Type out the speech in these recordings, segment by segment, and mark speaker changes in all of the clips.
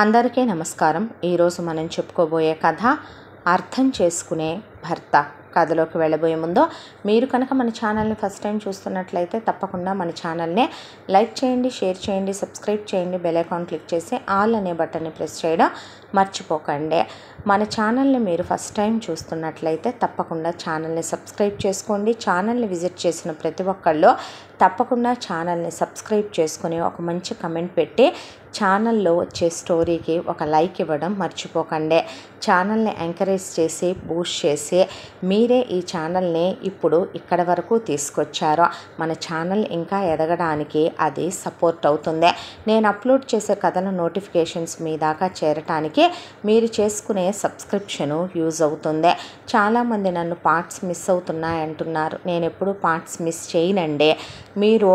Speaker 1: అందరికీ నమస్కారం ఈరోజు మనం చెప్పుకోబోయే కథ అర్థం చేసుకునే భర్త కథలోకి వెళ్ళబోయే ముందో మీరు కనుక మన ఛానల్ని ఫస్ట్ టైం చూస్తున్నట్లయితే తప్పకుండా మన ఛానల్ని లైక్ చేయండి షేర్ చేయండి సబ్స్క్రైబ్ చేయండి బెల్ ఐకాన్ క్లిక్ చేసి ఆల్ అనే బటన్ని ప్రెస్ చేయడం మర్చిపోకండి మన ఛానల్ని మీరు ఫస్ట్ టైం చూస్తున్నట్లయితే తప్పకుండా ఛానల్ని సబ్స్క్రైబ్ చేసుకోండి ఛానల్ని విజిట్ చేసిన ప్రతి ఒక్కళ్ళు తప్పకుండా ఛానల్ని సబ్స్క్రైబ్ చేసుకుని ఒక మంచి కమెంట్ పెట్టి ఛానల్లో వచ్చే స్టోరీకి ఒక లైక్ ఇవ్వడం మర్చిపోకండి ఛానల్ని ఎంకరేజ్ చేసి బూస్ట్ చేసి మీరే ఈ ఛానల్ని ఇప్పుడు ఇక్కడ వరకు తీసుకొచ్చారో మన ఛానల్ ఇంకా ఎదగడానికి అది సపోర్ట్ అవుతుంది నేను అప్లోడ్ చేసే కథల నోటిఫికేషన్స్ మీ దాకా చేరటానికి మీరు చేసుకునే సబ్స్క్రిప్షను యూజ్ అవుతుంది చాలామంది నన్ను పార్ట్స్ మిస్ అవుతున్నాయంటున్నారు నేను ఎప్పుడు పార్ట్స్ మిస్ చేయనండి మీరు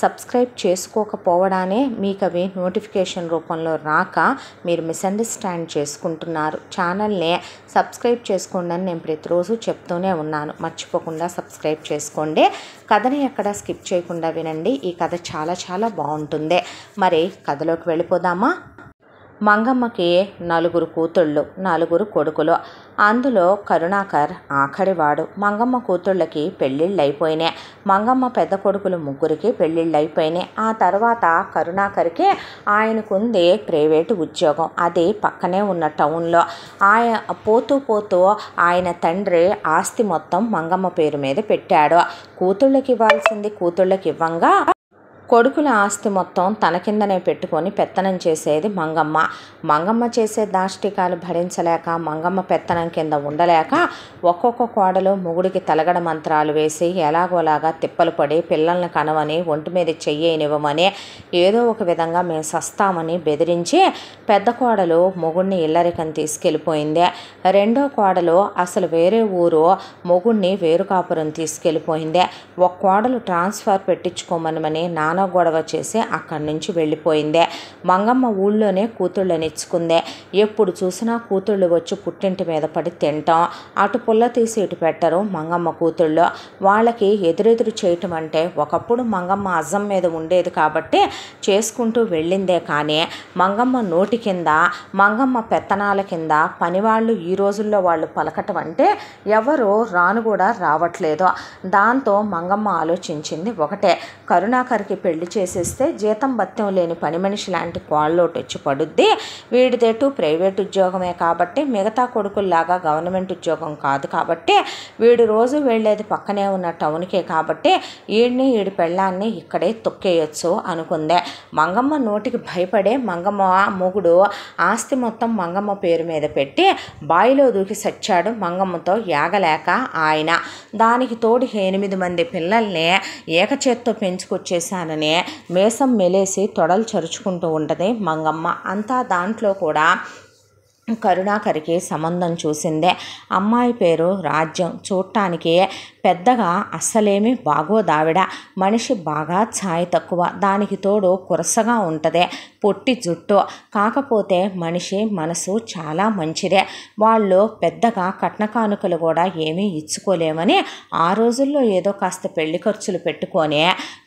Speaker 1: సబ్స్క్రైబ్ చేసుకోకపోవడానే మీకు అవి నోటిఫికేషన్ రూపంలో రాక మీరు మిస్అండర్స్టాండ్ చేసుకుంటున్నారు ఛానల్ని సబ్స్క్రైబ్ చేసుకోండి అని నేను ప్రతిరోజు చెప్తూనే ఉన్నాను మర్చిపోకుండా సబ్స్క్రైబ్ చేసుకోండి కథని ఎక్కడ స్కిప్ చేయకుండా వినండి ఈ కథ చాలా చాలా బాగుంటుంది మరి కథలోకి వెళ్ళిపోదామా మంగమ్మకి నలుగురు కూతుళ్ళు నలుగురు కొడుకులు అందులో కరుణాకర్ ఆఖరివాడు మంగమ్మ కూతుళ్ళకి పెళ్ళిళ్ళు అయిపోయినాయి మంగమ్మ పెద్ద కొడుకులు ముగ్గురికి పెళ్ళిళ్ళు అయిపోయినాయి ఆ తర్వాత కరుణాకర్కి ఆయనకుంది ప్రైవేటు ఉద్యోగం అది పక్కనే ఉన్న టౌన్లో ఆయన పోతూ పోతూ ఆయన తండ్రి ఆస్తి మొత్తం మంగమ్మ పేరు మీద పెట్టాడు కూతుళ్ళకి ఇవ్వాల్సింది కూతుళ్ళకి ఇవ్వంగా కొడుకుల ఆస్తి మొత్తం తన కిందనే పెట్టుకొని పెత్తనం చేసేది మంగమ్మ మంగమ్మ చేసే దాష్టికాలు భరించలేక మంగమ్మ పెత్తనం కింద ఉండలేక ఒక్కొక్క కోడలు మొగుడికి తలగడ మంత్రాలు వేసి ఎలాగోలాగా తిప్పలు పడి పిల్లల్ని కనవని ఒంటి మీద చెయ్యనివ్వమని ఏదో ఒక విధంగా మేము సస్తామని బెదిరించి పెద్ద కోడలు మొగుడిని ఇల్లరికని తీసుకెళ్ళిపోయింది రెండో కోడలు అసలు వేరే ఊరు మొగుడిని వేరుకాపురం తీసుకెళ్ళిపోయింది ఒక కోడలు ట్రాన్స్ఫర్ పెట్టించుకోమని నాన్న మనసులోన గొడవ చేసి అక్కడి నుంచి వెళ్ళిపోయిందే మంగమ్మ ఊళ్ళోనే కూతుళ్ళు నిచ్చుకుందే ఎప్పుడు చూసినా కూతుళ్ళు వచ్చి పుట్టింటి మీద పడి తింటాం అటు పుల్ల తీసి ఇటు పెట్టరు మంగమ్మ కూతుళ్ళు వాళ్ళకి ఎదురెదురు చేయటం అంటే ఒకప్పుడు మంగమ్మ అజం మీద ఉండేది కాబట్టి చేసుకుంటూ వెళ్ళిందే కానీ మంగమ్మ నోటి కింద మంగమ్మ పెత్తనాల కింద పనివాళ్ళు ఈ రోజుల్లో వాళ్ళు పలకటం అంటే ఎవరు రాను కూడా రావట్లేదు దాంతో మంగమ్మ ఆలోచించింది ఒకటే కరుణాకర్కి పెళ్లి చేసేస్తే జీతం భత్యం లేని పని మనిషి లాంటి కోళ్ళోటి వచ్చి పడుద్ది వీడిదేటు ప్రైవేట్ ఉద్యోగమే కాబట్టి మిగతా కొడుకుల్లాగా గవర్నమెంట్ ఉద్యోగం కాదు కాబట్టి వీడు రోజు వెళ్ళేది పక్కనే ఉన్న టౌన్కే కాబట్టి వీడిని వీడి పెళ్ళాన్ని ఇక్కడే తొక్కేయచ్చు అనుకుందే మంగమ్మ నోటికి భయపడే మంగమ్మ మొగుడు ఆస్తి మొత్తం మంగమ్మ పేరు మీద పెట్టి బాయిలో దూకి సచ్చాడు మంగమ్మతో యాగలేక ఆయన దానికి తోడు ఎనిమిది మంది పిల్లల్ని ఏకచేత్తో పెంచుకొచ్చేసానని వెంటనే మేసం మెలేసి తొడలు చరుచుకుంటూ ఉంటుంది మంగమ్మ అంతా దాంట్లో కూడా కరుణాకరికి సంబంధం చూసిందే అమ్మాయి పేరు రాజ్యం చూడటానికి పెద్దగా అస్సలేమి బాగోదావిడ మనిషి బాగా ఛాయ్ తక్కువ దానికి తోడు కురసగా ఉంటుంది పొట్టి జుట్టు కాకపోతే మనిషి మనసు చాలా మంచిదే వాళ్ళు పెద్దగా కట్న కానుకలు కూడా ఏమీ ఇచ్చుకోలేమని ఆ రోజుల్లో ఏదో కాస్త పెళ్లి ఖర్చులు పెట్టుకొని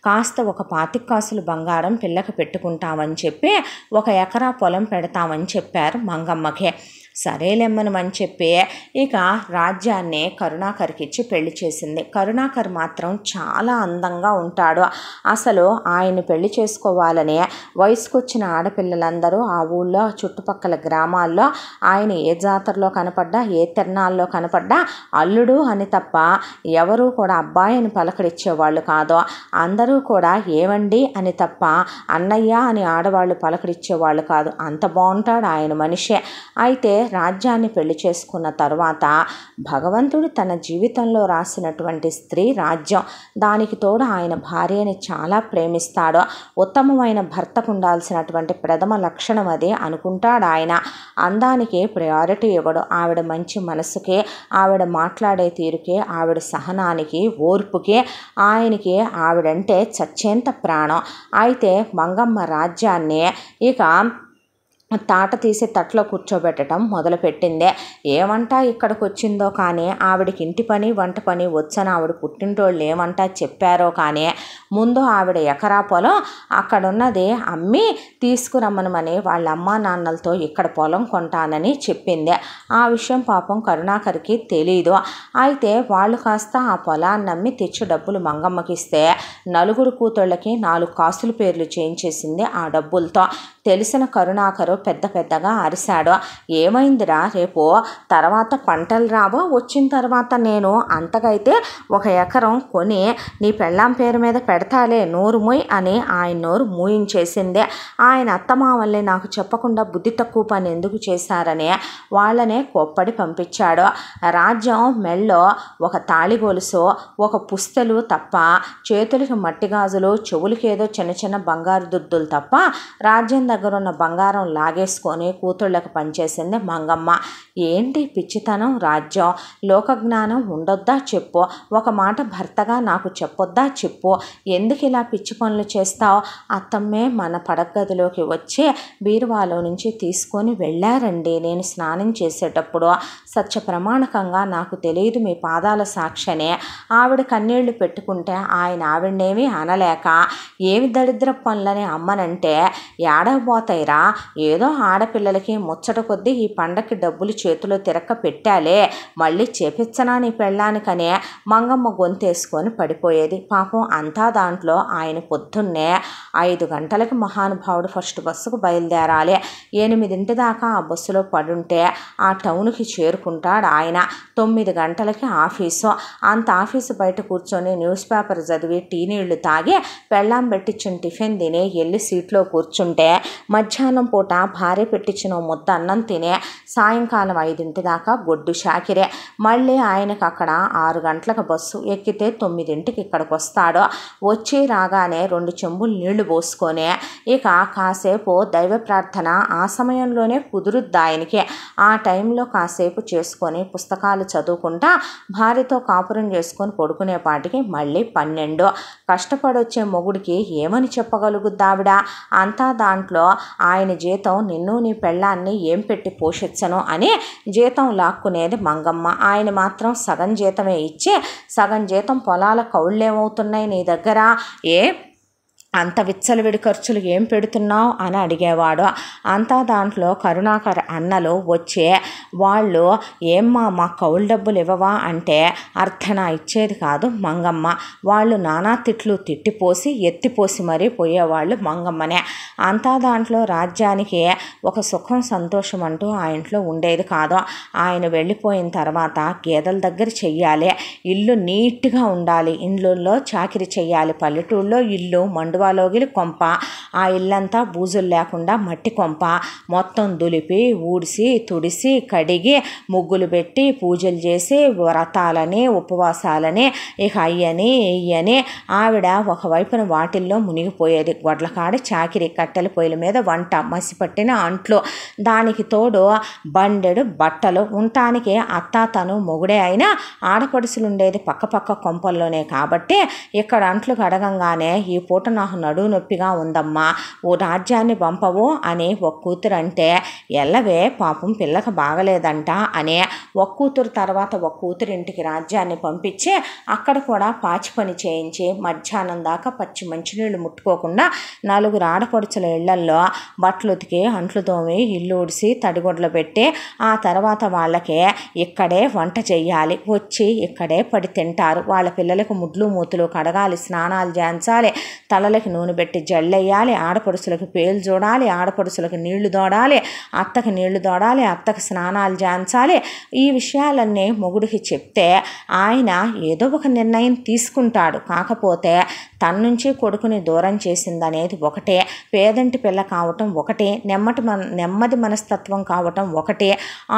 Speaker 1: కాస్త ఒక పాతిక కాసులు బంగారం పిల్లకి పెట్టుకుంటామని చెప్పి ఒక ఎకరా పొలం పెడతామని చెప్పారు మంగమ్మకి సరేలెమ్మనమని చెప్పి ఇక రాజ్యాన్ని కరుణాకర్కి ఇచ్చి పెళ్లి చేసింది కరుణాకర్ మాత్రం చాలా అందంగా ఉంటాడు అసలు ఆయన పెళ్లి చేసుకోవాలని వయసుకొచ్చిన ఆడపిల్లలందరూ ఆ ఊళ్ళో చుట్టుపక్కల గ్రామాల్లో ఆయన ఏ జాతరలో కనపడ్డా ఏ తిరణాల్లో కనపడ్డా అల్లుడు అని తప్ప ఎవరూ కూడా అబ్బాయిని పలకరిచ్చేవాళ్ళు కాదు అందరూ కూడా ఏమండి అని తప్ప అన్నయ్య అని ఆడవాళ్ళు పలకరిచ్చేవాళ్ళు కాదు అంత బాగుంటాడు ఆయన మనిషే అయితే రాజ్యాన్ని పెళ్లి చేసుకున్న తర్వాత భగవంతుడు తన జీవితంలో రాసినటువంటి స్త్రీ రాజ్యం దానికి తోడు ఆయన భార్యని చాలా ప్రేమిస్తాడు ఉత్తమమైన భర్తకు ఉండాల్సినటువంటి ప్రథమ లక్షణం అది అనుకుంటాడు ఆయన అందానికి ప్రయారిటీ ఇవ్వడు ఆవిడ మంచి మనసుకే ఆవిడ మాట్లాడే తీరుకే ఆవిడ సహనానికి ఓర్పుకే ఆయనకి ఆవిడంటే చచ్చేంత ప్రాణం అయితే మంగమ్మ రాజ్యాన్ని ఇక తాట తీసి తట్లో కూర్చోబెట్టడం మొదలుపెట్టిందే ఏ వంట ఇక్కడికి వచ్చిందో కానీ ఆవిడకి ఇంటి పని వంట పని వచ్చని ఆవిడ పుట్టింటోళ్ళు ఏమంటా చెప్పారో కానీ ముందు ఆవిడ ఎకరా పొలం అక్కడున్నది అమ్మి తీసుకురమ్మనమని వాళ్ళ అమ్మా నాన్నలతో ఇక్కడ పొలం కొంటానని చెప్పిందే ఆ విషయం పాపం కరుణాకర్కి తెలీదు అయితే వాళ్ళు కాస్త ఆ పొలాన్ని అమ్మి తెచ్చి డబ్బులు మంగమ్మకిస్తే నలుగురు కూతుళ్ళకి నాలుగు కాసులు పేర్లు చేయించేసింది ఆ డబ్బులతో తెలిసిన కరుణాకరు పెద్ద పెద్దగా అరిశాడు ఏమైందిరా రేపు తర్వాత పంటలు రావో వచ్చిన తర్వాత నేను అంతకైతే ఒక ఎకరం కొని నీ పెళ్ళాం పేరు మీద పెడతాలే నోరు మూయ్ అని ఆయన నోరు మూయించేసిందే ఆయన అత్తమామల్ని నాకు చెప్పకుండా బుద్ధి తక్కువ పని ఎందుకు చేశారని వాళ్ళనే కొప్పడి పంపించాడు రాజ్యం మెల్లో ఒక తాళిగొలుసు ఒక పుస్తలు తప్ప చేతులకి మట్టి గాజులు చెవులకేదో చిన్న చిన్న బంగారు దుద్దులు తప్ప రాజ్యం దగ్గరున్న బంగారం లాగేసుకొని కూతుళ్ళకి పనిచేసింది మంగమ్మ ఏంటి పిచ్చితనం రాజ్యం లోకజ్ఞానం ఉండొద్దా చెప్పు ఒక మాట భర్తగా నాకు చెప్పొద్దా చెప్పు ఎందుకు ఇలా పిచ్చి పనులు చేస్తావు అత్తమ్మే మన పడగదిలోకి వచ్చి బీరువాలో నుంచి తీసుకొని వెళ్ళారండి నేను స్నానం చేసేటప్పుడు సత్య ప్రమాణకంగా నాకు తెలియదు మీ పాదాల సాక్షనే ఆవిడ కన్నీళ్లు పెట్టుకుంటే ఆయన ఆవిడనేమీ అనలేక ఏమి దరిద్ర పనులని అమ్మనంటే ఏడవబోతాయిరా ఏదో ఆడపిల్లలకి ముచ్చట కొద్దీ ఈ పండక్కి డబ్బులు చేతిలో తిరక్క పెట్టాలే మళ్ళీ చేపించనా నీ పెళ్ళానికనే మంగమ్మ గొంతేసుకొని పడిపోయేది పాపం అంతా దాంట్లో ఆయన పొద్దున్నే ఐదు గంటలకు మహానుభావుడు ఫస్ట్ బస్సుకు బయలుదేరాలి ఎనిమిదింటి దాకా ఆ బస్సులో పడుంటే ఆ టౌన్కి చేరుకుంటాడు ఆయన తొమ్మిది గంటలకి ఆఫీసు అంత ఆఫీసు బయట కూర్చొని న్యూస్ పేపర్ చదివి టీ నీళ్లు తాగి పెళ్ళాం పెట్టించిన టిఫిన్ తిని వెళ్ళి సీట్లో కూర్చుంటే మధ్యాహ్నం పూట భార్య పెట్టించిన ముద్ద అన్నం తినే సాయంకాలం మధ్యాహ్నం ఐదింటి దాకా గొడ్డు షాకిరే మళ్ళీ ఆయనకు అక్కడ ఆరు గంటలకు బస్సు ఎక్కితే తొమ్మిదింటికి ఇక్కడికి వస్తాడు వచ్చి రాగానే రెండు చెంబులు నీళ్లు పోసుకొని ఇక కాసేపు దైవ ప్రార్థన ఆ సమయంలోనే కుదురుద్ది ఆయనకి ఆ టైంలో కాసేపు చేసుకొని పుస్తకాలు చదువుకుంటా భార్యతో కాపురం చేసుకొని పడుకునేపాటికి మళ్ళీ పన్నెండు కష్టపడొచ్చే మొగుడికి ఏమని చెప్పగలుగుద్దావిడ ఆవిడ అంతా దాంట్లో ఆయన జీతం నిన్ను నీ పెళ్ళాన్ని ఏం పెట్టి పోషించను అని జీతం లాక్కునేది మంగమ్మ ఆయన మాత్రం సగం జీతమే ఇచ్చి సగం జీతం పొలాల కౌళ్ళేమవుతున్నాయి నీ దగ్గర ఏ అంత విచ్చలవిడి ఖర్చులు ఏం పెడుతున్నావు అని అడిగేవాడు అంతా దాంట్లో కరుణాకర్ అన్నలు వచ్చే వాళ్ళు ఏమ్మా మా కౌలు డబ్బులు ఇవ్వవా అంటే అర్థన ఇచ్చేది కాదు మంగమ్మ వాళ్ళు నానా తిట్లు తిట్టిపోసి ఎత్తిపోసి మరీ పోయేవాళ్ళు మంగమ్మనే అంతా దాంట్లో రాజ్యానికి ఒక సుఖం సంతోషం అంటూ ఆ ఇంట్లో ఉండేది కాదు ఆయన వెళ్ళిపోయిన తర్వాత గేదెల దగ్గర చెయ్యాలి ఇల్లు నీట్గా ఉండాలి ఇండ్లలో చాకిరి చెయ్యాలి పల్లెటూళ్ళలో ఇల్లు మండువ గొడవలోగిలి కొంప ఆ ఇల్లంతా బూజులు లేకుండా మట్టి కొంప మొత్తం దులిపి ఊడిసి తుడిసి కడిగి ముగ్గులు పెట్టి పూజలు చేసి వ్రతాలని ఉపవాసాలని ఇక అయ్యని ఇయ్యని ఆవిడ ఒకవైపున వాటిల్లో మునిగిపోయేది గొడ్లకాడ చాకిరి కట్టెల పొయ్యిల మీద వంట మసిపట్టిన అంట్లు దానికి తోడు బండెడు బట్టలు ఉండటానికి అత్త తను మొగుడే అయినా ఉండేది పక్క పక్క కొంపల్లోనే కాబట్టి ఇక్కడ అంట్లు కడగంగానే ఈ పూట నా నాకు నడు నొప్పిగా ఉందమ్మా ఓ రాజ్యాన్ని పంపవు అని ఒక కూతురు అంటే ఎల్లవే పాపం పిల్లకి బాగలేదంట అనే ఒక కూతురు తర్వాత ఒక కూతురింటికి రాజ్యాన్ని పంపించి అక్కడ కూడా పాచి పని చేయించి మధ్యాహ్నం దాకా పచ్చి మంచినీళ్ళు ముట్టుకోకుండా నలుగురు ఆడపడుచుల ఇళ్లల్లో బట్టలు ఉతికి అంట్లు తోమి ఇల్లు ఊడిసి తడిగొడ్లు పెట్టి ఆ తర్వాత వాళ్ళకే ఇక్కడే వంట చేయాలి వచ్చి ఇక్కడే పడి తింటారు వాళ్ళ పిల్లలకు ముడ్లు మూతులు కడగాలి స్నానాలు చేయించాలి తలలకి పిల్లలకి నూనె పెట్టి జల్లెయ్యాలి ఆడపడుసులకు పేలు చూడాలి ఆడపడుసులకు నీళ్లు దోడాలి అత్తకి నీళ్లు దోడాలి అత్తకి స్నానాలు జాంచాలి ఈ విషయాలన్నీ మొగుడికి చెప్తే ఆయన ఏదో ఒక నిర్ణయం తీసుకుంటాడు కాకపోతే తన నుంచి కొడుకుని దూరం చేసింది అనేది ఒకటే పేదంటి పిల్ల కావటం ఒకటే నెమ్మటి మన నెమ్మది మనస్తత్వం కావటం ఒకటే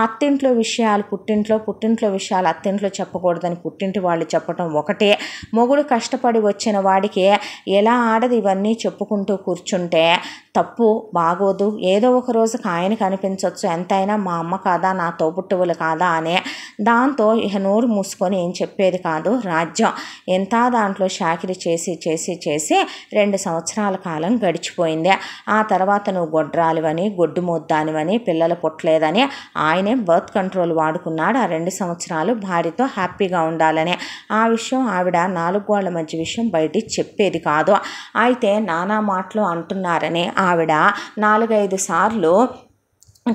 Speaker 1: అత్తింట్లో విషయాలు పుట్టింట్లో పుట్టింట్లో విషయాలు అత్తింట్లో చెప్పకూడదని పుట్టింటి వాళ్ళు చెప్పటం ఒకటే మొగుడు కష్టపడి వచ్చిన వాడికి ఎలా ఆడది ఇవన్నీ చెప్పుకుంటూ కూర్చుంటే తప్పు బాగోదు ఏదో ఒక రోజుకి ఆయనకి అనిపించవచ్చు ఎంతైనా మా అమ్మ కాదా నా తోబుట్టువులు కాదా అనే దాంతో ఇక నోరు మూసుకొని ఏం చెప్పేది కాదు రాజ్యం ఎంత దాంట్లో షాకిరి చేసి చేసి చేసి రెండు సంవత్సరాల కాలం గడిచిపోయింది ఆ తర్వాత నువ్వు గొడ్రాలివని గొడ్డు మొద్దానివని పిల్లలు పుట్టలేదని ఆయనే బర్త్ కంట్రోల్ వాడుకున్నాడు ఆ రెండు సంవత్సరాలు భార్యతో హ్యాపీగా ఉండాలని ఆ విషయం ఆవిడ నాలుగు వాళ్ళ మధ్య విషయం బయటికి చెప్పేది కాదు అయితే నానా మాటలు అంటున్నారని ఆవిడ నాలుగైదు సార్లు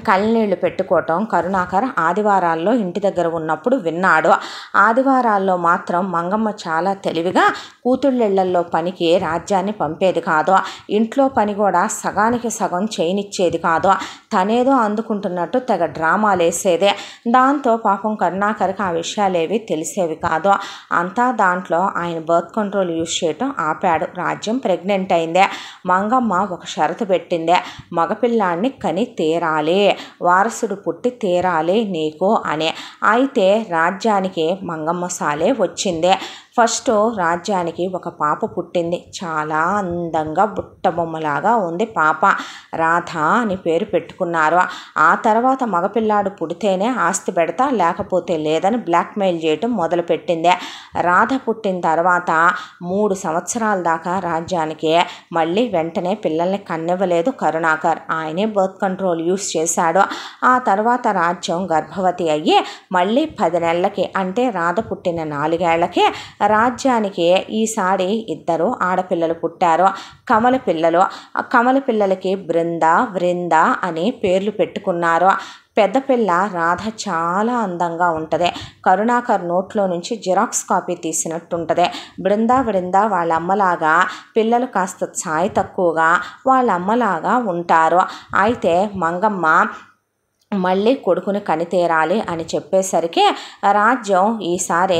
Speaker 1: కళ్ళనీళ్ళు పెట్టుకోవటం కరుణాకర్ ఆదివారాల్లో ఇంటి దగ్గర ఉన్నప్పుడు విన్నాడు ఆదివారాల్లో మాత్రం మంగమ్మ చాలా తెలివిగా కూతుళ్ళిళ్లల్లో పనికి రాజ్యాన్ని పంపేది కాదు ఇంట్లో పని కూడా సగానికి సగం చేయనిచ్చేది కాదు తనేదో అందుకుంటున్నట్టు తెగ డ్రామాలు వేసేదే దాంతో పాపం కరుణాకర్కి ఆ విషయాలేవి తెలిసేవి కాదు అంతా దాంట్లో ఆయన బర్త్ కంట్రోల్ యూజ్ చేయటం ఆపాడు రాజ్యం ప్రెగ్నెంట్ అయిందే మంగమ్మ ఒక షరతు పెట్టిందే మగపిల్లాన్ని కని తీరాలి ఉండాలి వారసుడు పుట్టి తీరాలి నీకు అని అయితే రాజ్యానికి మంగమ్మ సాలే వచ్చింది ఫస్ట్ రాజ్యానికి ఒక పాప పుట్టింది చాలా అందంగా బుట్టబొమ్మలాగా ఉంది పాప రాధ అని పేరు పెట్టుకున్నారు ఆ తర్వాత మగపిల్లాడు పుడితేనే ఆస్తి పెడతా లేకపోతే లేదని బ్లాక్మెయిల్ చేయటం మొదలుపెట్టింది రాధ పుట్టిన తర్వాత మూడు సంవత్సరాల దాకా రాజ్యానికి మళ్ళీ వెంటనే పిల్లల్ని కన్నివ్వలేదు కరుణాకర్ ఆయనే బర్త్ కంట్రోల్ యూస్ చేశాడు ఆ తర్వాత రాజ్యం గర్భవతి అయ్యి మళ్ళీ పది నెలలకి అంటే రాధ పుట్టిన నాలుగేళ్లకి రాజ్యానికి ఈసారి ఇద్దరు ఆడపిల్లలు పుట్టారు కమల పిల్లలు కమల పిల్లలకి బృంద వృంద అని పేర్లు పెట్టుకున్నారు పెద్ద పిల్ల రాధ చాలా అందంగా ఉంటుంది కరుణాకర్ నోట్లో నుంచి జిరాక్స్ కాపీ తీసినట్టు ఉంటుంది బృందా బృంద వాళ్ళ అమ్మలాగా పిల్లలు కాస్త ఛాయ్ తక్కువగా వాళ్ళ అమ్మలాగా ఉంటారు అయితే మంగమ్మ మళ్ళీ కొడుకుని కనితీరాలి అని చెప్పేసరికి రాజ్యం ఈసారి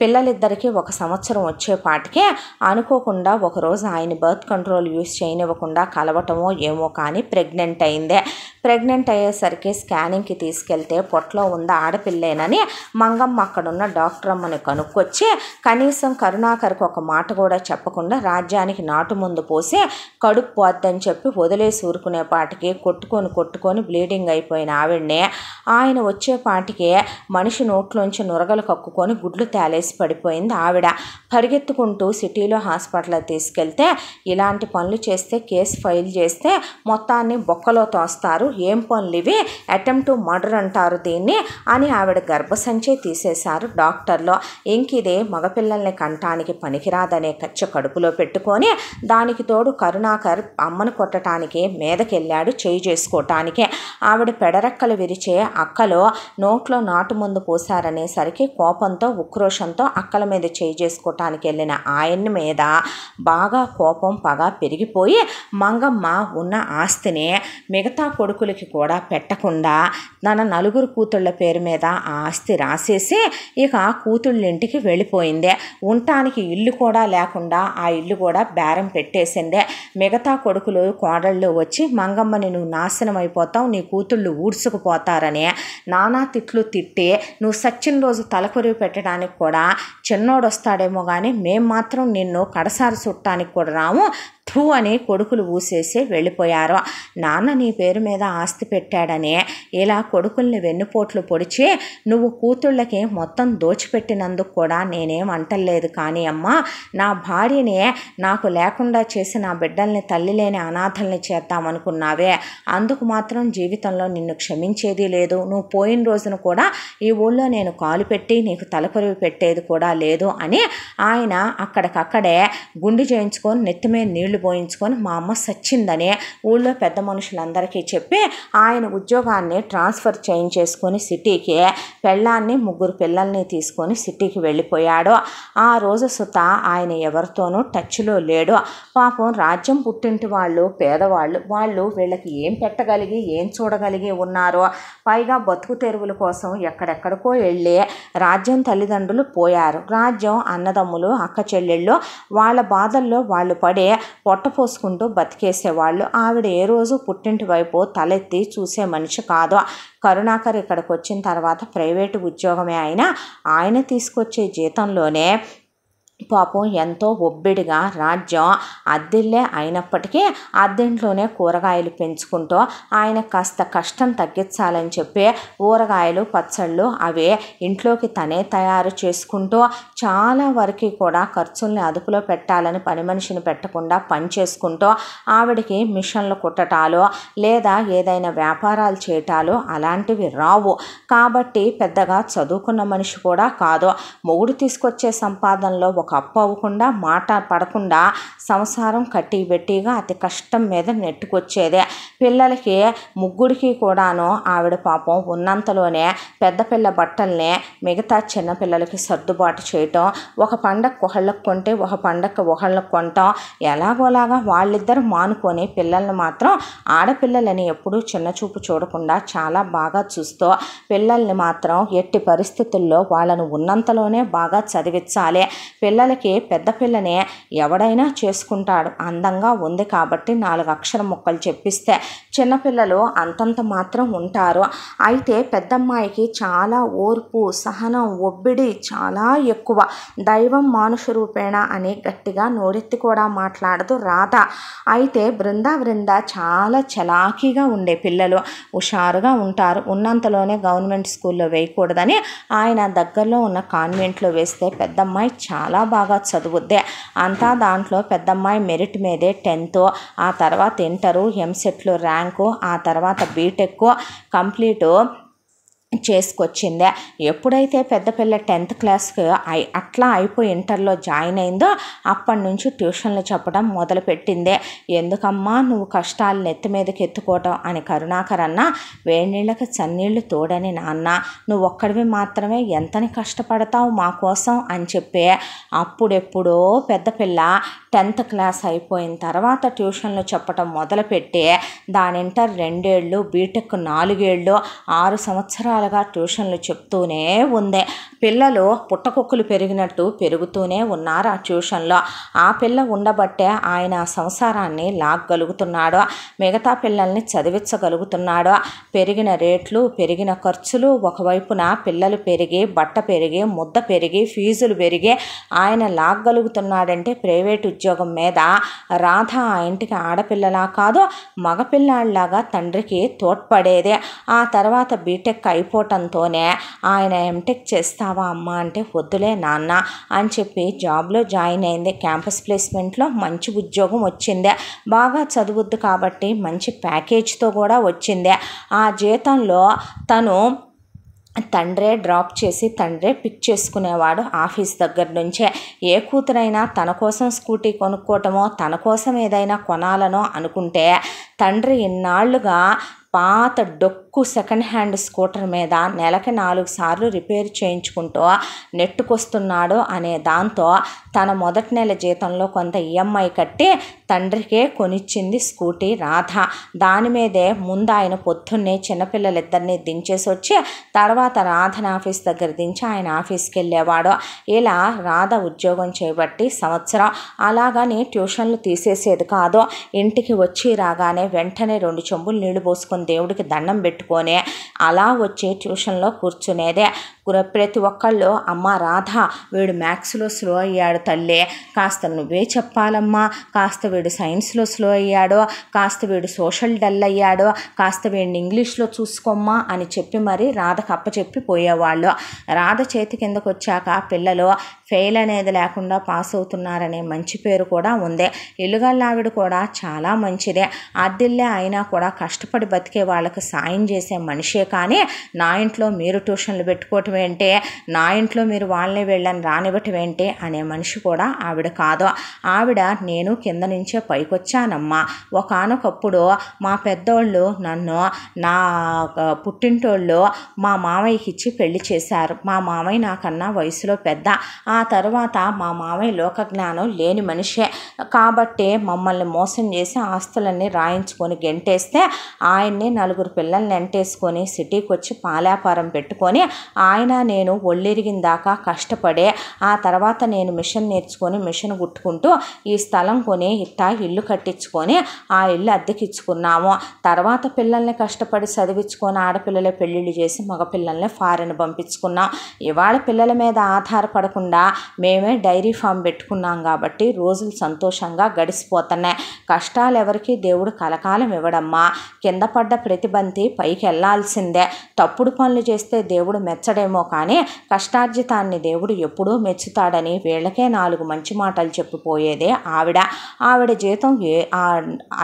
Speaker 1: పిల్లలిద్దరికీ ఒక సంవత్సరం వచ్చేపాటికే అనుకోకుండా ఒకరోజు ఆయన బర్త్ కంట్రోల్ యూస్ చేయనివ్వకుండా కలవటమో ఏమో కానీ ప్రెగ్నెంట్ అయిందే ప్రెగ్నెంట్ అయ్యేసరికి స్కానింగ్కి తీసుకెళ్తే పొట్లో ఉన్న ఆడపిల్లేనని మంగమ్మ అక్కడున్న డాక్టర్ అమ్మని కనుక్కొచ్చి కనీసం కరుణాకర్కి ఒక మాట కూడా చెప్పకుండా రాజ్యానికి నాటు ముందు పోసి కడుపు పోద్దని చెప్పి వదిలేసి ఊరుకునేపాటికి కొట్టుకొని కొట్టుకొని బ్లీడింగ్ అయిపోయిన ఆవిడనే ఆయన వచ్చేపాటికే మనిషి నోట్లోంచి నురగలు కక్కుకొని గుడ్లు తేలేసి పడిపోయింది ఆవిడ పరిగెత్తుకుంటూ సిటీలో హాస్పిటల్ తీసుకెళ్తే ఇలాంటి పనులు చేస్తే కేసు ఫైల్ చేస్తే మొత్తాన్ని బొక్కలో తోస్తారు ఏం పనులు ఇవి అటెంప్ట్ మర్డర్ అంటారు దీన్ని అని ఆవిడ గర్భసంచే తీసేశారు డాక్టర్లో ఇంక ఇదే మగపిల్లల్ని కంటానికి పనికిరాదనే కచ్చ కడుపులో పెట్టుకొని దానికి తోడు కరుణాకర్ అమ్మను కొట్టడానికి మీదకెళ్ళాడు చేయి చేసుకోవటానికి ఆవిడ పెడర రెక్కలు విరిచే అక్కలో నోట్లో నాటు ముందు పోశారనేసరికి కోపంతో ఉక్రోషంతో అక్కల మీద చేయి చేసుకోవటానికి వెళ్ళిన ఆయన్ని మీద బాగా కోపం పగ పెరిగిపోయి మంగమ్మ ఉన్న ఆస్తిని మిగతా కొడుకులకి కూడా పెట్టకుండా తన నలుగురు కూతుళ్ళ పేరు మీద ఆ ఆస్తి రాసేసి ఇక కూతుళ్ళింటికి వెళ్ళిపోయింది ఉండటానికి ఇల్లు కూడా లేకుండా ఆ ఇల్లు కూడా బేరం పెట్టేసిందే మిగతా కొడుకులు కోడళ్ళు వచ్చి మంగమ్మని నువ్వు నాశనం అయిపోతావు నీ కూతుళ్ళు ఊడ్సు తీసుకుపోతారని నానా తిట్లు తిట్టి నువ్వు సచిన్ రోజు తలకొరివి పెట్టడానికి కూడా చిన్నోడు వస్తాడేమో కానీ మేము మాత్రం నిన్ను కడసారి చుట్టానికి కూడా రాము థూ అని కొడుకులు ఊసేసి వెళ్ళిపోయారు నాన్న నీ పేరు మీద ఆస్తి పెట్టాడని ఇలా కొడుకుల్ని వెన్నుపోట్లు పొడిచి నువ్వు కూతుళ్ళకి మొత్తం దోచిపెట్టినందుకు కూడా నేనేం అంటలేదు కానీ అమ్మా నా భార్యని నాకు లేకుండా చేసి నా బిడ్డల్ని తల్లి లేని అనాథల్ని చేద్దామనుకున్నావే అందుకు మాత్రం జీవితంలో నిన్ను క్షమించేది లేదు నువ్వు పోయిన రోజున కూడా ఈ ఊళ్ళో నేను కాలు పెట్టి నీకు తలపరివి పెట్టేది కూడా లేదు అని ఆయన అక్కడికక్కడే గుండు చేయించుకొని నెత్తిమే నీళ్ళు నీళ్లు పోయించుకొని మా అమ్మ సచ్చిందని ఊళ్ళో పెద్ద మనుషులందరికీ చెప్పి ఆయన ఉద్యోగాన్ని ట్రాన్స్ఫర్ చేయించేసుకొని సిటీకి పెళ్ళాన్ని ముగ్గురు పిల్లల్ని తీసుకొని సిటీకి వెళ్ళిపోయాడు ఆ రోజు సుత ఆయన ఎవరితోనూ టచ్లో లేడు పాపం రాజ్యం పుట్టింటి వాళ్ళు పేదవాళ్ళు వాళ్ళు వీళ్ళకి ఏం పెట్టగలిగి ఏం చూడగలిగి ఉన్నారో పైగా బతుకు తెరువుల కోసం ఎక్కడెక్కడికో వెళ్ళి రాజ్యం తల్లిదండ్రులు పోయారు రాజ్యం అన్నదమ్ములు అక్క చెల్లెళ్ళు వాళ్ళ బాధల్లో వాళ్ళు పడే పొట్ట పోసుకుంటూ బతికేసేవాళ్ళు ఆవిడ ఏ రోజు పుట్టింటి వైపు తలెత్తి చూసే మనిషి కాదు కరుణాకర్ ఇక్కడికి వచ్చిన తర్వాత ప్రైవేటు ఉద్యోగమే అయినా ఆయన తీసుకొచ్చే జీతంలోనే పాపం ఎంతో ఒబ్బిడిగా రాజ్యం అద్దెల్లే అయినప్పటికీ అద్దెంట్లోనే కూరగాయలు పెంచుకుంటూ ఆయన కాస్త కష్టం తగ్గించాలని చెప్పి ఊరగాయలు పచ్చళ్ళు అవి ఇంట్లోకి తనే తయారు చేసుకుంటూ చాలా వరకు కూడా ఖర్చుల్ని అదుపులో పెట్టాలని పని మనిషిని పెట్టకుండా పని చేసుకుంటూ ఆవిడికి మిషన్లు కుట్టటాలు లేదా ఏదైనా వ్యాపారాలు చేయటాలు అలాంటివి రావు కాబట్టి పెద్దగా చదువుకున్న మనిషి కూడా కాదు మొగుడు తీసుకొచ్చే సంపాదనలో ఒక ఒక అప్పు అవ్వకుండా మాట పడకుండా సంసారం కట్టి పెట్టిగా అతి కష్టం మీద నెట్టుకొచ్చేదే పిల్లలకి ముగ్గురికి కూడాను ఆవిడ పాపం ఉన్నంతలోనే పెద్ద పిల్ల బట్టల్ని మిగతా చిన్న పిల్లలకి సర్దుబాటు చేయటం ఒక పండగ ఒకళ్ళకు కొంటే ఒక పండగ ఒకళ్ళకు కొంటాం ఎలాగోలాగా వాళ్ళిద్దరు మానుకొని పిల్లల్ని మాత్రం ఆడపిల్లలని ఎప్పుడూ చిన్న చూపు చూడకుండా చాలా బాగా చూస్తూ పిల్లల్ని మాత్రం ఎట్టి పరిస్థితుల్లో వాళ్ళను ఉన్నంతలోనే బాగా చదివించాలి పిల్ల పిల్లలకి పెద్ద పిల్లనే ఎవడైనా చేసుకుంటాడు అందంగా ఉంది కాబట్టి నాలుగు అక్షర ముక్కలు చెప్పిస్తే చిన్నపిల్లలు అంతంత మాత్రం ఉంటారు అయితే పెద్దమ్మాయికి చాలా ఓర్పు సహనం ఒబ్బిడి చాలా ఎక్కువ దైవం మానుష రూపేణ అని గట్టిగా నోరెత్తి కూడా మాట్లాడదు రాధ అయితే బృంద బృంద చాలా చలాకీగా ఉండే పిల్లలు హుషారుగా ఉంటారు ఉన్నంతలోనే గవర్నమెంట్ స్కూల్లో వేయకూడదని ఆయన దగ్గరలో ఉన్న కాన్వెంట్లో వేస్తే పెద్దమ్మాయి చాలా బాగా చదువుద్దే అంతా దాంట్లో పెద్దమ్మాయి మెరిట్ మీదే టెన్త్ ఆ తర్వాత ఇంటరు ఎంసెట్లు ర్యాంకు ఆ తర్వాత బీటెక్ కంప్లీటు చేసుకొచ్చిందే ఎప్పుడైతే పెద్ద పిల్ల టెన్త్ క్లాస్కి అట్లా అయిపోయి ఇంటర్లో జాయిన్ అయిందో అప్పటి నుంచి ట్యూషన్లు చెప్పడం మొదలుపెట్టిందే ఎందుకమ్మా నువ్వు కష్టాలు నెత్తి మీదకి ఎత్తుకోవటం అని కరుణాకర్ అన్న వేణీళ్ళకి చన్నీళ్ళు తోడని నాన్న నువ్వు ఒక్కడివి మాత్రమే ఎంతని కష్టపడతావు మా కోసం అని చెప్పే అప్పుడెప్పుడో పెద్ద పిల్ల టెన్త్ క్లాస్ అయిపోయిన తర్వాత ట్యూషన్లు చెప్పటం మొదలుపెట్టి దానింట రెండేళ్ళు బీటెక్ నాలుగేళ్ళు ఆరు సంవత్సరాలుగా ట్యూషన్లు చెప్తూనే ఉంది పిల్లలు పుట్టకొక్కులు పెరిగినట్టు పెరుగుతూనే ఉన్నారు ఆ ట్యూషన్లో ఆ పిల్ల ఉండబట్టే ఆయన సంసారాన్ని లాగలుగుతున్నాడు మిగతా పిల్లల్ని చదివించగలుగుతున్నాడు పెరిగిన రేట్లు పెరిగిన ఖర్చులు ఒకవైపున పిల్లలు పెరిగి బట్ట పెరిగి ముద్ద పెరిగి ఫీజులు పెరిగి ఆయన లాగగలుగుతున్నాడంటే ప్రైవేటు ఉద్యోగం మీద రాధ ఆ ఇంటికి ఆడపిల్లలా కాదు మగపిల్లాళ్ళలాగా తండ్రికి తోడ్పడేదే ఆ తర్వాత బీటెక్ అయిపోవటంతోనే ఆయన ఎంటెక్ చేస్తావా అమ్మా అంటే వద్దులే నాన్న అని చెప్పి జాబ్లో జాయిన్ అయింది క్యాంపస్ ప్లేస్మెంట్లో మంచి ఉద్యోగం వచ్చిందే బాగా చదువుద్దు కాబట్టి మంచి ప్యాకేజ్తో కూడా వచ్చిందే ఆ జీతంలో తను తండ్రే డ్రాప్ చేసి తండ్రే పిక్ చేసుకునేవాడు ఆఫీస్ దగ్గర నుంచే ఏ కూతురైనా తన కోసం స్కూటీ కొనుక్కోవటమో తన కోసం ఏదైనా కొనాలనో అనుకుంటే తండ్రి ఇన్నాళ్ళుగా పాత డొక్ ఎక్కువ సెకండ్ హ్యాండ్ స్కూటర్ మీద నెలకి నాలుగు సార్లు రిపేర్ చేయించుకుంటూ నెట్టుకొస్తున్నాడు అనే దాంతో తన మొదటి నెల జీతంలో కొంత ఈఎంఐ e కట్టి తండ్రికే కొనిచ్చింది స్కూటీ రాధ దాని మీదే ముందు ఆయన పొద్దున్నే చిన్నపిల్లలిద్దరిని దించేసి వచ్చి తర్వాత రాధన ఆఫీస్ దగ్గర దించి ఆయన ఆఫీస్కి వెళ్ళేవాడు ఇలా రాధ ఉద్యోగం చేయబట్టి సంవత్సరం అలాగని ట్యూషన్లు తీసేసేది కాదు ఇంటికి వచ్చి రాగానే వెంటనే రెండు చెంబులు నీళ్లు పోసుకొని దేవుడికి దండం పెట్టు పెట్టుకొని అలా వచ్చే ట్యూషన్లో కూర్చునేదే ప్రతి ఒక్కళ్ళు అమ్మ రాధ వీడు మ్యాథ్స్లో స్లో అయ్యాడు తల్లి కాస్త నువ్వే చెప్పాలమ్మా కాస్త వీడు సైన్స్లో స్లో అయ్యాడు కాస్త వీడు సోషల్ డల్ అయ్యాడు కాస్త వీడిని ఇంగ్లీష్లో చూసుకోమ్మా అని చెప్పి మరి రాధకు అప్పచెప్పి పోయేవాళ్ళు రాధ చేతి కిందకు వచ్చాక పిల్లలు ఫెయిల్ అనేది లేకుండా పాస్ అవుతున్నారనే మంచి పేరు కూడా ఉంది ఇల్లుగల్లావిడ కూడా చాలా మంచిదే అద్దిల్లే అయినా కూడా కష్టపడి బతికే వాళ్ళకి సాయం చేసే మనిషే కానీ నా ఇంట్లో మీరు ట్యూషన్లు పెట్టుకోవటం ఏంటి నా ఇంట్లో మీరు వాళ్ళని వెళ్ళని రానివ్వటం ఏంటి అనే మనిషి కూడా ఆవిడ కాదు ఆవిడ నేను కింద నుంచే పైకొచ్చానమ్మా ఒకనొకప్పుడు మా పెద్దోళ్ళు నన్ను నా పుట్టింటోళ్ళు మా మామయ్యకి ఇచ్చి పెళ్లి చేశారు మా మామయ్య నాకన్నా వయసులో పెద్ద ఆ తర్వాత మా మామయ్య లోకజ్ఞానం లేని మనిషే కాబట్టి మమ్మల్ని మోసం చేసి ఆస్తులన్నీ రాయించుకొని గెంటేస్తే ఆయన్ని నలుగురు పిల్లల్ని టెంట్ వేసుకొని సిటీకి వచ్చి పాలాపారం పెట్టుకొని ఆయన నేను ఒళ్ళెరిగిన దాకా కష్టపడే ఆ తర్వాత నేను మిషన్ నేర్చుకొని మిషన్ గుట్టుకుంటూ ఈ స్థలం కొని ఇట్టా ఇల్లు కట్టించుకొని ఆ ఇల్లు అద్దెకిచ్చుకున్నాము తర్వాత పిల్లల్ని కష్టపడి చదివించుకొని ఆడపిల్లలే పెళ్ళిళ్ళు చేసి మగపిల్లల్ని ఫారెన్ పంపించుకున్నాం ఇవాళ పిల్లల మీద ఆధారపడకుండా మేమే డైరీ ఫామ్ పెట్టుకున్నాం కాబట్టి రోజులు సంతోషంగా గడిచిపోతున్నాయి కష్టాలు ఎవరికి దేవుడు కలకాలం ఇవ్వడమ్మా కింద పడ్డ ప్రతిబంతి పై పైకి వెళ్లాల్సిందే తప్పుడు పనులు చేస్తే దేవుడు మెచ్చడేమో కానీ కష్టార్జితాన్ని దేవుడు ఎప్పుడూ మెచ్చుతాడని వీళ్ళకే నాలుగు మంచి మాటలు చెప్పిపోయేదే ఆవిడ ఆవిడ జీతం ఏ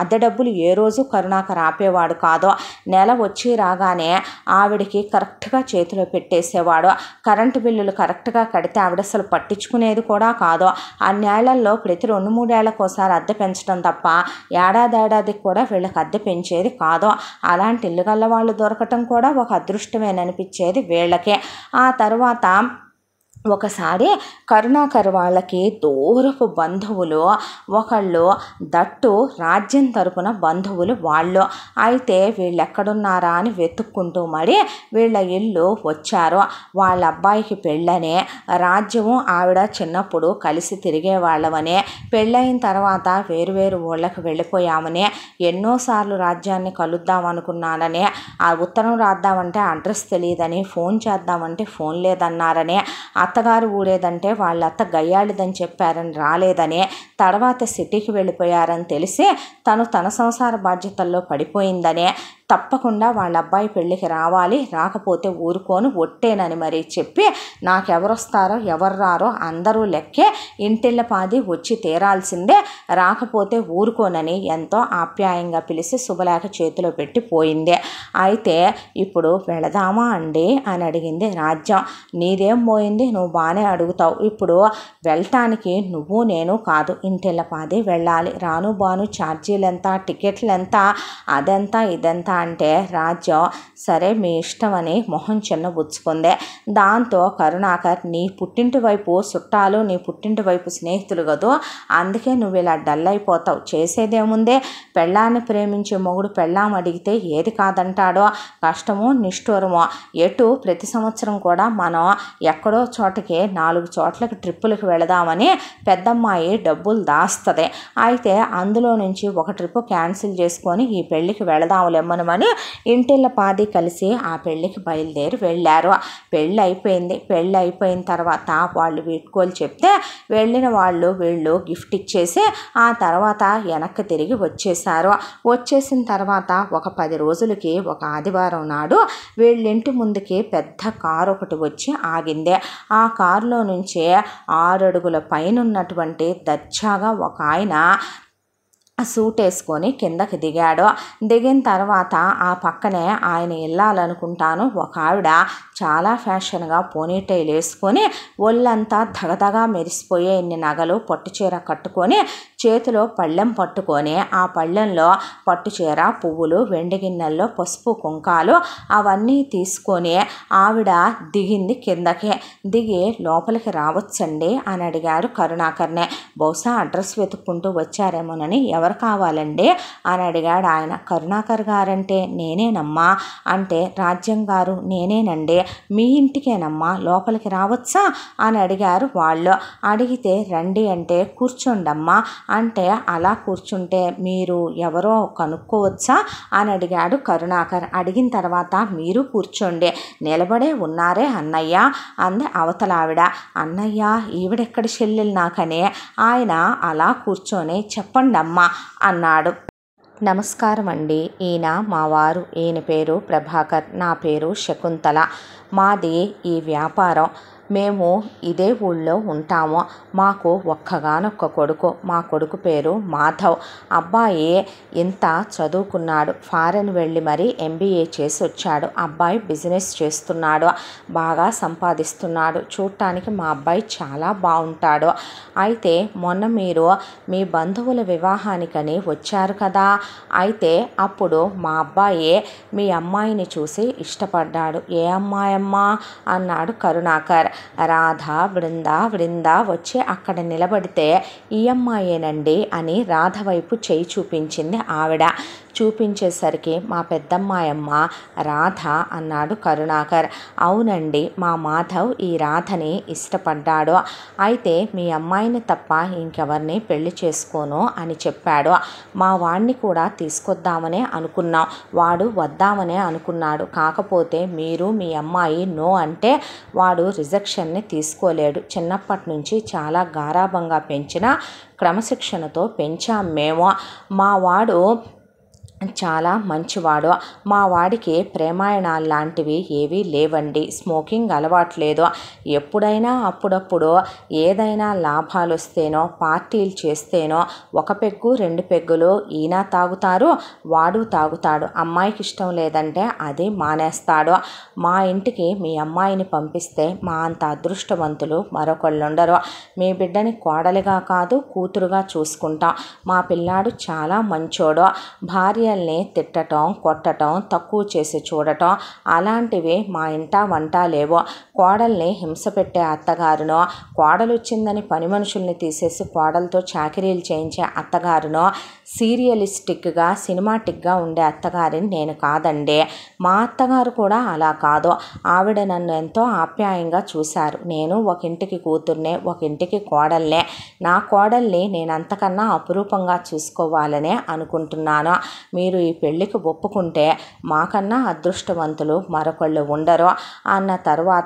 Speaker 1: అద్దె డబ్బులు ఏ రోజు కరుణాకర్ ఆపేవాడు కాదో నెల వచ్చి రాగానే ఆవిడకి కరెక్ట్గా చేతిలో పెట్టేసేవాడు కరెంటు బిల్లులు కరెక్ట్గా కడితే ఆవిడ అసలు పట్టించుకునేది కూడా కాదో ఆ నేలల్లో ప్రతి రెండు ఒకసారి అద్దె పెంచడం తప్ప ఏడాది ఏడాదికి కూడా వీళ్ళకి అద్దె పెంచేది కాదో అలాంటి ఇల్లు గల్లవాళ్ళు వాళ్ళు దొరకటం కూడా ఒక అదృష్టమేననిపించేది వీళ్ళకే ఆ తర్వాత ఒకసారి కరుణాకర్ వాళ్ళకి దూరపు బంధువులు ఒకళ్ళు దట్టు రాజ్యం తరపున బంధువులు వాళ్ళు అయితే వీళ్ళు ఎక్కడున్నారా అని వెతుక్కుంటూ మరి వీళ్ళ ఇల్లు వచ్చారు వాళ్ళ అబ్బాయికి పెళ్ళని రాజ్యము ఆవిడ చిన్నప్పుడు కలిసి తిరిగేవాళ్ళమని పెళ్ళైన తర్వాత వేరు వేరు ఊళ్ళకి వెళ్ళిపోయామని ఎన్నోసార్లు రాజ్యాన్ని కలుద్దామనుకున్నానని ఆ ఉత్తరం రాద్దామంటే అడ్రస్ తెలియదని ఫోన్ చేద్దామంటే ఫోన్ లేదన్నారని అత్తగారు ఊడేదంటే వాళ్ళ అత్త గయ్యాళిదని చెప్పారని రాలేదనే తర్వాత సిటీకి వెళ్ళిపోయారని తెలిసి తను తన సంసార బాధ్యతల్లో పడిపోయిందనే తప్పకుండా వాళ్ళ అబ్బాయి పెళ్ళికి రావాలి రాకపోతే ఊరుకోను ఒట్టేనని మరీ చెప్పి వస్తారో ఎవరు రారో అందరూ లెక్కే ఇంటిళ్ళ పాది వచ్చి తీరాల్సిందే రాకపోతే ఊరుకోనని ఎంతో ఆప్యాయంగా పిలిచి శుభలేఖ చేతిలో పెట్టి పోయిందే అయితే ఇప్పుడు వెళదామా అండి అని అడిగింది రాజ్యం నీదేం పోయింది నువ్వు బాగానే అడుగుతావు ఇప్పుడు వెళ్ళటానికి నువ్వు నేను కాదు ఇంటిళ్ళ పాది వెళ్ళాలి రాను బాను టికెట్లు ఎంత అదెంత ఇదెంత అంటే రాజ్యం సరే మీ ఇష్టమని మొహం చిన్న బుచ్చుకుంది దాంతో కరుణాకర్ నీ పుట్టింటి వైపు చుట్టాలు నీ పుట్టింటి వైపు స్నేహితులు కదూ అందుకే నువ్వు ఇలా డల్ అయిపోతావు చేసేదేముందే పెళ్ళాన్ని ప్రేమించే మొగుడు పెళ్ళాం అడిగితే ఏది కాదంటాడో కష్టము నిష్ఠూరమో ఎటు ప్రతి సంవత్సరం కూడా మనం ఎక్కడో చోటకి నాలుగు చోట్లకి ట్రిప్పులకు వెళదామని పెద్దమ్మాయి డబ్బులు దాస్తుంది అయితే అందులో నుంచి ఒక ట్రిప్ క్యాన్సిల్ చేసుకొని ఈ పెళ్ళికి వెళదాములేమ్మని అని ఇంటిళ్ళ పాది కలిసి ఆ పెళ్ళికి బయలుదేరి వెళ్ళారు పెళ్ళి అయిపోయింది పెళ్ళి అయిపోయిన తర్వాత వాళ్ళు వీట్కోలు చెప్తే వెళ్ళిన వాళ్ళు వీళ్ళు గిఫ్ట్ ఇచ్చేసి ఆ తర్వాత వెనక్కి తిరిగి వచ్చేసారు వచ్చేసిన తర్వాత ఒక పది రోజులకి ఒక ఆదివారం నాడు వీళ్ళింటి ముందుకి పెద్ద కారు ఒకటి వచ్చి ఆగింది ఆ కారులో నుంచి ఆరడుగుల పైన ఉన్నటువంటి దర్జాగా ఒక ఆయన ఆ సూట్ వేసుకొని కిందకి దిగాడు దిగిన తర్వాత ఆ పక్కనే ఆయన వెళ్ళాలనుకుంటాను ఒక ఆవిడ చాలా ఫ్యాషన్గా పోనీటైల్ వేసుకొని ఒళ్ళంతా దగదగా మెరిసిపోయే ఇన్ని నగలు చీర కట్టుకొని చేతిలో పళ్ళెం పట్టుకొని ఆ పళ్ళెంలో పట్టు చీర పువ్వులు వెండి గిన్నెల్లో పసుపు కుంకాలు అవన్నీ తీసుకొని ఆవిడ దిగింది కిందకి దిగి లోపలికి రావచ్చండి అని అడిగారు కరుణాకర్నే బహుశా అడ్రస్ వెతుక్కుంటూ వచ్చారేమోనని ఎవరు ఎవరు కావాలండి అని అడిగాడు ఆయన కరుణాకర్ గారంటే నేనేనమ్మా అంటే రాజ్యం గారు నేనేనండి మీ ఇంటికేనమ్మా లోపలికి రావచ్చా అని అడిగారు వాళ్ళు అడిగితే రండి అంటే కూర్చోండమ్మా అంటే అలా కూర్చుంటే మీరు ఎవరో కనుక్కోవచ్చా అని అడిగాడు కరుణాకర్ అడిగిన తర్వాత మీరు కూర్చోండి నిలబడే ఉన్నారే అన్నయ్య అంది అవతలావిడ అన్నయ్య ఈవిడెక్కడి చెల్లెలు నాకనే ఆయన అలా కూర్చొని చెప్పండమ్మా అన్నాడు నమస్కారం అండి ఈయన మా వారు ఈయన పేరు ప్రభాకర్ నా పేరు శకుంతల మాది ఈ వ్యాపారం మేము ఇదే ఊళ్ళో ఉంటాము మాకు ఒక్కగానొక్క కొడుకు మా కొడుకు పేరు మాధవ్ అబ్బాయి ఇంత చదువుకున్నాడు ఫారెన్ వెళ్ళి మరీ ఎంబీఏ చేసి వచ్చాడు అబ్బాయి బిజినెస్ చేస్తున్నాడు బాగా సంపాదిస్తున్నాడు చూడటానికి మా అబ్బాయి చాలా బాగుంటాడు అయితే మొన్న మీరు మీ బంధువుల వివాహానికని వచ్చారు కదా అయితే అప్పుడు మా అబ్బాయి మీ అమ్మాయిని చూసి ఇష్టపడ్డాడు ఏ అమ్మాయమ్మా అన్నాడు కరుణాకర్ రాధ వృంద వృంద వచ్చి అక్కడ నిలబడితే ఈ అమ్మాయేనండి అని రాధ వైపు చేయి చూపించింది ఆవిడ చూపించేసరికి మా పెద్దమ్మాయమ్మ రాధ అన్నాడు కరుణాకర్ అవునండి మా మాధవ్ ఈ రాధని ఇష్టపడ్డాడు అయితే మీ అమ్మాయిని తప్ప ఇంకెవరిని పెళ్లి చేసుకోను అని చెప్పాడు మా వాణ్ణి కూడా తీసుకొద్దామనే అనుకున్నాం వాడు వద్దామనే అనుకున్నాడు కాకపోతే మీరు మీ అమ్మాయి నో అంటే వాడు రిజెక్షన్ని తీసుకోలేడు చిన్నప్పటి నుంచి చాలా గారాభంగా పెంచిన క్రమశిక్షణతో పెంచాం మేము మా వాడు చాలా మంచివాడు మా వాడికి ప్రేమాయణాలు లాంటివి ఏవీ లేవండి స్మోకింగ్ అలవాట్లేదు ఎప్పుడైనా అప్పుడప్పుడు ఏదైనా లాభాలు వస్తేనో పార్టీలు చేస్తేనో ఒక పెగ్గు రెండు పెగ్గులు ఈయన తాగుతారు వాడు తాగుతాడు అమ్మాయికి ఇష్టం లేదంటే అది మానేస్తాడు మా ఇంటికి మీ అమ్మాయిని పంపిస్తే మా అంత అదృష్టవంతులు మరొకళ్ళు ఉండరు మీ బిడ్డని కోడలిగా కాదు కూతురుగా చూసుకుంటాం మా పిల్లాడు చాలా మంచోడు భార్య భార్యల్ని తిట్టటం కొట్టటం తక్కువ చేసి చూడటం అలాంటివి మా ఇంట వంట లేవో కోడల్ని హింస పెట్టే అత్తగారునో కోడలు వచ్చిందని పని మనుషుల్ని తీసేసి కోడలతో చాకరీలు చేయించే అత్తగారునో సీరియలిస్టిక్గా సినిమాటిక్గా ఉండే అత్తగారిని నేను కాదండి మా అత్తగారు కూడా అలా కాదు ఆవిడ నన్ను ఎంతో ఆప్యాయంగా చూశారు నేను ఒక ఇంటికి కూతుర్నే ఒక ఇంటికి కోడల్నే నా కోడల్ని నేను అంతకన్నా అపురూపంగా చూసుకోవాలనే అనుకుంటున్నాను మీరు ఈ పెళ్ళికి ఒప్పుకుంటే మాకన్నా అదృష్టవంతులు మరొకళ్ళు ఉండరు అన్న తర్వాత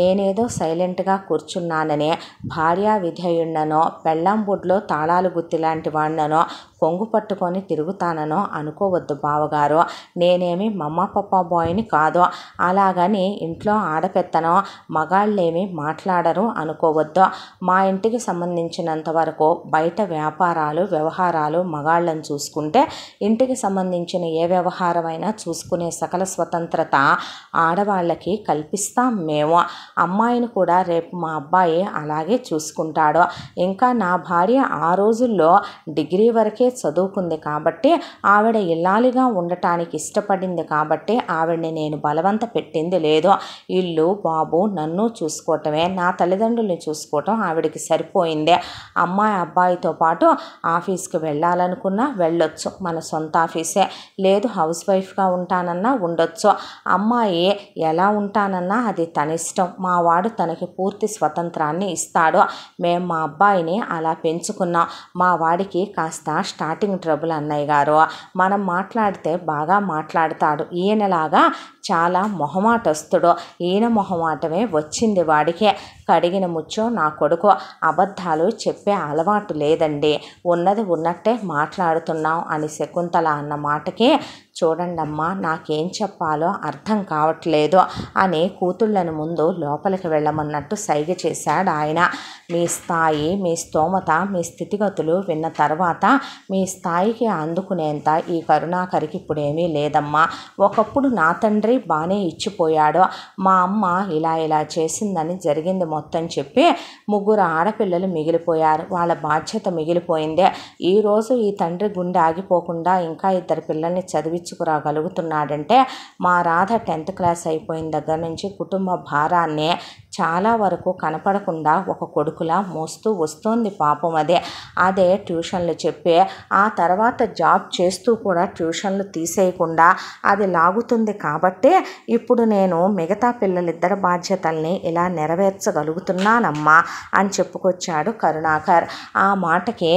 Speaker 1: నేనేదో సైలెంట్గా కూర్చున్నానని భార్యా విధేయుణ్ణనో పెళ్ళాంబుడ్లో తాళాలు గుత్తి లాంటి వాణ్ణనో పొంగు కొంగు పట్టుకొని తిరుగుతాననో అనుకోవద్దు బావగారు నేనేమి మమ్మ పప్ప బాయ్ని కాదు అలాగని ఇంట్లో ఆడపెత్తనో మగాళ్ళేమి మాట్లాడరు అనుకోవద్దు మా ఇంటికి సంబంధించినంత వరకు బయట వ్యాపారాలు వ్యవహారాలు మగాళ్ళని చూసుకుంటే ఇంటికి సంబంధించిన ఏ వ్యవహారమైనా చూసుకునే సకల స్వతంత్రత ఆడవాళ్ళకి కల్పిస్తాం మేము అమ్మాయిని కూడా రేపు మా అబ్బాయి అలాగే చూసుకుంటాడు ఇంకా నా భార్య ఆ రోజుల్లో డిగ్రీ వరకే చదువుకుంది కాబట్టి ఆవిడ ఇల్లాలిగా ఉండటానికి ఇష్టపడింది కాబట్టి ఆవిడని నేను బలవంత పెట్టింది లేదు ఇల్లు బాబు నన్ను చూసుకోవటమే నా తల్లిదండ్రుల్ని చూసుకోవటం ఆవిడకి సరిపోయిందే అమ్మాయి అబ్బాయితో పాటు ఆఫీస్కి వెళ్ళాలనుకున్నా వెళ్ళొచ్చు మన సొంత ఆఫీసే లేదు హౌస్ వైఫ్గా ఉంటానన్నా ఉండొచ్చు అమ్మాయి ఎలా ఉంటానన్నా అది తనిష్టం మా వాడు తనకి పూర్తి స్వతంత్రాన్ని ఇస్తాడు మేము మా అబ్బాయిని అలా పెంచుకున్నాం మా వాడికి కాస్త స్టార్ట్ స్టార్టింగ్ ట్రబుల్ అన్నయ్య గారు మనం మాట్లాడితే బాగా మాట్లాడతాడు ఈయనలాగా చాలా మొహమాటస్తుడు ఈయన మొహమాటమే వచ్చింది వాడికే కడిగిన ముచ్చో నా కొడుకు అబద్ధాలు చెప్పే అలవాటు లేదండి ఉన్నది ఉన్నట్టే మాట్లాడుతున్నాం అని శకుంతల అన్న మాటకి చూడండమ్మా నాకేం చెప్పాలో అర్థం కావట్లేదు అని కూతుళ్ళను ముందు లోపలికి వెళ్ళమన్నట్టు సైగ చేశాడు ఆయన మీ స్థాయి మీ స్తోమత మీ స్థితిగతులు విన్న తర్వాత మీ స్థాయికి అందుకునేంత ఈ కరుణాకరికి ఇప్పుడేమీ లేదమ్మా ఒకప్పుడు నా తండ్రి బాగానే ఇచ్చిపోయాడు మా అమ్మ ఇలా ఇలా చేసిందని జరిగింది మొత్తం చెప్పి ముగ్గురు ఆడపిల్లలు మిగిలిపోయారు వాళ్ళ బాధ్యత మిగిలిపోయిందే ఈరోజు ఈ తండ్రి గుండె ఆగిపోకుండా ఇంకా ఇద్దరు పిల్లల్ని చదివి తీర్చుకురాగలుగుతున్నాడంటే మా రాధ టెన్త్ క్లాస్ అయిపోయిన దగ్గర నుంచి కుటుంబ భారాన్ని చాలా వరకు కనపడకుండా ఒక కొడుకులా మోస్తూ వస్తుంది పాపం అదే అదే ట్యూషన్లు చెప్పి ఆ తర్వాత జాబ్ చేస్తూ కూడా ట్యూషన్లు తీసేయకుండా అది లాగుతుంది కాబట్టి ఇప్పుడు నేను మిగతా పిల్లలిద్దరి బాధ్యతల్ని ఇలా నెరవేర్చగలుగుతున్నానమ్మా అని చెప్పుకొచ్చాడు కరుణాకర్ ఆ మాటకి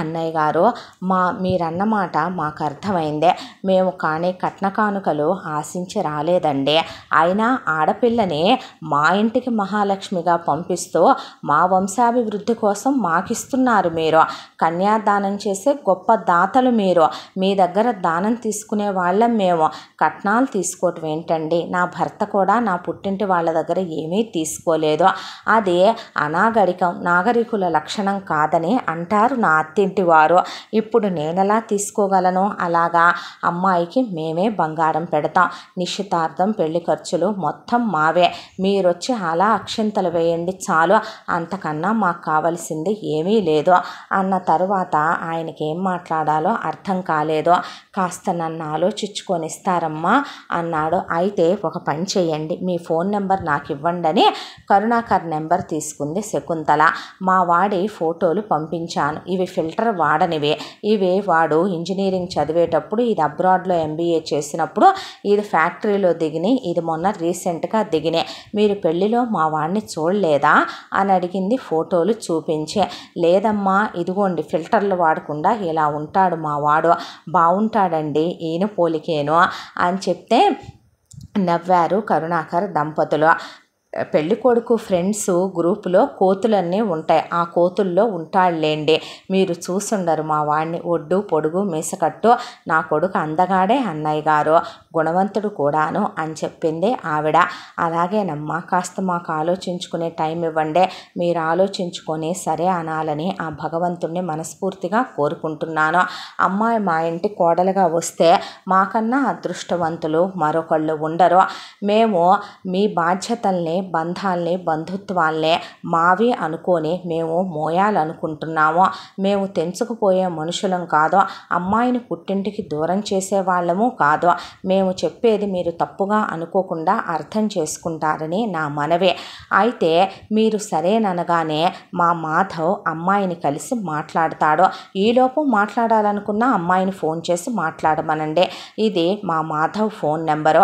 Speaker 1: అన్నయ్య గారు మా మీరన్నమాట మాకు అర్థమైందే మేము కానీ కట్న కానుకలు ఆశించి రాలేదండి అయినా ఆడపిల్లని మా ఇంటికి మహాలక్ష్మిగా పంపిస్తూ మా వంశాభివృద్ధి కోసం మాకిస్తున్నారు మీరు కన్యాదానం చేసే గొప్ప దాతలు మీరు మీ దగ్గర దానం తీసుకునే వాళ్ళం మేము కట్నాలు తీసుకోవటం ఏంటండి నా భర్త కూడా నా పుట్టింటి వాళ్ళ దగ్గర ఏమీ తీసుకోలేదు అది అనాగరికం నాగరికుల లక్షణం కాదని అంటారు నా అత్తింటి ఇప్పుడు నేనెలా తీసుకోగలను అలాగా అమ్మాయికి మేమే బంగారం పెడతాం నిశ్చితార్థం పెళ్లి ఖర్చులు మొత్తం మావే మీరొచ్చి అలా అక్షింతలు వేయండి చాలు అంతకన్నా మాకు కావలసింది ఏమీ లేదు అన్న తరువాత ఆయనకి ఏం మాట్లాడాలో అర్థం కాలేదు కాస్త నన్ను ఆలోచించుకొని ఇస్తారమ్మా అన్నాడు అయితే ఒక పని చేయండి మీ ఫోన్ నెంబర్ నాకు ఇవ్వండి అని కరుణాకర్ నెంబర్ తీసుకుంది శకుంతల మా వాడి ఫోటోలు పంపించాను ఇవి ఫిల్ ఫిల్టర్ వాడనివే ఇవి వాడు ఇంజనీరింగ్ చదివేటప్పుడు ఇది అబ్రాడ్లో ఎంబీఏ చేసినప్పుడు ఇది ఫ్యాక్టరీలో దిగిని ఇది మొన్న రీసెంట్గా దిగినే మీరు పెళ్ళిలో మా వాడిని చూడలేదా అని అడిగింది ఫోటోలు చూపించే లేదమ్మా ఇదిగోండి ఫిల్టర్లు వాడకుండా ఇలా ఉంటాడు మా వాడు బాగుంటాడండి ఈయన పోలికేను అని చెప్తే నవ్వారు కరుణాకర్ దంపతులు పెళ్లి కొడుకు ఫ్రెండ్స్ గ్రూపులో కోతులన్నీ ఉంటాయి ఆ కోతుల్లో ఉంటాడులేండి మీరు చూసుండరు మా వాడిని ఒడ్డు పొడుగు మీసకట్టు నా కొడుకు అందగాడే అన్నయ్య గారు గుణవంతుడు కూడాను అని చెప్పింది ఆవిడ అలాగేనమ్మా కాస్త మాకు ఆలోచించుకునే టైం ఇవ్వండి మీరు ఆలోచించుకొని సరే అనాలని ఆ భగవంతుణ్ణి మనస్ఫూర్తిగా కోరుకుంటున్నాను అమ్మాయి మా ఇంటి కోడలుగా వస్తే మాకన్నా అదృష్టవంతులు మరొకళ్ళు ఉండరు మేము మీ బాధ్యతల్ని బంధాల్ని బంధుత్వాల్నే మావి అనుకొని మేము మోయాలనుకుంటున్నాము మేము తెంచుకుపోయే మనుషులం కాదు అమ్మాయిని పుట్టింటికి దూరం చేసేవాళ్ళము కాదు మేము చెప్పేది మీరు తప్పుగా అనుకోకుండా అర్థం చేసుకుంటారని నా మనవే అయితే మీరు సరేననగానే మా మాధవ్ అమ్మాయిని కలిసి మాట్లాడతాడు ఈలోపు మాట్లాడాలనుకున్న అమ్మాయిని ఫోన్ చేసి మాట్లాడమనండి ఇది మా మాధవ్ ఫోన్ నెంబరు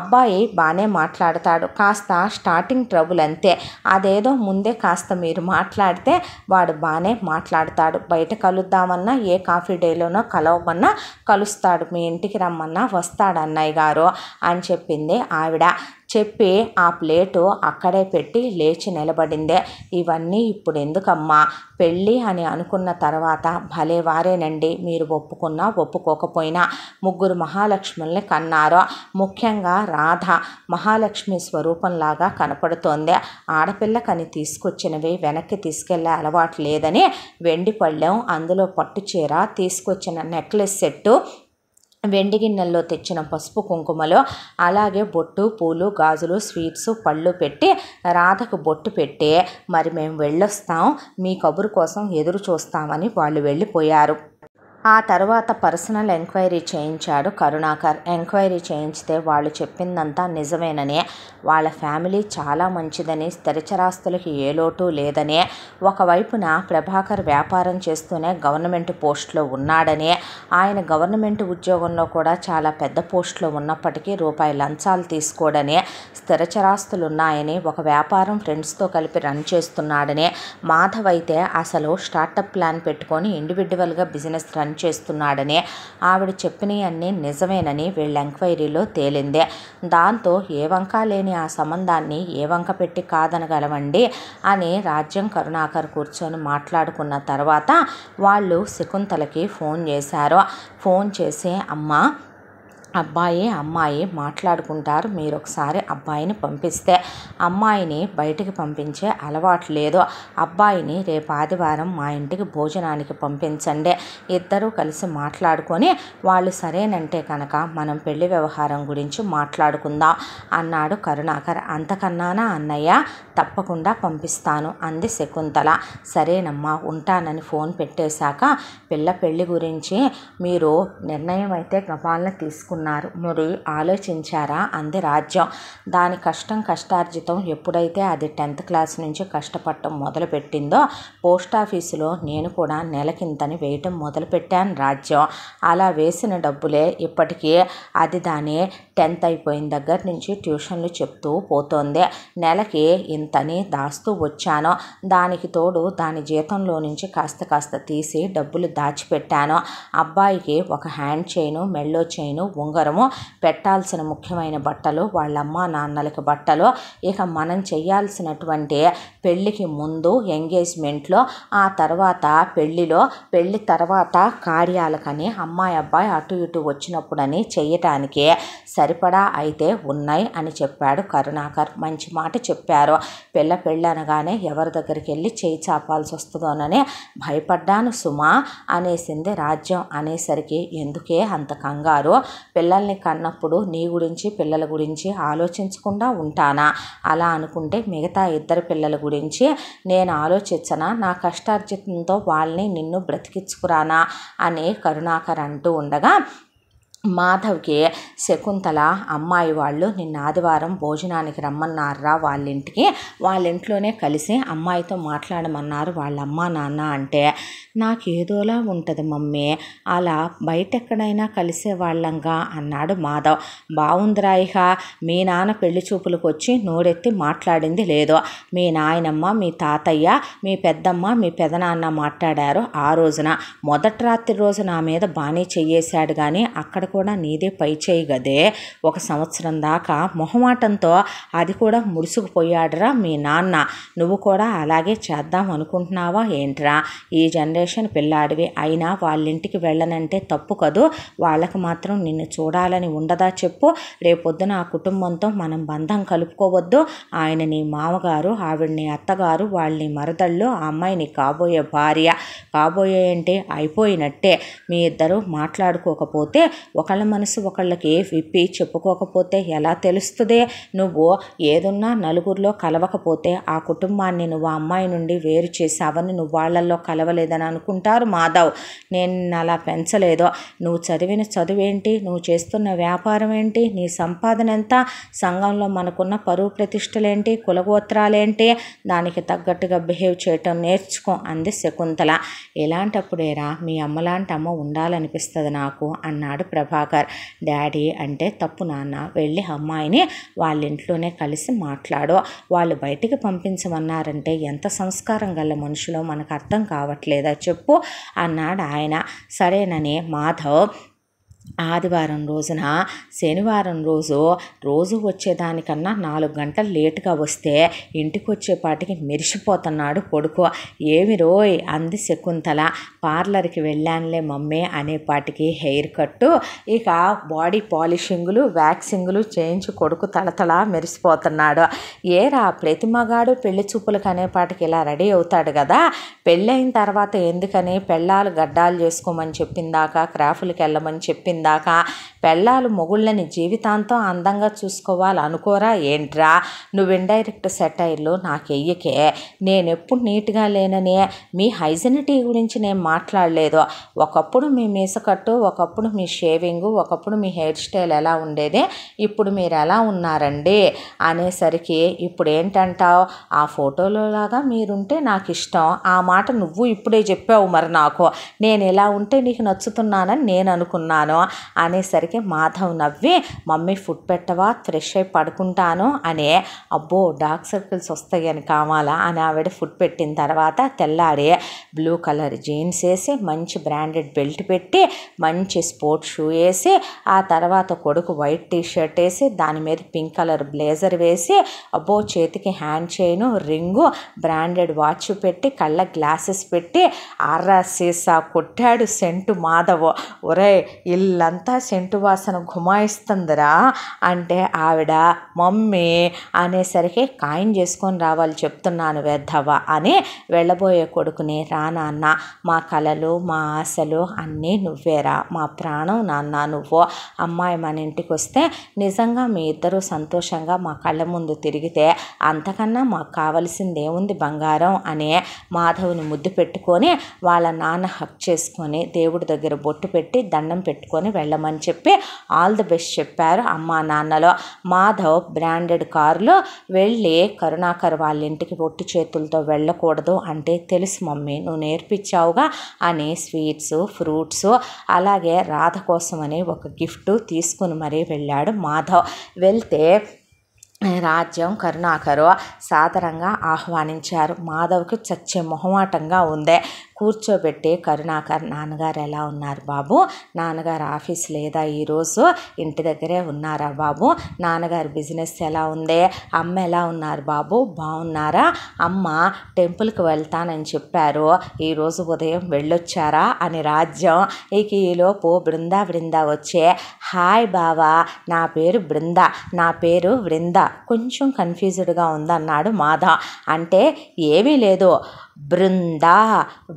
Speaker 1: అబ్బాయి బాగానే మాట్లాడతాడు కాస్త స్టా స్టార్టింగ్ ట్రబుల్ అంతే అదేదో ముందే కాస్త మీరు మాట్లాడితే వాడు బాగానే మాట్లాడతాడు బయట కలుద్దామన్నా ఏ కాఫీ డేలోనో కలవమన్నా కలుస్తాడు మీ ఇంటికి రమ్మన్నా వస్తాడు అన్నయ్య గారు అని చెప్పింది ఆవిడ చెప్పి ఆ ప్లేటు అక్కడే పెట్టి లేచి నిలబడిందే ఇవన్నీ ఇప్పుడు ఎందుకమ్మా పెళ్ళి అని అనుకున్న తర్వాత భలే వారేనండి మీరు ఒప్పుకున్నా ఒప్పుకోకపోయినా ముగ్గురు మహాలక్ష్ముల్ని కన్నారో ముఖ్యంగా రాధ మహాలక్ష్మి స్వరూపంలాగా కనపడుతోంది ఆడపిల్లకని తీసుకొచ్చినవి వెనక్కి తీసుకెళ్లే అలవాటు లేదని వెండి పళ్ళెం అందులో పట్టు చీర తీసుకొచ్చిన నెక్లెస్ సెట్టు వెండి గిన్నెల్లో తెచ్చిన పసుపు కుంకుమలో అలాగే బొట్టు పూలు గాజులు స్వీట్స్ పళ్ళు పెట్టి రాధకు బొట్టు పెట్టి మరి మేము వెళ్ళొస్తాం మీ కబురు కోసం ఎదురు చూస్తామని వాళ్ళు వెళ్ళిపోయారు ఆ తర్వాత పర్సనల్ ఎంక్వైరీ చేయించాడు కరుణాకర్ ఎంక్వైరీ చేయించితే వాళ్ళు చెప్పిందంతా నిజమేననే వాళ్ళ ఫ్యామిలీ చాలా మంచిదని స్థిరచరాస్తులకి ఏ లోటు లేదనే ఒకవైపున ప్రభాకర్ వ్యాపారం చేస్తూనే గవర్నమెంట్ పోస్టులో ఉన్నాడని ఆయన గవర్నమెంట్ ఉద్యోగంలో కూడా చాలా పెద్ద పోస్టులో ఉన్నప్పటికీ రూపాయి లంచాలు తీసుకోడని స్థిరచరాస్తులు ఉన్నాయని ఒక వ్యాపారం ఫ్రెండ్స్తో కలిపి రన్ చేస్తున్నాడని మాధవ్ అయితే అసలు స్టార్టప్ ప్లాన్ పెట్టుకొని ఇండివిజువల్గా బిజినెస్ రన్ చేస్తున్నాడని ఆవిడ చెప్పినవన్నీ నిజమేనని వీళ్ళ ఎంక్వైరీలో తేలింది దాంతో ఏ వంక లేని ఆ సంబంధాన్ని ఏ వంక పెట్టి కాదనగలవండి అని రాజ్యం కరుణాకర్ కూర్చొని మాట్లాడుకున్న తర్వాత వాళ్ళు శకుంతలకి ఫోన్ చేశారు ఫోన్ చేసి అమ్మ అబ్బాయి అమ్మాయి మాట్లాడుకుంటారు మీరు ఒకసారి అబ్బాయిని పంపిస్తే అమ్మాయిని బయటికి పంపించే అలవాటు లేదు అబ్బాయిని రేపు ఆదివారం మా ఇంటికి భోజనానికి పంపించండి ఇద్దరూ కలిసి మాట్లాడుకొని వాళ్ళు సరేనంటే కనుక మనం పెళ్లి వ్యవహారం గురించి మాట్లాడుకుందాం అన్నాడు కరుణాకర్ అంతకన్నానా అన్నయ్య తప్పకుండా పంపిస్తాను అంది శకుంతల సరేనమ్మా ఉంటానని ఫోన్ పెట్టేశాక పిల్ల పెళ్లి గురించి మీరు నిర్ణయం అయితే గపాలను తీసుకున్నారు ఉన్నారు మరి ఆలోచించారా అంది రాజ్యం దాని కష్టం కష్టార్జితం ఎప్పుడైతే అది టెన్త్ క్లాస్ నుంచి కష్టపడటం మొదలుపెట్టిందో పోస్టాఫీసులో నేను కూడా నెలకింతని వేయటం మొదలుపెట్టాను రాజ్యం అలా వేసిన డబ్బులే ఇప్పటికీ అది దాని టెన్త్ అయిపోయిన దగ్గర నుంచి ట్యూషన్లు చెప్తూ పోతోంది నెలకి ఇంతని దాస్తూ వచ్చాను దానికి తోడు దాని జీతంలో నుంచి కాస్త కాస్త తీసి డబ్బులు దాచిపెట్టాను అబ్బాయికి ఒక హ్యాండ్ చైను మెళ్ళో చైను ఉంగరము పెట్టాల్సిన ముఖ్యమైన బట్టలు వాళ్ళమ్మ నాన్నలకి బట్టలు ఇక మనం చేయాల్సినటువంటి పెళ్ళికి ముందు ఎంగేజ్మెంట్లో ఆ తర్వాత పెళ్ళిలో పెళ్ళి తర్వాత కార్యాలకని అమ్మాయి అబ్బాయి అటు ఇటు వచ్చినప్పుడని చేయటానికి సరే సరిపడా అయితే ఉన్నాయి అని చెప్పాడు కరుణాకర్ మంచి మాట చెప్పారు పిల్ల పెళ్ళనగానే ఎవరి దగ్గరికి వెళ్ళి చేయి చాపాల్సి వస్తుందోనని భయపడ్డాను సుమా అనేసింది రాజ్యం అనేసరికి ఎందుకే అంత కంగారు పిల్లల్ని కన్నప్పుడు నీ గురించి పిల్లల గురించి ఆలోచించకుండా ఉంటానా అలా అనుకుంటే మిగతా ఇద్దరు పిల్లల గురించి నేను ఆలోచించనా నా కష్టార్జితంతో వాళ్ళని నిన్ను బ్రతికించుకురానా అని కరుణాకర్ అంటూ ఉండగా మాధవ్కి శకుంతల అమ్మాయి వాళ్ళు నిన్న ఆదివారం భోజనానికి రమ్మన్నారా వాళ్ళ ఇంటికి వాళ్ళ ఇంట్లోనే కలిసి అమ్మాయితో మాట్లాడమన్నారు వాళ్ళ అమ్మ నాన్న అంటే నాకేదోలా ఉంటుంది మమ్మీ అలా బయట ఎక్కడైనా కలిసే వాళ్ళంగా అన్నాడు మాధవ్ బావుందిరా ఇహ మీ నాన్న పెళ్లి చూపులకు వచ్చి నోడెత్తి మాట్లాడింది లేదు మీ నాయనమ్మ మీ తాతయ్య మీ పెద్దమ్మ మీ పెదనాన్న మాట్లాడారు ఆ రోజున మొదటి రాత్రి రోజు నా మీద బాణీ చెయ్యేశాడు కానీ అక్కడ కూడా నీదే పై చేయి గదే ఒక సంవత్సరం దాకా మొహమాటంతో అది కూడా ముడుసుకుపోయాడురా మీ నాన్న నువ్వు కూడా అలాగే చేద్దాం అనుకుంటున్నావా ఏంట్రా ఈ జనరేషన్ పిల్లాడివి అయినా వాళ్ళింటికి వెళ్ళనంటే తప్పు కదూ వాళ్ళకి మాత్రం నిన్ను చూడాలని ఉండదా చెప్పు రేపొద్దున ఆ కుటుంబంతో మనం బంధం కలుపుకోవద్దు ఆయన నీ మామగారు ఆవిడ నీ అత్తగారు వాళ్ళని మరదళ్ళు ఆ అమ్మాయిని కాబోయే భార్య కాబోయే అంటే అయిపోయినట్టే మీ ఇద్దరు మాట్లాడుకోకపోతే ఒక ఒకళ్ళ మనసు ఒకళ్ళకి విప్పి చెప్పుకోకపోతే ఎలా తెలుస్తుంది నువ్వు ఏదున్నా నలుగురిలో కలవకపోతే ఆ కుటుంబాన్ని నువ్వు అమ్మాయి నుండి వేరు అవన్నీ నువ్వు వాళ్ళల్లో కలవలేదని అనుకుంటారు మాధవ్ నేను అలా పెంచలేదో నువ్వు చదివిన చదువేంటి నువ్వు చేస్తున్న వ్యాపారం ఏంటి నీ సంపాదన ఎంత సంఘంలో మనకున్న పరువు ప్రతిష్టలేంటి కులగోత్రాలేంటి దానికి తగ్గట్టుగా బిహేవ్ చేయటం నేర్చుకో అంది శకుంతల ఇలాంటప్పుడేరా మీ అమ్మలాంటి అమ్మ ఉండాలనిపిస్తుంది నాకు అన్నాడు ప్రభా ప్రభాకర్ డాడీ అంటే తప్పు నాన్న వెళ్ళి అమ్మాయిని వాళ్ళ ఇంట్లోనే కలిసి మాట్లాడు వాళ్ళు బయటికి పంపించమన్నారంటే ఎంత సంస్కారం గల మనుషులో మనకు అర్థం కావట్లేదా చెప్పు అన్నాడు ఆయన సరేనని మాధవ్ ఆదివారం రోజున శనివారం రోజు రోజు వచ్చేదానికన్నా నాలుగు గంటలు లేటుగా వస్తే ఇంటికి వచ్చేపాటికి మెరిసిపోతున్నాడు కొడుకు ఏమి రోయ్ అంది శకుంతల పార్లర్కి వెళ్ళానులే మమ్మీ అనేపాటికి హెయిర్ కట్టు ఇక బాడీ పాలిషింగులు వ్యాక్సింగులు చేయించి కొడుకు తలతల మెరిసిపోతున్నాడు ఏరా ప్రతి మగాడు పెళ్లి చూపులకు అనేపాటికి ఇలా రెడీ అవుతాడు కదా పెళ్ళైన తర్వాత ఎందుకని పెళ్ళాలు గడ్డాలు చేసుకోమని చెప్పిందాక క్రాఫ్ట్లకి వెళ్ళమని చెప్పింది వచ్చిందాక పెళ్ళాలు మొగుళ్ళని జీవితాంతం అందంగా చూసుకోవాలనుకోరా ఏంట్రా నువ్వు ఇండైరెక్ట్ సెటైర్లు నాకెయ్యకే నేనెప్పుడు నీట్గా లేననే మీ హైజినిటీ గురించి నేను మాట్లాడలేదు ఒకప్పుడు మీ మీసకట్టు ఒకప్పుడు మీ షేవింగ్ ఒకప్పుడు మీ హెయిర్ స్టైల్ ఎలా ఉండేది ఇప్పుడు మీరు ఎలా ఉన్నారండి అనేసరికి ఇప్పుడు ఏంటంటావు ఆ ఫోటోలో లాగా మీరుంటే నాకు ఇష్టం ఆ మాట నువ్వు ఇప్పుడే చెప్పావు మరి నాకు నేను ఎలా ఉంటే నీకు నచ్చుతున్నానని నేను అనుకున్నాను అనేసరికి మాధవ్ నవ్వి మమ్మీ ఫుడ్ పెట్టవా ఫ్రెష్ అయి పడుకుంటాను అనే అబ్బో డార్క్ సర్కిల్స్ వస్తాయని కావాలా అని ఆవిడ ఫుడ్ పెట్టిన తర్వాత తెల్లాడి బ్లూ కలర్ జీన్స్ వేసి మంచి బ్రాండెడ్ బెల్ట్ పెట్టి మంచి స్పోర్ట్స్ షూ వేసి ఆ తర్వాత కొడుకు వైట్ టీ షర్ట్ వేసి దాని మీద పింక్ కలర్ బ్లేజర్ వేసి అబ్బో చేతికి hand chain ring branded watch పెట్టి కళ్ళ గ్లాసెస్ పెట్టి ఆర్రా సీసా కొట్టాడు సెంటు మాధవ్ ఒరే ఇల్ ఇల్లంతా సెంటు వాసన ఘుమాయిస్తుందిరా అంటే ఆవిడ మమ్మీ అనేసరికి కాయం చేసుకొని రావాలి చెప్తున్నాను వెద్దవ అని వెళ్ళబోయే కొడుకుని రా నాన్న మా కళలు మా ఆశలు అన్నీ నువ్వేరా మా ప్రాణం నాన్న నువ్వు అమ్మాయి మన ఇంటికి వస్తే నిజంగా మీ ఇద్దరు సంతోషంగా మా కళ్ళ ముందు తిరిగితే అంతకన్నా మాకు కావలసింది ఏముంది బంగారం అని మాధవుని ముద్దు పెట్టుకొని వాళ్ళ నాన్న హక్ చేసుకొని దేవుడి దగ్గర బొట్టు పెట్టి దండం పెట్టుకొని తీసుకొని వెళ్ళమని చెప్పి ఆల్ ద బెస్ట్ చెప్పారు అమ్మా నాన్నలో మాధవ్ బ్రాండెడ్ కారులో వెళ్ళి కరుణాకర్ వాళ్ళ ఇంటికి ఒట్టి చేతులతో వెళ్ళకూడదు అంటే తెలుసు మమ్మీ నువ్వు నేర్పించావుగా అని స్వీట్స్ ఫ్రూట్స్ అలాగే రాధ కోసమని ఒక గిఫ్ట్ తీసుకుని మరీ వెళ్ళాడు మాధవ్ వెళ్తే రాజ్యం కరుణాకరు సాదరంగా ఆహ్వానించారు మాధవ్కి చచ్చే మొహమాటంగా ఉందే కూర్చోబెట్టి కరుణాకర్ నాన్నగారు ఎలా ఉన్నారు బాబు నాన్నగారు ఆఫీస్ లేదా ఈరోజు ఇంటి దగ్గరే ఉన్నారా బాబు నాన్నగారు బిజినెస్ ఎలా ఉంది అమ్మ ఎలా ఉన్నారు బాబు బాగున్నారా అమ్మ టెంపుల్కి వెళ్తానని చెప్పారు ఈరోజు ఉదయం వెళ్ళొచ్చారా అని రాజ్యం ఇక ఈలోపు బృందా బృందా వచ్చే హాయ్ బావా నా పేరు బృంద నా పేరు వృంద కొంచెం కన్ఫ్యూజ్డ్గా ఉందన్నాడు మాధ అంటే ఏమీ లేదు బృందా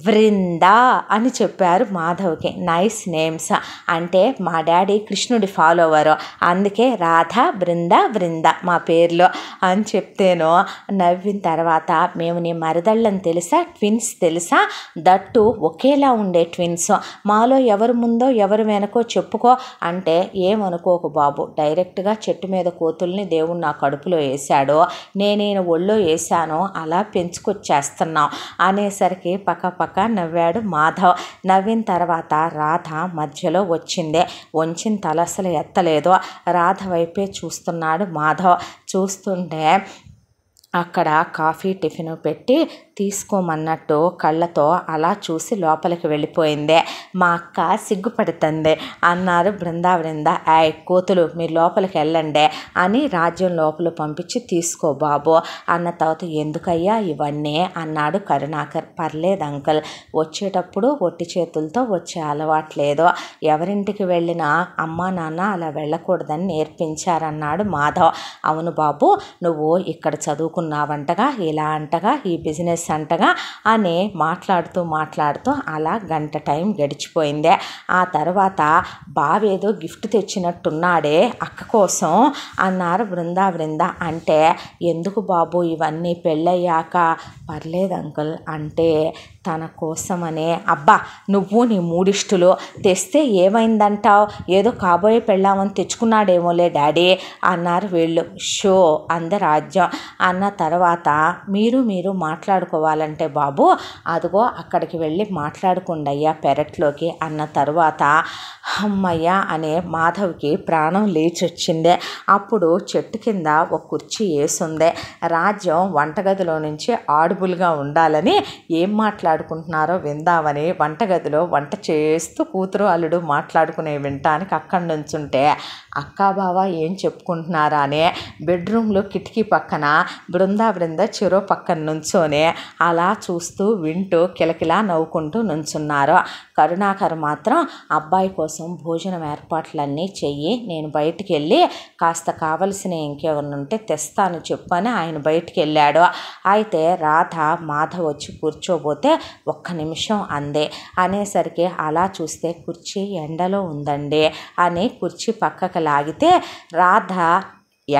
Speaker 1: వృందా అని చెప్పారు మాధవ్కి నైస్ నేమ్స్ అంటే మా డాడీ కృష్ణుడి ఫాలోవరు అందుకే రాధ బృంద బృంద మా పేర్లో అని చెప్తేను నవ్విన తర్వాత మేము నీ మరదళ్ళని తెలుసా ట్విన్స్ తెలుసా దట్టు ఒకేలా ఉండే ట్విన్స్ మాలో ఎవరు ముందో ఎవరు వెనకో చెప్పుకో అంటే ఏమనుకోకు బాబు డైరెక్ట్గా చెట్టు మీద కోతుల్ని దేవుడు నా కడుపులో వేశాడు నేనే ఒళ్ళో వేశాను అలా పెంచుకొచ్చేస్తున్నాం అనేసరికి పక్కపక్క నవ్వాడు మాధవ్ నవ్విన తర్వాత రాధ మధ్యలో వచ్చిందే వంచిన తల అసలు ఎత్తలేదు రాధ వైపే చూస్తున్నాడు మాధవ్ చూస్తుంటే అక్కడ కాఫీ టిఫిన్ పెట్టి తీసుకోమన్నట్టు కళ్ళతో అలా చూసి లోపలికి వెళ్ళిపోయింది మా అక్క సిగ్గుపడుతుంది అన్నారు బృందా బృంద యాయ్ కూతులు మీరు లోపలికి వెళ్ళండి అని రాజ్యం లోపల పంపించి తీసుకో బాబు అన్న తర్వాత ఎందుకయ్యా ఇవన్నీ అన్నాడు కరుణాకర్ పర్లేదు అంకల్ వచ్చేటప్పుడు ఒట్టి చేతులతో వచ్చే అలవాట్లేదు ఎవరింటికి వెళ్ళినా అమ్మా నాన్న అలా వెళ్ళకూడదని నేర్పించారన్నాడు మాధవ్ అవును బాబు నువ్వు ఇక్కడ చదువుకున్నావంటగా ఇలా అంటగా ఈ బిజినెస్ సంటగా అని మాట్లాడుతూ మాట్లాడుతూ అలా గంట టైం గడిచిపోయిందే ఆ తర్వాత బావేదో గిఫ్ట్ తెచ్చినట్టున్నాడే అక్క కోసం అన్నారు బృందా బృంద అంటే ఎందుకు బాబు ఇవన్నీ పెళ్ళయ్యాక పర్లేదు అంకుల్ అంటే తన కోసమనే అబ్బా నువ్వు నీ మూడిష్టులు తెస్తే ఏమైందంటావు ఏదో కాబోయే పెళ్ళామని తెచ్చుకున్నాడేమోలే డాడీ అన్నారు వీళ్ళు షో అంద రాజ్యం అన్న తర్వాత మీరు మీరు మాట్లాడుకోవాలంటే బాబు అదిగో అక్కడికి వెళ్ళి మాట్లాడుకుండయ్యా పెరట్లోకి అన్న తర్వాత అమ్మయ్య అనే మాధవ్కి ప్రాణం వచ్చిందే అప్పుడు చెట్టు కింద ఒక కుర్చీ వేసుందే రాజ్యం వంటగదిలో నుంచి ఆడుబుల్గా ఉండాలని ఏం మాట్లాడు మాట్లాడుకుంటున్నారో విందామని వంటగదిలో వంట చేస్తూ కూతురు అల్లుడు మాట్లాడుకునే వినటానికి అక్కడ నుంచుంటే అక్కా బావ ఏం చెప్పుకుంటున్నారా అనే బెడ్రూమ్లో కిటికీ పక్కన బృందా బృంద చెరో పక్కన నుంచోనే అలా చూస్తూ వింటూ కిలకిలా నవ్వుకుంటూ నుంచున్నారు కరుణాకర్ మాత్రం అబ్బాయి కోసం భోజనం ఏర్పాట్లన్నీ చెయ్యి నేను బయటికి వెళ్ళి కాస్త కావలసిన ఇంకేమైనా ఉంటే తెస్తాను చెప్పని ఆయన బయటికి వెళ్ళాడు అయితే రాధ మాధవ్ వచ్చి కూర్చోబోతే ఒక్క నిమిషం అందే అనేసరికి అలా చూస్తే కుర్చీ ఎండలో ఉందండి అని కుర్చీ పక్కకి లోపలికి లాగితే రాధ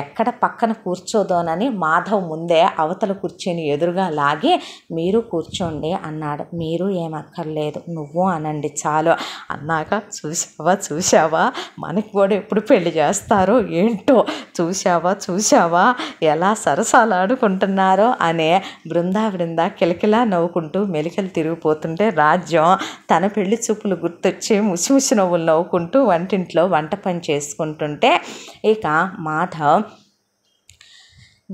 Speaker 1: ఎక్కడ పక్కన కూర్చోదోనని మాధవ్ ముందే అవతల కూర్చొని ఎదురుగా లాగి మీరు కూర్చోండి అన్నాడు మీరు ఏమక్కర్లేదు నువ్వు అనండి చాలు అన్నాక చూసావా చూసావా మనకి కూడా ఎప్పుడు పెళ్లి చేస్తారో ఏంటో చూసావా చూసావా ఎలా సరసాలాడుకుంటున్నారో అనే బృందా బృంద కిలకిలా నవ్వుకుంటూ మెలికలు తిరిగిపోతుంటే రాజ్యం తన పెళ్లి చూపులు గుర్తొచ్చి ముసిముసి నవ్వులు నవ్వుకుంటూ వంటింట్లో వంట పని చేసుకుంటుంటే ఇక మాధవ్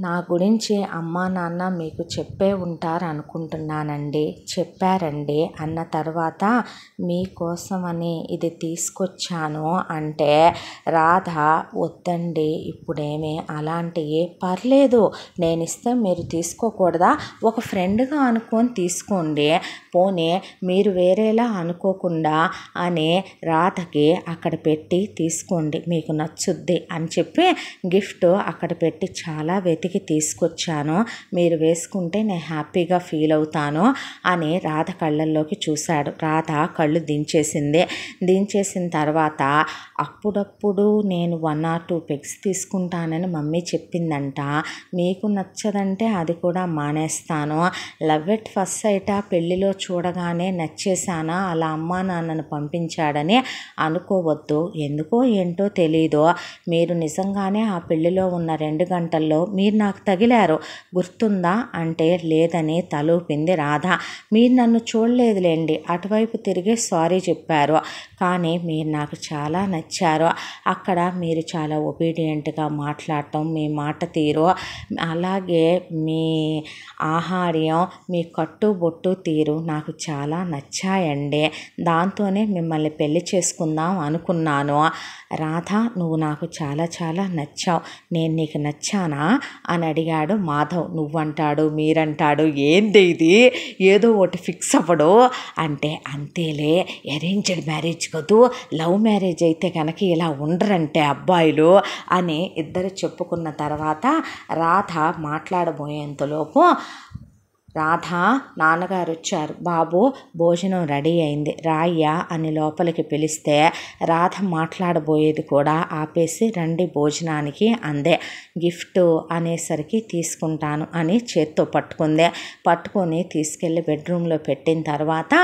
Speaker 1: నా గురించి అమ్మా నాన్న మీకు చెప్పే ఉంటారు అనుకుంటున్నానండి చెప్పారండి అన్న తర్వాత మీకోసమని ఇది తీసుకొచ్చాను అంటే రాధ వద్దండి ఇప్పుడేమి అలాంటివి పర్లేదు నేను ఇస్తే మీరు తీసుకోకూడదా ఒక ఫ్రెండ్గా అనుకొని తీసుకోండి పోనీ మీరు వేరేలా అనుకోకుండా అని రాధకి అక్కడ పెట్టి తీసుకోండి మీకు నచ్చుద్ది అని చెప్పి గిఫ్ట్ అక్కడ పెట్టి చాలా వెతి ఇంటికి తీసుకొచ్చాను మీరు వేసుకుంటే నేను హ్యాపీగా ఫీల్ అవుతాను అని రాధ కళ్ళల్లోకి చూశాడు రాధ కళ్ళు దించేసింది దించేసిన తర్వాత అప్పుడప్పుడు నేను వన్ ఆర్ టూ పెగ్స్ తీసుకుంటానని మమ్మీ చెప్పిందంట మీకు నచ్చదంటే అది కూడా మానేస్తాను లవ్ ఎట్ ఫస్ట్ సైట పెళ్ళిలో చూడగానే నచ్చేసానా అలా అమ్మా నాన్నను పంపించాడని అనుకోవద్దు ఎందుకో ఏంటో తెలీదు మీరు నిజంగానే ఆ పెళ్ళిలో ఉన్న రెండు గంటల్లో మీరు మీరు నాకు తగిలారు గుర్తుందా అంటే లేదని తలూపింది రాధ మీరు నన్ను చూడలేదులేండి అటువైపు తిరిగి సారీ చెప్పారు కానీ మీరు నాకు చాలా నచ్చారు అక్కడ మీరు చాలా ఒబీడియంట్గా మాట్లాడటం మీ మాట తీరు అలాగే మీ ఆహార్యం మీ కట్టు బొట్టు తీరు నాకు చాలా నచ్చాయండి దాంతోనే మిమ్మల్ని పెళ్లి చేసుకుందాం అనుకున్నాను రాధ నువ్వు నాకు చాలా చాలా నచ్చావు నేను నీకు నచ్చానా అని అడిగాడు మాధవ్ నువ్వంటాడు మీరంటాడు ఏంది ఇది ఏదో ఒకటి ఫిక్స్ అవ్వడు అంటే అంతేలే అరేంజ్డ్ మ్యారేజ్ కదూ లవ్ మ్యారేజ్ అయితే కనుక ఇలా ఉండరంటే అబ్బాయిలు అని ఇద్దరు చెప్పుకున్న తర్వాత రాధ మాట్లాడబోయేంతలోపు రాధా నాన్నగారు వచ్చారు బాబు భోజనం రెడీ అయింది రాయ్యా అని లోపలికి పిలిస్తే రాధ మాట్లాడబోయేది కూడా ఆపేసి రండి భోజనానికి అందే గిఫ్ట్ అనేసరికి తీసుకుంటాను అని చేత్తో పట్టుకుందే పట్టుకొని తీసుకెళ్ళి బెడ్రూమ్లో పెట్టిన తర్వాత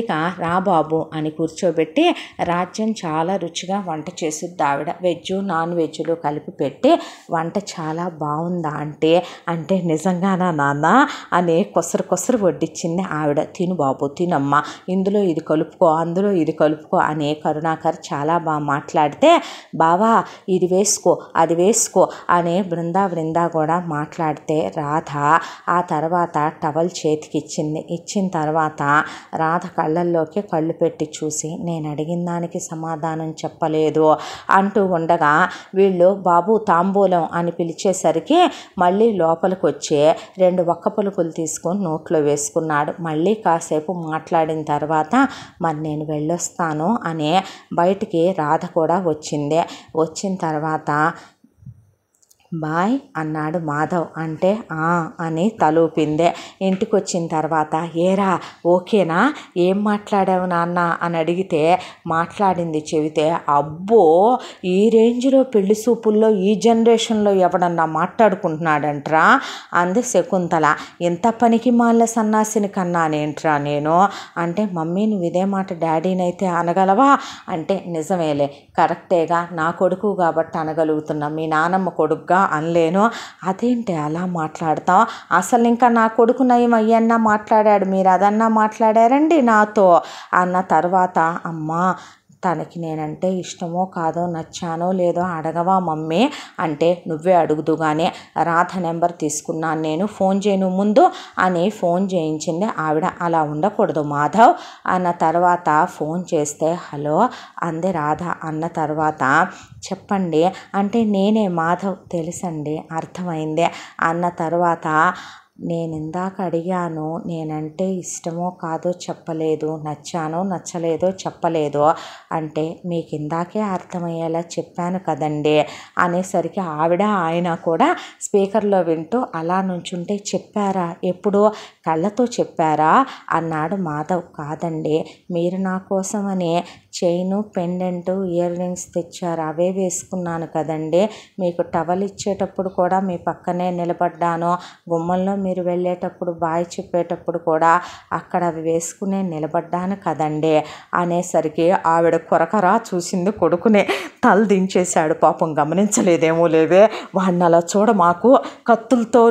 Speaker 1: ఇక రాబాబు అని కూర్చోబెట్టి రాజ్యం చాలా రుచిగా వంట చేసిద్ది ఆవిడ వెజ్ నాన్ వెజ్లు కలిపి పెట్టి వంట చాలా బాగుందా అంటే అంటే నిజంగానా నాన్న అనే కొసరు కొసరు వడ్డిచ్చింది ఆవిడ తిను బాబు తినమ్మా ఇందులో ఇది కలుపుకో అందులో ఇది కలుపుకో అనే కరుణాకర్ చాలా బాగా మాట్లాడితే బావా ఇది వేసుకో అది వేసుకో అనే బృందా బృందా కూడా మాట్లాడితే రాధ ఆ తర్వాత టవల్ చేతికి ఇచ్చింది ఇచ్చిన తర్వాత రాధ కళ్ళల్లోకి కళ్ళు పెట్టి చూసి నేను అడిగిన దానికి సమాధానం చెప్పలేదు అంటూ ఉండగా వీళ్ళు బాబు తాంబూలం అని పిలిచేసరికి మళ్ళీ లోపలికి వచ్చి రెండు ఒక్క పలుకులు తీసుకుని తీసుకొని నోట్లో వేసుకున్నాడు మళ్ళీ కాసేపు మాట్లాడిన తర్వాత మరి నేను వెళ్ళొస్తాను అనే బయటికి రాధ కూడా వచ్చింది వచ్చిన తర్వాత బాయ్ అన్నాడు మాధవ్ అంటే ఆ అని తలూపిందే వచ్చిన తర్వాత ఏరా ఓకేనా ఏం మాట్లాడావు నాన్న అని అడిగితే మాట్లాడింది చెబితే అబ్బో ఈ రేంజ్లో పెళ్లి సూపుల్లో ఈ జనరేషన్లో ఎవడన్నా మాట్లాడుకుంటున్నాడంట్రా అంది శకుంతల ఎంత పనికి మాల సన్నాసిని కన్నానేంట్రా నేను అంటే మమ్మీ నువ్వు ఇదే మాట డాడీనైతే అనగలవా అంటే నిజమేలే కరెక్టేగా నా కొడుకు కాబట్టి అనగలుగుతున్నా మీ నానమ్మ కొడుకుగా అనలేను అదేంటి అలా మాట్లాడతాం అసలు ఇంకా నా కొడుకు నయం అయ్యన్న మాట్లాడాడు మీరు అదన్నా మాట్లాడారండి నాతో అన్న తర్వాత అమ్మ తనకి నేనంటే ఇష్టమో కాదో నచ్చానో లేదో అడగవా మమ్మీ అంటే నువ్వే అడుగుదుగానే రాధ నెంబర్ తీసుకున్నాను నేను ఫోన్ చేయను ముందు అని ఫోన్ చేయించింది ఆవిడ అలా ఉండకూడదు మాధవ్ అన్న తర్వాత ఫోన్ చేస్తే హలో అంది రాధ అన్న తర్వాత చెప్పండి అంటే నేనే మాధవ్ తెలుసండి అర్థమైంది అన్న తర్వాత నేను ఇందాక అడిగాను నేనంటే ఇష్టమో కాదో చెప్పలేదు నచ్చానో నచ్చలేదో చెప్పలేదో అంటే మీకు ఇందాకే అర్థమయ్యేలా చెప్పాను కదండి అనేసరికి ఆవిడ ఆయన కూడా స్పీకర్లో వింటూ అలా నుంచుంటే చెప్పారా ఎప్పుడో కళ్ళతో చెప్పారా అన్నాడు మాధవ్ కాదండి మీరు నా కోసమనే చైను పెండెంట్ ఇయర్ రింగ్స్ తెచ్చారు అవే వేసుకున్నాను కదండి మీకు టవల్ ఇచ్చేటప్పుడు కూడా మీ పక్కనే నిలబడ్డాను గుమ్మల్లో మీరు వెళ్ళేటప్పుడు బాయ్ చెప్పేటప్పుడు కూడా అక్కడ అవి వేసుకునే నిలబడ్డాను కదండి అనేసరికి ఆవిడ కొరకరా చూసింది కొడుకునే తల దించేశాడు పాపం గమనించలేదేమో లేవే వాడిని అలా చూడ మాకు కత్తులతో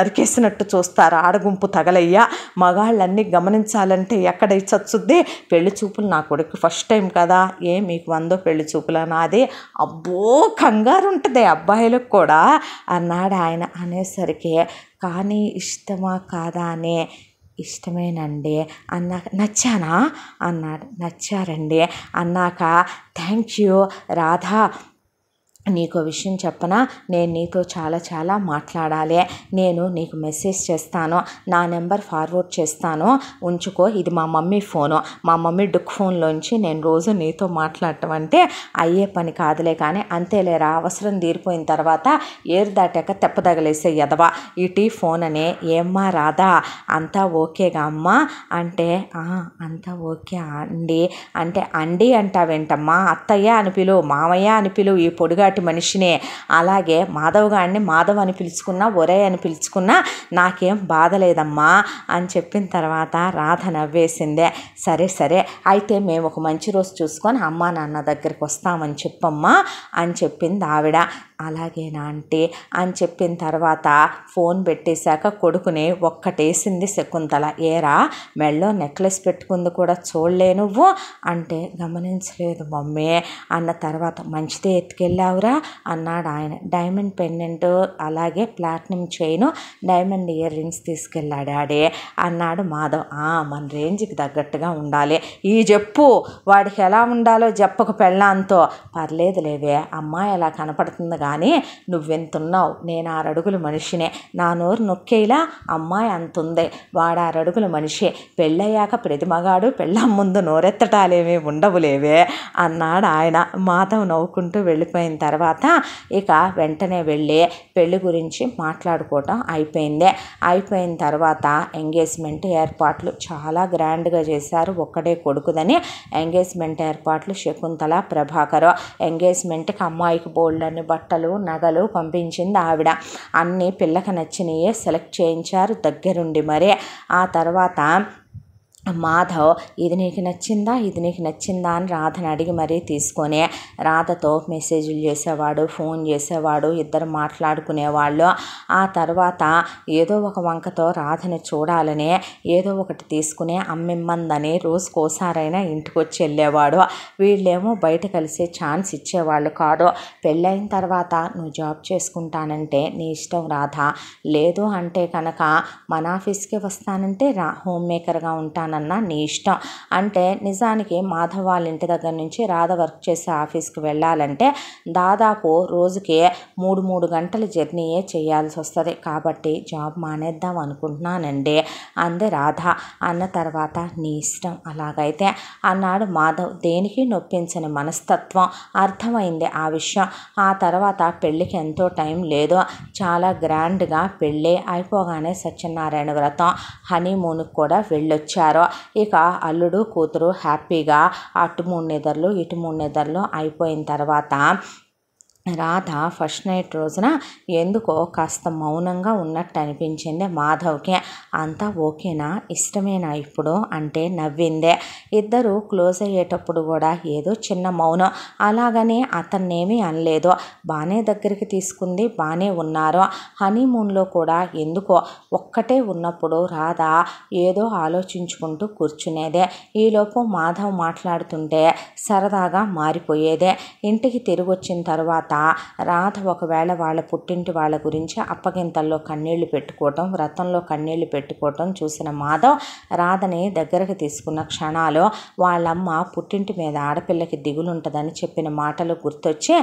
Speaker 1: నరికేసినట్టు చూస్తారు ఆడగుంపు తగ్గ తగలయ్యా మగాళ్ళన్నీ గమనించాలంటే ఎక్కడ చచ్చుద్ది పెళ్లి చూపులు నా కొడుకు ఫస్ట్ టైం కదా ఏ మీకు వందో పెళ్లి చూపులు అన్నది అబ్బో కంగారు ఉంటుంది అబ్బాయిలకు కూడా అన్నాడు ఆయన అనేసరికి కానీ ఇష్టమా కాదా అనే ఇష్టమేనండి అన్నాక నచ్చానా అన్నాడు నచ్చారండి అన్నాక థ్యాంక్ యూ రాధా నీకో విషయం చెప్పన నేను నీతో చాలా చాలా మాట్లాడాలి నేను నీకు మెసేజ్ చేస్తాను నా నెంబర్ ఫార్వర్డ్ చేస్తాను ఉంచుకో ఇది మా మమ్మీ ఫోను మా మమ్మీ డుక్ ఫోన్లోంచి నేను రోజు నీతో మాట్లాడటం అంటే అయ్యే పని కాదులే కానీ అంతేలేరా అవసరం తీరిపోయిన తర్వాత ఏరు దాటాక తెప్పదగలేసే ఎదవా ఇటీ ఫోన్ అనే ఏమ్మా రాదా అంతా ఓకేగా అమ్మా అంటే అంతా ఓకే అండి అంటే అండి అంటావేంటమ్మా అత్తయ్య అని పిలువు మామయ్య అని పిలువు ఈ పొడిగా కాబట్టి మనిషినే అలాగే మాధవ్ గారిని మాధవ్ అని పిలుచుకున్నా ఒరే అని పిలుచుకున్నా నాకేం బాధ లేదమ్మా అని చెప్పిన తర్వాత రాధ నవ్వేసిందే సరే సరే అయితే మేము ఒక మంచి రోజు చూసుకొని అమ్మా నాన్న దగ్గరికి వస్తామని చెప్పమ్మా అని చెప్పింది ఆవిడ అలాగేనా అంటే అని చెప్పిన తర్వాత ఫోన్ పెట్టేశాక కొడుకుని ఒక్కటేసింది శకుంతల ఏరా మెళ్ళో నెక్లెస్ పెట్టుకుంది కూడా చూడలే నువ్వు అంటే గమనించలేదు మమ్మీ అన్న తర్వాత మంచిదే ఎత్తుకెళ్ళావురా అన్నాడు ఆయన డైమండ్ పెండెంట్ అలాగే platinum chain diamond earrings తీసుకెళ్ళాడు ఆడే అన్నాడు మాధవ్ మన రేంజ్కి తగ్గట్టుగా ఉండాలి ఈ చెప్పు వాడికి ఎలా ఉండాలో చెప్పకు పెళ్ళాంతో పర్లేదు లేవే అమ్మాయి ఎలా కనపడుతుంది కానీ నువ్వెంతున్నావు నేను ఆరడుగుల మనిషినే నా నోరు నొక్కేలా అమ్మాయి అంతుందే వాడు ఆరడుగుల మనిషే పెళ్ళయ్యాక ప్రతి మగాడు పెళ్ళం ముందు నోరెత్తటాలేమీ ఉండవులేవే అన్నాడు ఆయన మాతం నవ్వుకుంటూ వెళ్ళిపోయిన తర్వాత ఇక వెంటనే వెళ్ళి పెళ్లి గురించి మాట్లాడుకోవటం అయిపోయిందే అయిపోయిన తర్వాత ఎంగేజ్మెంట్ ఏర్పాట్లు చాలా గ్రాండ్గా చేశారు ఒక్కడే కొడుకుదని ఎంగేజ్మెంట్ ఏర్పాట్లు శకుంతల ప్రభాకర్ ఎంగేజ్మెంట్కి అమ్మాయికి బోల్డ్ అని బట్ట నగలు నగలు పంపించింది ఆవిడ అన్నీ పిల్లకి నచ్చినయే సెలెక్ట్ చేయించారు దగ్గరుండి మరి ఆ తర్వాత మాధవ్ ఇది నీకు నచ్చిందా ఇది నీకు నచ్చిందా అని రాధని అడిగి మరీ తీసుకొని రాధతో మెసేజ్లు చేసేవాడు ఫోన్ చేసేవాడు ఇద్దరు మాట్లాడుకునేవాళ్ళు ఆ తర్వాత ఏదో ఒక వంకతో రాధని చూడాలని ఏదో ఒకటి తీసుకుని అమ్మిమ్మందని రోజుకోసారైనా ఇంటికి వచ్చి వెళ్ళేవాడు వీళ్ళేమో బయట కలిసే ఛాన్స్ ఇచ్చేవాళ్ళు కాదు పెళ్ళైన తర్వాత నువ్వు జాబ్ చేసుకుంటానంటే నీ ఇష్టం రాధ లేదు అంటే కనుక మన ఆఫీస్కి వస్తానంటే రా హోమ్ మేకర్గా ఉంటాను చేస్తానన్నా నీ ఇష్టం అంటే నిజానికి మాధవ్ వాళ్ళ ఇంటి దగ్గర నుంచి రాధ వర్క్ చేసే ఆఫీస్కి వెళ్ళాలంటే దాదాపు రోజుకి మూడు మూడు గంటల జర్నీయే చేయాల్సి వస్తుంది కాబట్టి జాబ్ మానేద్దాం అనుకుంటున్నానండి అంది రాధ అన్న తర్వాత నీ ఇష్టం అలాగైతే అన్నాడు మాధవ్ దేనికి నొప్పించని మనస్తత్వం అర్థమైంది ఆ విషయం ఆ తర్వాత పెళ్ళికి ఎంతో టైం లేదు చాలా గ్రాండ్గా పెళ్ళి అయిపోగానే సత్యనారాయణ వ్రతం హనీమూన్కి కూడా వెళ్ళొచ్చారు ఇక అల్లుడు కూతురు హ్యాపీగా అటు మూడు నెదర్లు ఇటు మూడు నెదర్లు అయిపోయిన తర్వాత రాధ ఫస్ట్ నైట్ రోజున ఎందుకో కాస్త మౌనంగా ఉన్నట్టు అనిపించింది మాధవ్కి అంతా ఓకేనా ఇష్టమేనా ఇప్పుడు అంటే నవ్విందే ఇద్దరు క్లోజ్ అయ్యేటప్పుడు కూడా ఏదో చిన్న మౌనం అలాగనే అతన్నేమీ అనలేదు బాగానే దగ్గరికి తీసుకుంది బాగానే ఉన్నారు హనీమూన్లో కూడా ఎందుకో ఒక్కటే ఉన్నప్పుడు రాధ ఏదో ఆలోచించుకుంటూ కూర్చునేదే ఈలోపు మాధవ్ మాట్లాడుతుంటే సరదాగా మారిపోయేదే ఇంటికి తిరిగి వచ్చిన తర్వాత రాధ ఒకవేళ వాళ్ళ పుట్టింటి వాళ్ళ గురించి అప్పగింతల్లో కన్నీళ్లు పెట్టుకోవటం వ్రతంలో కన్నీళ్లు పెట్టుకోవటం చూసిన మాధవ్ రాధని దగ్గరకు తీసుకున్న క్షణాలు వాళ్ళమ్మ పుట్టింటి మీద ఆడపిల్లకి దిగులుంటుందని చెప్పిన మాటలు గుర్తొచ్చి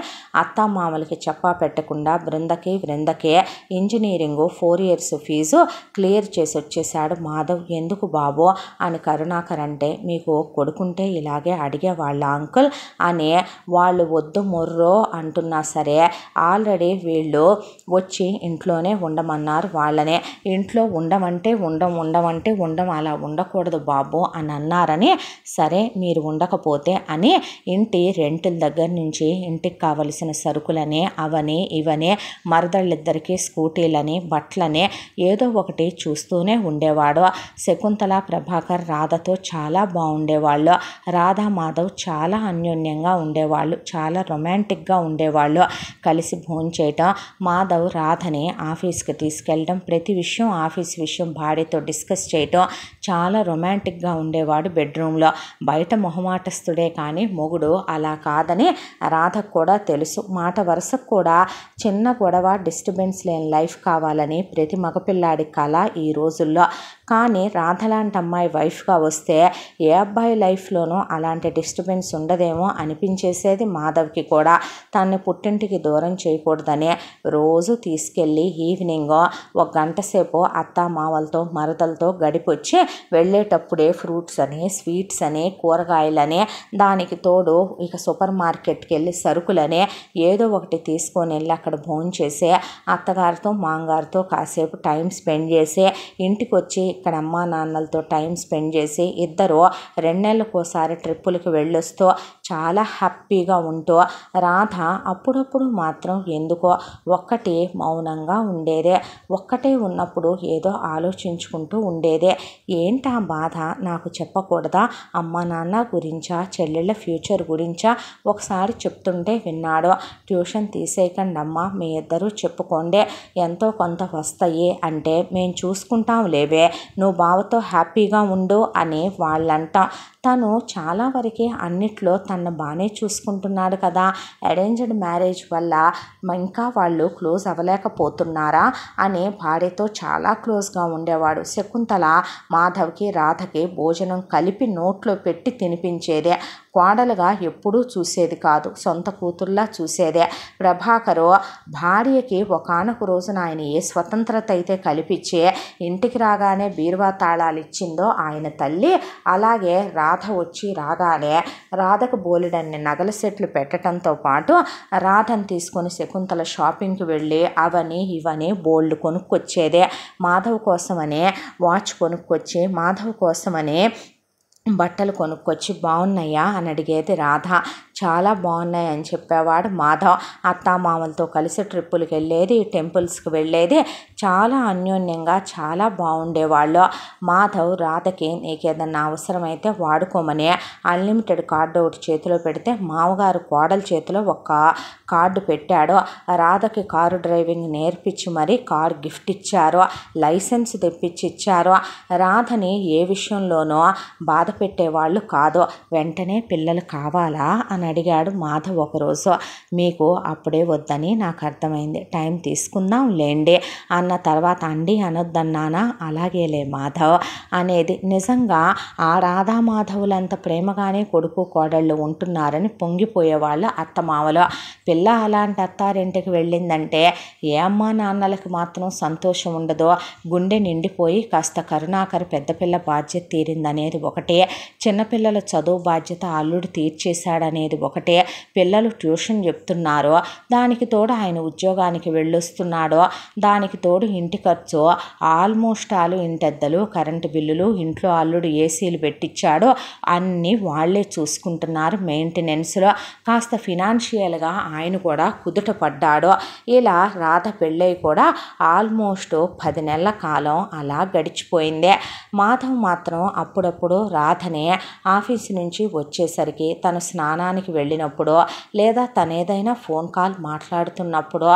Speaker 1: అత్తామామలకి చెప్పా పెట్టకుండా బృందకి బృందకే engineering four years fees clear చేసి వచ్చేసాడు మాధవ్ ఎందుకు బాబో అని కరుణాకర్ అంటే మీకు కొడుకుంటే ఇలాగే అడిగే వాళ్ళ అంకుల్ అని వాళ్ళు వద్దు మొర్రో అంటున్న సరే ఆల్రెడీ వీళ్ళు వచ్చి ఇంట్లోనే ఉండమన్నారు వాళ్ళనే ఇంట్లో ఉండమంటే ఉండం ఉండమంటే ఉండం అలా ఉండకూడదు బాబు అని అన్నారని సరే మీరు ఉండకపోతే అని ఇంటి రెంటుల దగ్గర నుంచి ఇంటికి కావలసిన సరుకులని అవని ఇవని మరదళ్ళిద్దరికీ స్కూటీలని బట్టలని ఏదో ఒకటి చూస్తూనే ఉండేవాడు శకుంతల ప్రభాకర్ రాధతో చాలా బాగుండేవాళ్ళు రాధా మాధవ్ చాలా అన్యోన్యంగా ఉండేవాళ్ళు చాలా రొమాంటిక్గా ఉండేవాళ్ళు వాళ్ళు కలిసి భోంచేయటం మాధవ్ రాధని ఆఫీస్కి తీసుకెళ్ళడం ప్రతి విషయం ఆఫీస్ విషయం భార్యతో డిస్కస్ చేయటం చాలా రొమాంటిక్గా ఉండేవాడు బెడ్రూమ్లో బయట మొహమాటస్తుడే కానీ మొగుడు అలా కాదని రాధకు కూడా తెలుసు మాట వరుసకు కూడా చిన్న గొడవ డిస్టర్బెన్స్ లేని లైఫ్ కావాలని ప్రతి మగపిల్లాడి కళ ఈ రోజుల్లో కానీ రాధ లాంటి అమ్మాయి వైఫ్గా వస్తే ఏ అబ్బాయి లైఫ్లోనూ అలాంటి డిస్టర్బెన్స్ ఉండదేమో అనిపించేసేది మాధవ్కి కూడా తను పుట్టి పుట్టింటికి దూరం చేయకూడదని రోజు తీసుకెళ్ళి ఈవినింగ్ ఒక గంట సేపు అత్త మావలతో మరదలతో గడిపొచ్చి వెళ్ళేటప్పుడే ఫ్రూట్స్ అని స్వీట్స్ అని కూరగాయలని దానికి తోడు ఇక సూపర్ మార్కెట్కి వెళ్ళి సరుకులని ఏదో ఒకటి తీసుకొని వెళ్ళి అక్కడ భోంచేసి అత్తగారితో మాంగారితో కాసేపు టైం స్పెండ్ చేసి ఇంటికి వచ్చి ఇక్కడ అమ్మ నాన్నలతో టైం స్పెండ్ చేసి ఇద్దరు రెండు నెలలకు ఒకసారి ట్రిప్పులకి వెళ్ళొస్తూ చాలా హ్యాపీగా ఉంటూ రాధ అప్పుడప్పుడు మాత్రం ఎందుకో ఒక్కటి మౌనంగా ఉండేదే ఒక్కటే ఉన్నప్పుడు ఏదో ఆలోచించుకుంటూ ఉండేదే ఏంటా బాధ నాకు చెప్పకూడదా అమ్మ నాన్న గురించా చెల్లెళ్ళ ఫ్యూచర్ గురించా ఒకసారి చెప్తుంటే విన్నాడు ట్యూషన్ తీసేయకండి అమ్మ మీ ఇద్దరూ చెప్పుకోండి ఎంతో కొంత వస్తాయి అంటే మేము చూసుకుంటాం లేవే నువ్వు బావతో హ్యాపీగా ఉండు అని వాళ్ళంటాం తను చాలా వరకే అన్నిట్లో తన బాగానే చూసుకుంటున్నాడు కదా అరేంజ్డ్ మ్యారేజ్ వల్ల ఇంకా వాళ్ళు క్లోజ్ అవ్వలేకపోతున్నారా అనే భార్యతో చాలా క్లోజ్గా ఉండేవాడు శకుంతల మాధవ్కి రాధకి భోజనం కలిపి నోట్లో పెట్టి తినిపించేదే కోడలుగా ఎప్పుడూ చూసేది కాదు సొంత కూతుర్లా చూసేదే ప్రభాకరు భార్యకి ఒకనొక రోజున ఆయన ఏ స్వతంత్రత అయితే కల్పించి ఇంటికి రాగానే బీరువా తాళాలు ఇచ్చిందో ఆయన తల్లి అలాగే రాధ వచ్చి రాగానే రాధకు బోలెడన్ని నగల సెట్లు పెట్టడంతో పాటు రాధను తీసుకొని శకుంతల షాపింగ్కి వెళ్ళి అవని ఇవని బోల్డ్ కొనుక్కొచ్చేదే మాధవ్ కోసమనే వాచ్ కొనుక్కొచ్చి మాధవ్ కోసమనే బట్టలు కొనుక్కొచ్చి బాగున్నాయా అని అడిగేది రాధ చాలా బాగున్నాయి అని చెప్పేవాడు మాధవ్ అత్తామామలతో కలిసి ట్రిప్పులకి వెళ్ళేది టెంపుల్స్కి వెళ్ళేది చాలా అన్యోన్యంగా చాలా బాగుండేవాళ్ళు మాధవ్ రాధకి ఏదన్నా అవసరమైతే వాడుకోమని అన్లిమిటెడ్ కార్డు ఒకటి చేతిలో పెడితే మామగారు కోడల చేతిలో ఒక కార్డు పెట్టాడు రాధకి కారు డ్రైవింగ్ నేర్పించి మరీ కార్ గిఫ్ట్ ఇచ్చారు లైసెన్స్ తెప్పించి ఇచ్చారు రాధని ఏ విషయంలోనో బాధ పెట్టేవాళ్ళు కాదు వెంటనే పిల్లలు కావాలా అని అని అడిగాడు మాధవ్ ఒకరోజు మీకు అప్పుడే వద్దని నాకు అర్థమైంది టైం తీసుకుందాం లేండి అన్న తర్వాత అండి అనొద్దన్నానా అలాగేలే మాధవ్ అనేది నిజంగా ఆ రాధా మాధవులంత ప్రేమగానే కొడుకు కోడళ్ళు ఉంటున్నారని పొంగిపోయేవాళ్ళు అత్తమావలు పిల్ల అలాంటి అత్తారింటికి వెళ్ళిందంటే ఏ అమ్మా నాన్నలకు మాత్రం సంతోషం ఉండదో గుండె నిండిపోయి కాస్త కరుణాకరి పెద్ద పిల్ల బాధ్యత తీరిందనేది ఒకటే చిన్నపిల్లల చదువు బాధ్యత అల్లుడు తీర్చేశాడనేది చేసేది ఒకటే పిల్లలు ట్యూషన్ చెప్తున్నారో దానికి తోడు ఆయన ఉద్యోగానికి వెళ్ళొస్తున్నాడో దానికి తోడు ఇంటి ఖర్చు ఆల్మోస్ట్ ఆలు ఇంటద్దలు కరెంటు బిల్లులు ఇంట్లో అల్లుడు ఏసీలు పెట్టించాడో అన్నీ వాళ్లే చూసుకుంటున్నారు మెయింటెనెన్స్లో కాస్త ఫినాన్షియల్గా ఆయన కూడా కుదుట పడ్డాడో ఇలా రాధ పెళ్ళై కూడా ఆల్మోస్ట్ పది నెలల కాలం అలా గడిచిపోయిందే మాధవ్ మాత్రం అప్పుడప్పుడు రాధనే ఆఫీస్ నుంచి వచ్చేసరికి తను స్నానానికి అవసరానికి వెళ్ళినప్పుడో లేదా తనేదైనా ఫోన్ కాల్ మాట్లాడుతున్నప్పుడో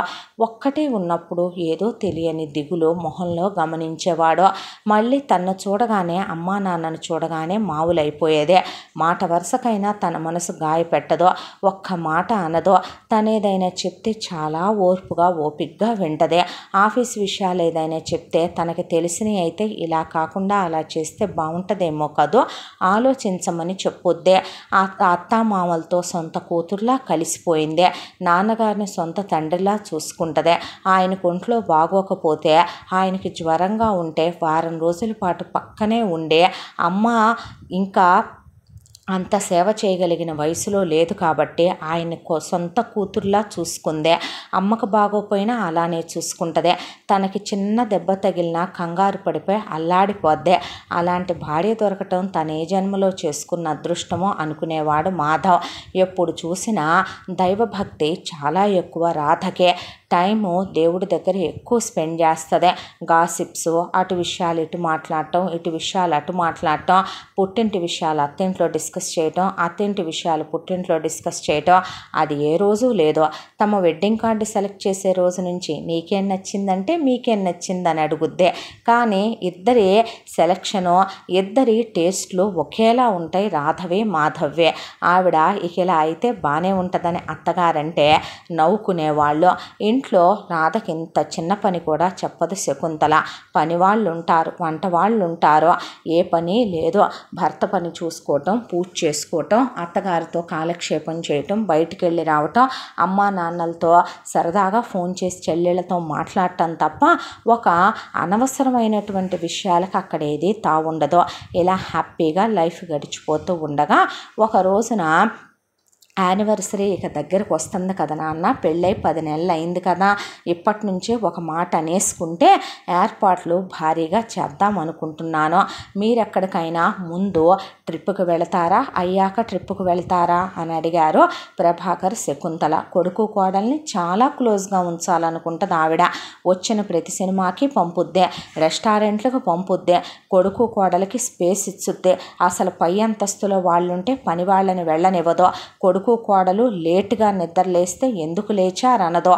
Speaker 1: ఒక్కటే ఉన్నప్పుడు ఏదో తెలియని దిగులు మొహంలో గమనించేవాడు మళ్ళీ తన్ను చూడగానే అమ్మా నాన్నను చూడగానే మావులైపోయేదే మాట వరుసకైనా తన మనసు గాయపెట్టదో ఒక్క మాట అనదో తనేదైనా చెప్తే చాలా ఓర్పుగా ఓపిగ్గా వింటదే ఆఫీస్ విషయాలు ఏదైనా చెప్తే తనకి తెలిసినవి అయితే ఇలా కాకుండా అలా చేస్తే బాగుంటుందేమో కదో ఆలోచించమని చెప్పొద్దే అత్తామామలతో నాన్నతో సొంత కూతుర్లా కలిసిపోయిందే నాన్నగారిని సొంత తండ్రిలా చూసుకుంటదే ఆయనకు ఒంట్లో బాగోకపోతే ఆయనకి జ్వరంగా ఉంటే వారం రోజుల పాటు పక్కనే ఉండే అమ్మ ఇంకా అంత సేవ చేయగలిగిన వయసులో లేదు కాబట్టి ఆయన సొంత కూతుర్లా చూసుకుందే అమ్మకు బాగోపోయినా అలానే చూసుకుంటదే తనకి చిన్న దెబ్బ తగిలినా కంగారు పడిపోయి అల్లాడిపోద్దే అలాంటి భార్య దొరకటం తన ఏ జన్మలో చేసుకున్న అదృష్టమో అనుకునేవాడు మాధవ్ ఎప్పుడు చూసినా దైవభక్తి చాలా ఎక్కువ రాధకే టైము దేవుడి దగ్గర ఎక్కువ స్పెండ్ చేస్తుంది గాసిప్స్ అటు విషయాలు ఇటు మాట్లాడటం ఇటు విషయాలు అటు మాట్లాడటం పుట్టింటి విషయాలు అత్తింట్లో డిస్కస్ చేయటం అత్తింటి విషయాలు పుట్టింట్లో డిస్కస్ చేయటం అది ఏ రోజు లేదో తమ వెడ్డింగ్ కార్డు సెలెక్ట్ చేసే రోజు నుంచి నీకేం నచ్చిందంటే మీకేం నచ్చిందని అడుగుద్దే కానీ ఇద్దరి సెలక్షను ఇద్దరి టేస్ట్లు ఒకేలా ఉంటాయి రాధవే మాధవ్యే ఆవిడ ఇక ఇలా అయితే బాగానే ఉంటుందని అత్తగారంటే నవ్వుకునేవాళ్ళు ఇంట్లో రాధకి ఇంత చిన్న పని కూడా చెప్పదు శకుంతల వాళ్ళు ఉంటారు వంట వాళ్ళు ఏ పని లేదో భర్త పని చూసుకోవటం పూజ చేసుకోవటం అత్తగారితో కాలక్షేపం చేయటం బయటికి వెళ్ళి రావటం అమ్మా నాన్నలతో సరదాగా ఫోన్ చేసి చెల్లెళ్ళతో మాట్లాడటం తప్ప ఒక అనవసరమైనటువంటి విషయాలకు అక్కడ ఏది తావుండదు ఇలా హ్యాపీగా లైఫ్ గడిచిపోతూ ఉండగా ఒక రోజున యానివర్సరీ ఇక దగ్గరకు వస్తుంది కదా నాన్న పెళ్ళై పది నెలలు అయింది కదా ఇప్పటి నుంచే ఒక మాట అనేసుకుంటే ఏర్పాట్లు భారీగా చేద్దాం అనుకుంటున్నాను మీరెక్కడికైనా ముందు ట్రిప్పుకు వెళతారా అయ్యాక ట్రిప్పుకు వెళతారా అని అడిగారు ప్రభాకర్ శకుంతల కొడుకు కోడల్ని చాలా క్లోజ్గా ఉంచాలనుకుంటుంది ఆవిడ వచ్చిన ప్రతి సినిమాకి పంపుద్దే రెస్టారెంట్లకు పంపుద్దే కొడుకు కోడలకి స్పేస్ ఇచ్చుద్దే అసలు పై అంతస్తులో వాళ్ళుంటే పని వాళ్ళని వెళ్ళనివ్వదు కొడుకు కొడుకు కోడలు లేటుగా నిద్రలేస్తే ఎందుకు లేచారనదో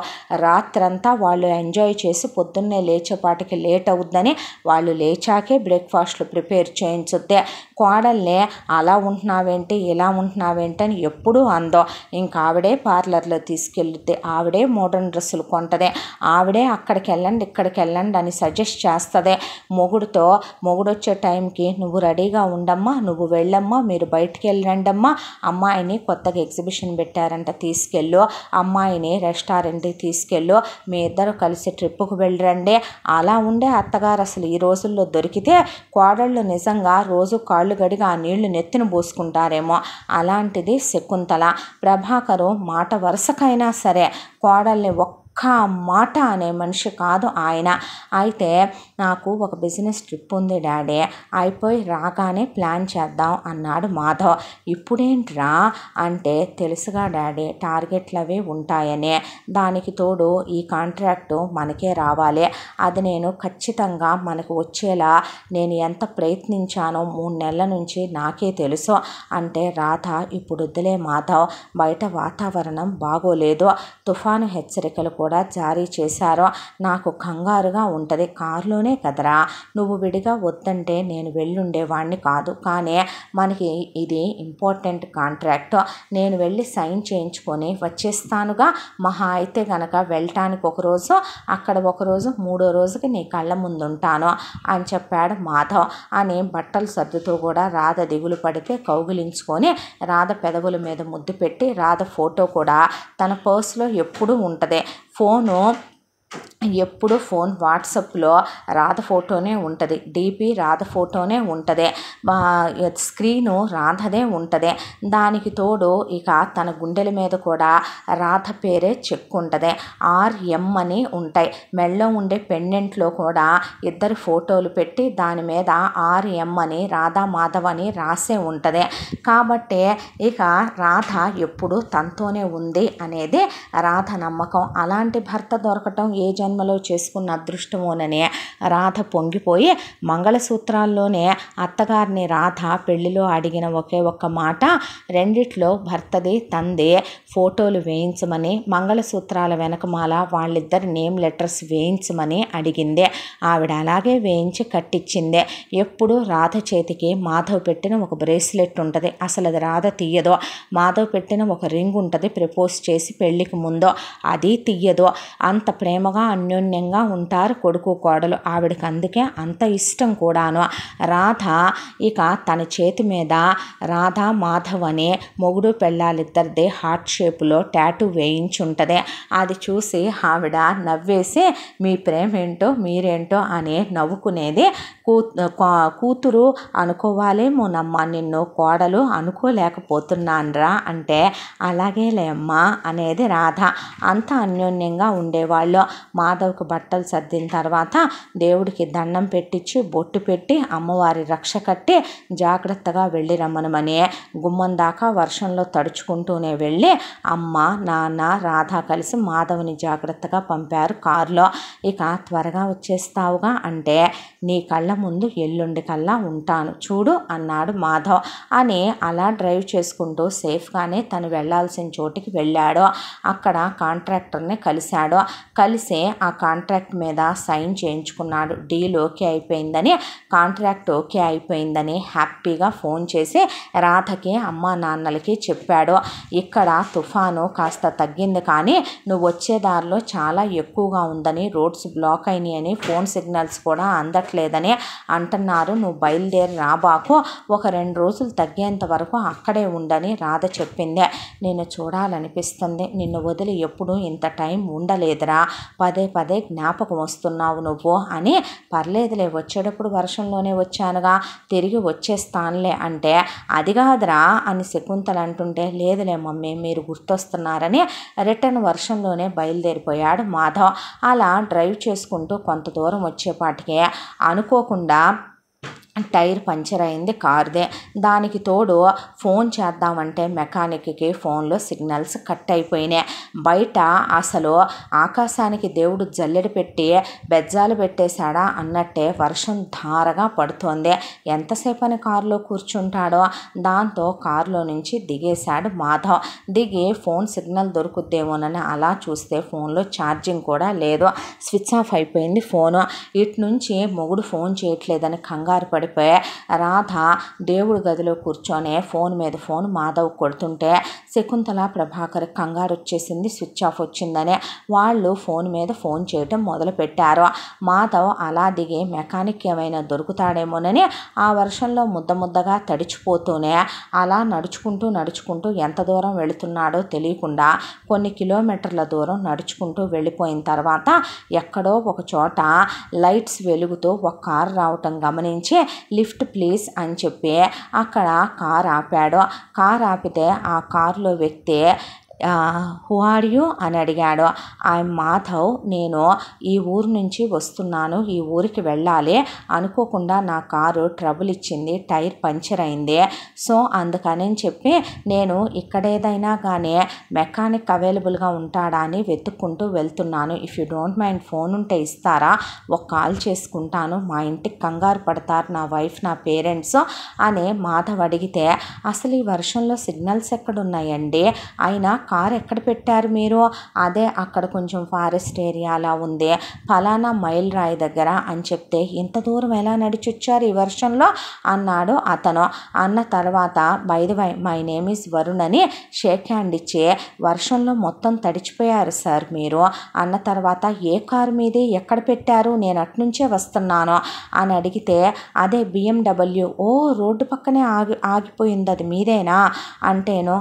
Speaker 1: రాత్రంతా వాళ్ళు ఎంజాయ్ చేసి పొద్దున్నే లేచేపాటికి లేట్ అవుద్దని వాళ్ళు లేచాకే బ్రేక్ఫాస్ట్లు ప్రిపేర్ చేయించుద్దే కోడల్ని అలా ఉంటున్నావేంటి ఇలా ఉంటున్నావేంటి అని ఎప్పుడూ అందో ఇంకా ఆవిడే పార్లర్లో తీసుకెళ్తే ఆవిడే మోడర్న్ డ్రెస్సులు కొంటది ఆవిడే అక్కడికి వెళ్ళండి ఇక్కడికి వెళ్ళండి అని సజెస్ట్ చేస్తుంది మొగుడుతో మొగుడు వచ్చే టైంకి నువ్వు రెడీగా ఉండమ్మా నువ్వు వెళ్ళమ్మా మీరు బయటికి వెళ్ళండమ్మా అమ్మాయిని కొత్తగా ఎగ్జిబిషన్ ఎగ్జిబిషన్ పెట్టారంట తీసుకెళ్ళు అమ్మాయిని రెస్టారెంట్కి తీసుకెళ్ళు మీ ఇద్దరు కలిసి ట్రిప్పుకు వెళ్ళరండి అలా ఉండే అత్తగారు అసలు ఈ రోజుల్లో దొరికితే కోడళ్ళు నిజంగా రోజు కాళ్ళు గడిగా ఆ నీళ్లు నెత్తిన పోసుకుంటారేమో అలాంటిది శకుంతల ప్రభాకరు మాట వరుసకైనా సరే కోడల్ని ఒక్క మాట అనే మనిషి కాదు ఆయన అయితే నాకు ఒక బిజినెస్ ట్రిప్ ఉంది డాడీ అయిపోయి రాగానే ప్లాన్ చేద్దాం అన్నాడు మాధవ్ ఇప్పుడేంట్రా అంటే తెలుసుగా డాడీ టార్గెట్లు అవి ఉంటాయని దానికి తోడు ఈ కాంట్రాక్టు మనకే రావాలి అది నేను ఖచ్చితంగా మనకు వచ్చేలా నేను ఎంత ప్రయత్నించానో మూడు నెలల నుంచి నాకే తెలుసు అంటే రాధ ఇప్పుడు వద్దులే మాధవ్ బయట వాతావరణం బాగోలేదు తుఫాను హెచ్చరికలు కూడా జారీ చేశారు నాకు కంగారుగా ఉంటుంది కారులోనే అవునే కదరా నువ్వు విడిగా వద్దంటే నేను వెళ్ళుండేవాడిని కాదు కానీ మనకి ఇది ఇంపార్టెంట్ కాంట్రాక్ట్ నేను వెళ్ళి సైన్ చేయించుకొని వచ్చేస్తానుగా మహా అయితే కనుక వెళ్ళటానికి ఒకరోజు అక్కడ ఒకరోజు మూడో రోజుకి నీ కళ్ళ ముందుంటాను అని చెప్పాడు మాధవ్ అని బట్టలు సర్దుతూ కూడా రాధ దిగులు పడితే కౌగిలించుకొని రాధ పెదవుల మీద ముద్దు పెట్టి రాధ ఫోటో కూడా తన పర్సులో ఎప్పుడూ ఉంటుంది ఫోను ఎప్పుడు ఫోన్ వాట్సాప్లో రాధ ఫోటోనే ఉంటుంది డీపీ రాధ ఫోటోనే ఉంటుంది స్క్రీను రాధదే ఉంటుంది దానికి తోడు ఇక తన గుండెల మీద కూడా రాధ పేరే చెక్ ఉంటుంది ఆర్ఎం అని ఉంటాయి మెళ్ళో ఉండే పెండెంట్లో కూడా ఇద్దరు ఫోటోలు పెట్టి దాని మీద ఆర్ఎం అని రాధా మాధవ్ అని రాసే ఉంటుంది కాబట్టి ఇక రాధ ఎప్పుడు తనతోనే ఉంది అనేది రాధ నమ్మకం అలాంటి భర్త దొరకటం ఏ జన్మలో చేసుకున్న అదృష్టమోననే రాధ పొంగిపోయి మంగళసూత్రాల్లోనే అత్తగారిని రాధ పెళ్లిలో అడిగిన ఒకే ఒక్క మాట రెండిట్లో భర్తది తంది ఫోటోలు వేయించమని మంగళసూత్రాల వెనకమాల వాళ్ళిద్దరి నేమ్ లెటర్స్ వేయించమని అడిగింది ఆవిడ అలాగే వేయించి కట్టించిందే ఎప్పుడు రాధ చేతికి మాధవ్ పెట్టిన ఒక బ్రేస్లెట్ ఉంటుంది అసలు అది రాధ తీయదో మాధవ్ పెట్టిన ఒక రింగ్ ఉంటుంది ప్రపోజ్ చేసి పెళ్ళికి ముందో అది తీయదో అంత ప్రేమ ప్రేమగా అన్యోన్యంగా ఉంటారు కొడుకు కోడలు ఆవిడకి అందుకే అంత ఇష్టం కూడాను రాధ ఇక తన చేతి మీద రాధా మాధవ్ అనే మొగుడు పెళ్ళాలిద్దరిదే హార్ట్ షేప్లో ట్యాటూ వేయించుంటుంది అది చూసి ఆవిడ నవ్వేసి మీ ప్రేమేంటో మీరేంటో అని నవ్వుకునేది కూ కూతురు అనుకోవాలేమో నమ్మ నిన్ను కోడలు అనుకోలేకపోతున్నానరా అంటే అలాగేలే అమ్మా అనేది రాధ అంత అన్యోన్యంగా ఉండేవాళ్ళు మాధవ్కి బట్టలు సర్దిన తర్వాత దేవుడికి దండం పెట్టించి బొట్టు పెట్టి అమ్మవారి రక్ష కట్టి జాగ్రత్తగా వెళ్ళి రమ్మనమని గుమ్మం దాకా వర్షంలో తడుచుకుంటూనే వెళ్ళి అమ్మ నాన్న రాధ కలిసి మాధవ్ని జాగ్రత్తగా పంపారు కారులో ఇక త్వరగా వచ్చేస్తావుగా అంటే నీ కళ్ళ ముందు ఎల్లుండి కల్లా ఉంటాను చూడు అన్నాడు మాధవ్ అని అలా డ్రైవ్ చేసుకుంటూ సేఫ్గానే తను వెళ్లాల్సిన చోటికి వెళ్ళాడు అక్కడ కాంట్రాక్టర్ని కలిశాడు కలిసి ఆ కాంట్రాక్ట్ మీద సైన్ చేయించుకున్నాడు డీల్ ఓకే అయిపోయిందని కాంట్రాక్ట్ ఓకే అయిపోయిందని హ్యాపీగా ఫోన్ చేసి రాధకి అమ్మ నాన్నలకి చెప్పాడు ఇక్కడ తుఫాను కాస్త తగ్గింది కానీ నువ్వు వచ్చే దారిలో చాలా ఎక్కువగా ఉందని రోడ్స్ బ్లాక్ అయినాయని ఫోన్ సిగ్నల్స్ కూడా అందట్లేదని అంటున్నారు నువ్వు బయలుదేరి రాబాకు ఒక రెండు రోజులు తగ్గేంత వరకు అక్కడే ఉండని రాధ చెప్పింది నేను చూడాలనిపిస్తుంది నిన్ను వదిలి ఎప్పుడూ ఇంత టైం ఉండలేదురా పదే పదే జ్ఞాపకం వస్తున్నావు నువ్వు అని పర్లేదులే వచ్చేటప్పుడు వర్షంలోనే వచ్చానుగా తిరిగి వచ్చేస్తానులే అంటే అది కాదురా అని శకుంతలు అంటుంటే లేదులే మమ్మీ మీరు గుర్తొస్తున్నారని రిటర్న్ వర్షంలోనే బయలుదేరిపోయాడు మాధవ్ అలా డ్రైవ్ చేసుకుంటూ కొంత దూరం వచ్చేపాటికే అనుకో తప్పకుండా టైర్ పంచర్ అయింది కారుదే దానికి తోడు ఫోన్ చేద్దామంటే మెకానిక్కి ఫోన్లో సిగ్నల్స్ కట్ అయిపోయినాయి బయట అసలు ఆకాశానికి దేవుడు జల్లెడ పెట్టి బెజ్జాలు పెట్టేశాడా అన్నట్టే వర్షం ధారగా పడుతోంది ఎంతసేపు అని కారులో కూర్చుంటాడో దాంతో కారులో నుంచి దిగేశాడు మాధవ్ దిగి ఫోన్ సిగ్నల్ దొరుకుద్దేమోనని అలా చూస్తే ఫోన్లో ఛార్జింగ్ కూడా లేదు స్విచ్ ఆఫ్ అయిపోయింది ఫోను ఇటు నుంచి మొగుడు ఫోన్ చేయట్లేదని కంగారు పడి పడిపోయి రాధ దేవుడి గదిలో కూర్చొని ఫోన్ మీద ఫోన్ మాధవ్ కొడుతుంటే శకుంతల ప్రభాకర్ కంగారు వచ్చేసింది స్విచ్ ఆఫ్ వచ్చిందని వాళ్ళు ఫోన్ మీద ఫోన్ చేయటం మొదలుపెట్టారు మాధవ్ అలా దిగి మెకానిక్ ఏమైనా దొరుకుతాడేమోనని ఆ వర్షంలో ముద్ద ముద్దగా తడిచిపోతూనే అలా నడుచుకుంటూ నడుచుకుంటూ ఎంత దూరం వెళుతున్నాడో తెలియకుండా కొన్ని కిలోమీటర్ల దూరం నడుచుకుంటూ వెళ్ళిపోయిన తర్వాత ఎక్కడో ఒక చోట లైట్స్ వెలుగుతూ ఒక కారు రావటం గమనించి లిఫ్ట్ ప్లీజ్ అని చెప్పి అక్కడ కార్ ఆపాడు కార్ ఆపితే ఆ కారులో వ్యక్తి హు ఆర్ యూ అని అడిగాడు ఐ మాధవ్ నేను ఈ ఊరు నుంచి వస్తున్నాను ఈ ఊరికి వెళ్ళాలి అనుకోకుండా నా కారు ట్రబుల్ ఇచ్చింది టైర్ పంచర్ అయింది సో అందుకని చెప్పి నేను ఇక్కడేదైనా కానీ మెకానిక్ అవైలబుల్గా ఉంటాడా అని వెతుక్కుంటూ వెళ్తున్నాను if you don't mind phone ఉంటే ఇస్తారా ఒక కాల్ చేసుకుంటాను మా ఇంటికి కంగారు పడతారు నా వైఫ్ నా పేరెంట్స్ అని మాధవ్ అడిగితే అసలు ఈ వర్షంలో సిగ్నల్స్ ఎక్కడున్నాయండి అయినా కార్ ఎక్కడ పెట్టారు మీరు అదే అక్కడ కొంచెం ఫారెస్ట్ ఏరియాలా ఉంది ఫలానా మైల్ రాయి దగ్గర అని చెప్తే ఇంత దూరం ఎలా నడిచొచ్చారు ఈ వర్షంలో అన్నాడు అతను అన్న తర్వాత by the way my name is Varun అని షేక్ హ్యాండ్ ఇచ్చి వర్షంలో మొత్తం తడిచిపోయారు సార్ మీరు అన్న తర్వాత ఏ కారు మీది ఎక్కడ పెట్టారు నేను అట్నుంచే వస్తున్నాను అని అడిగితే అదే బిఎండబ్ల్యూ ఓ రోడ్డు పక్కనే ఆగి ఆగిపోయింది అది మీదేనా అంటేను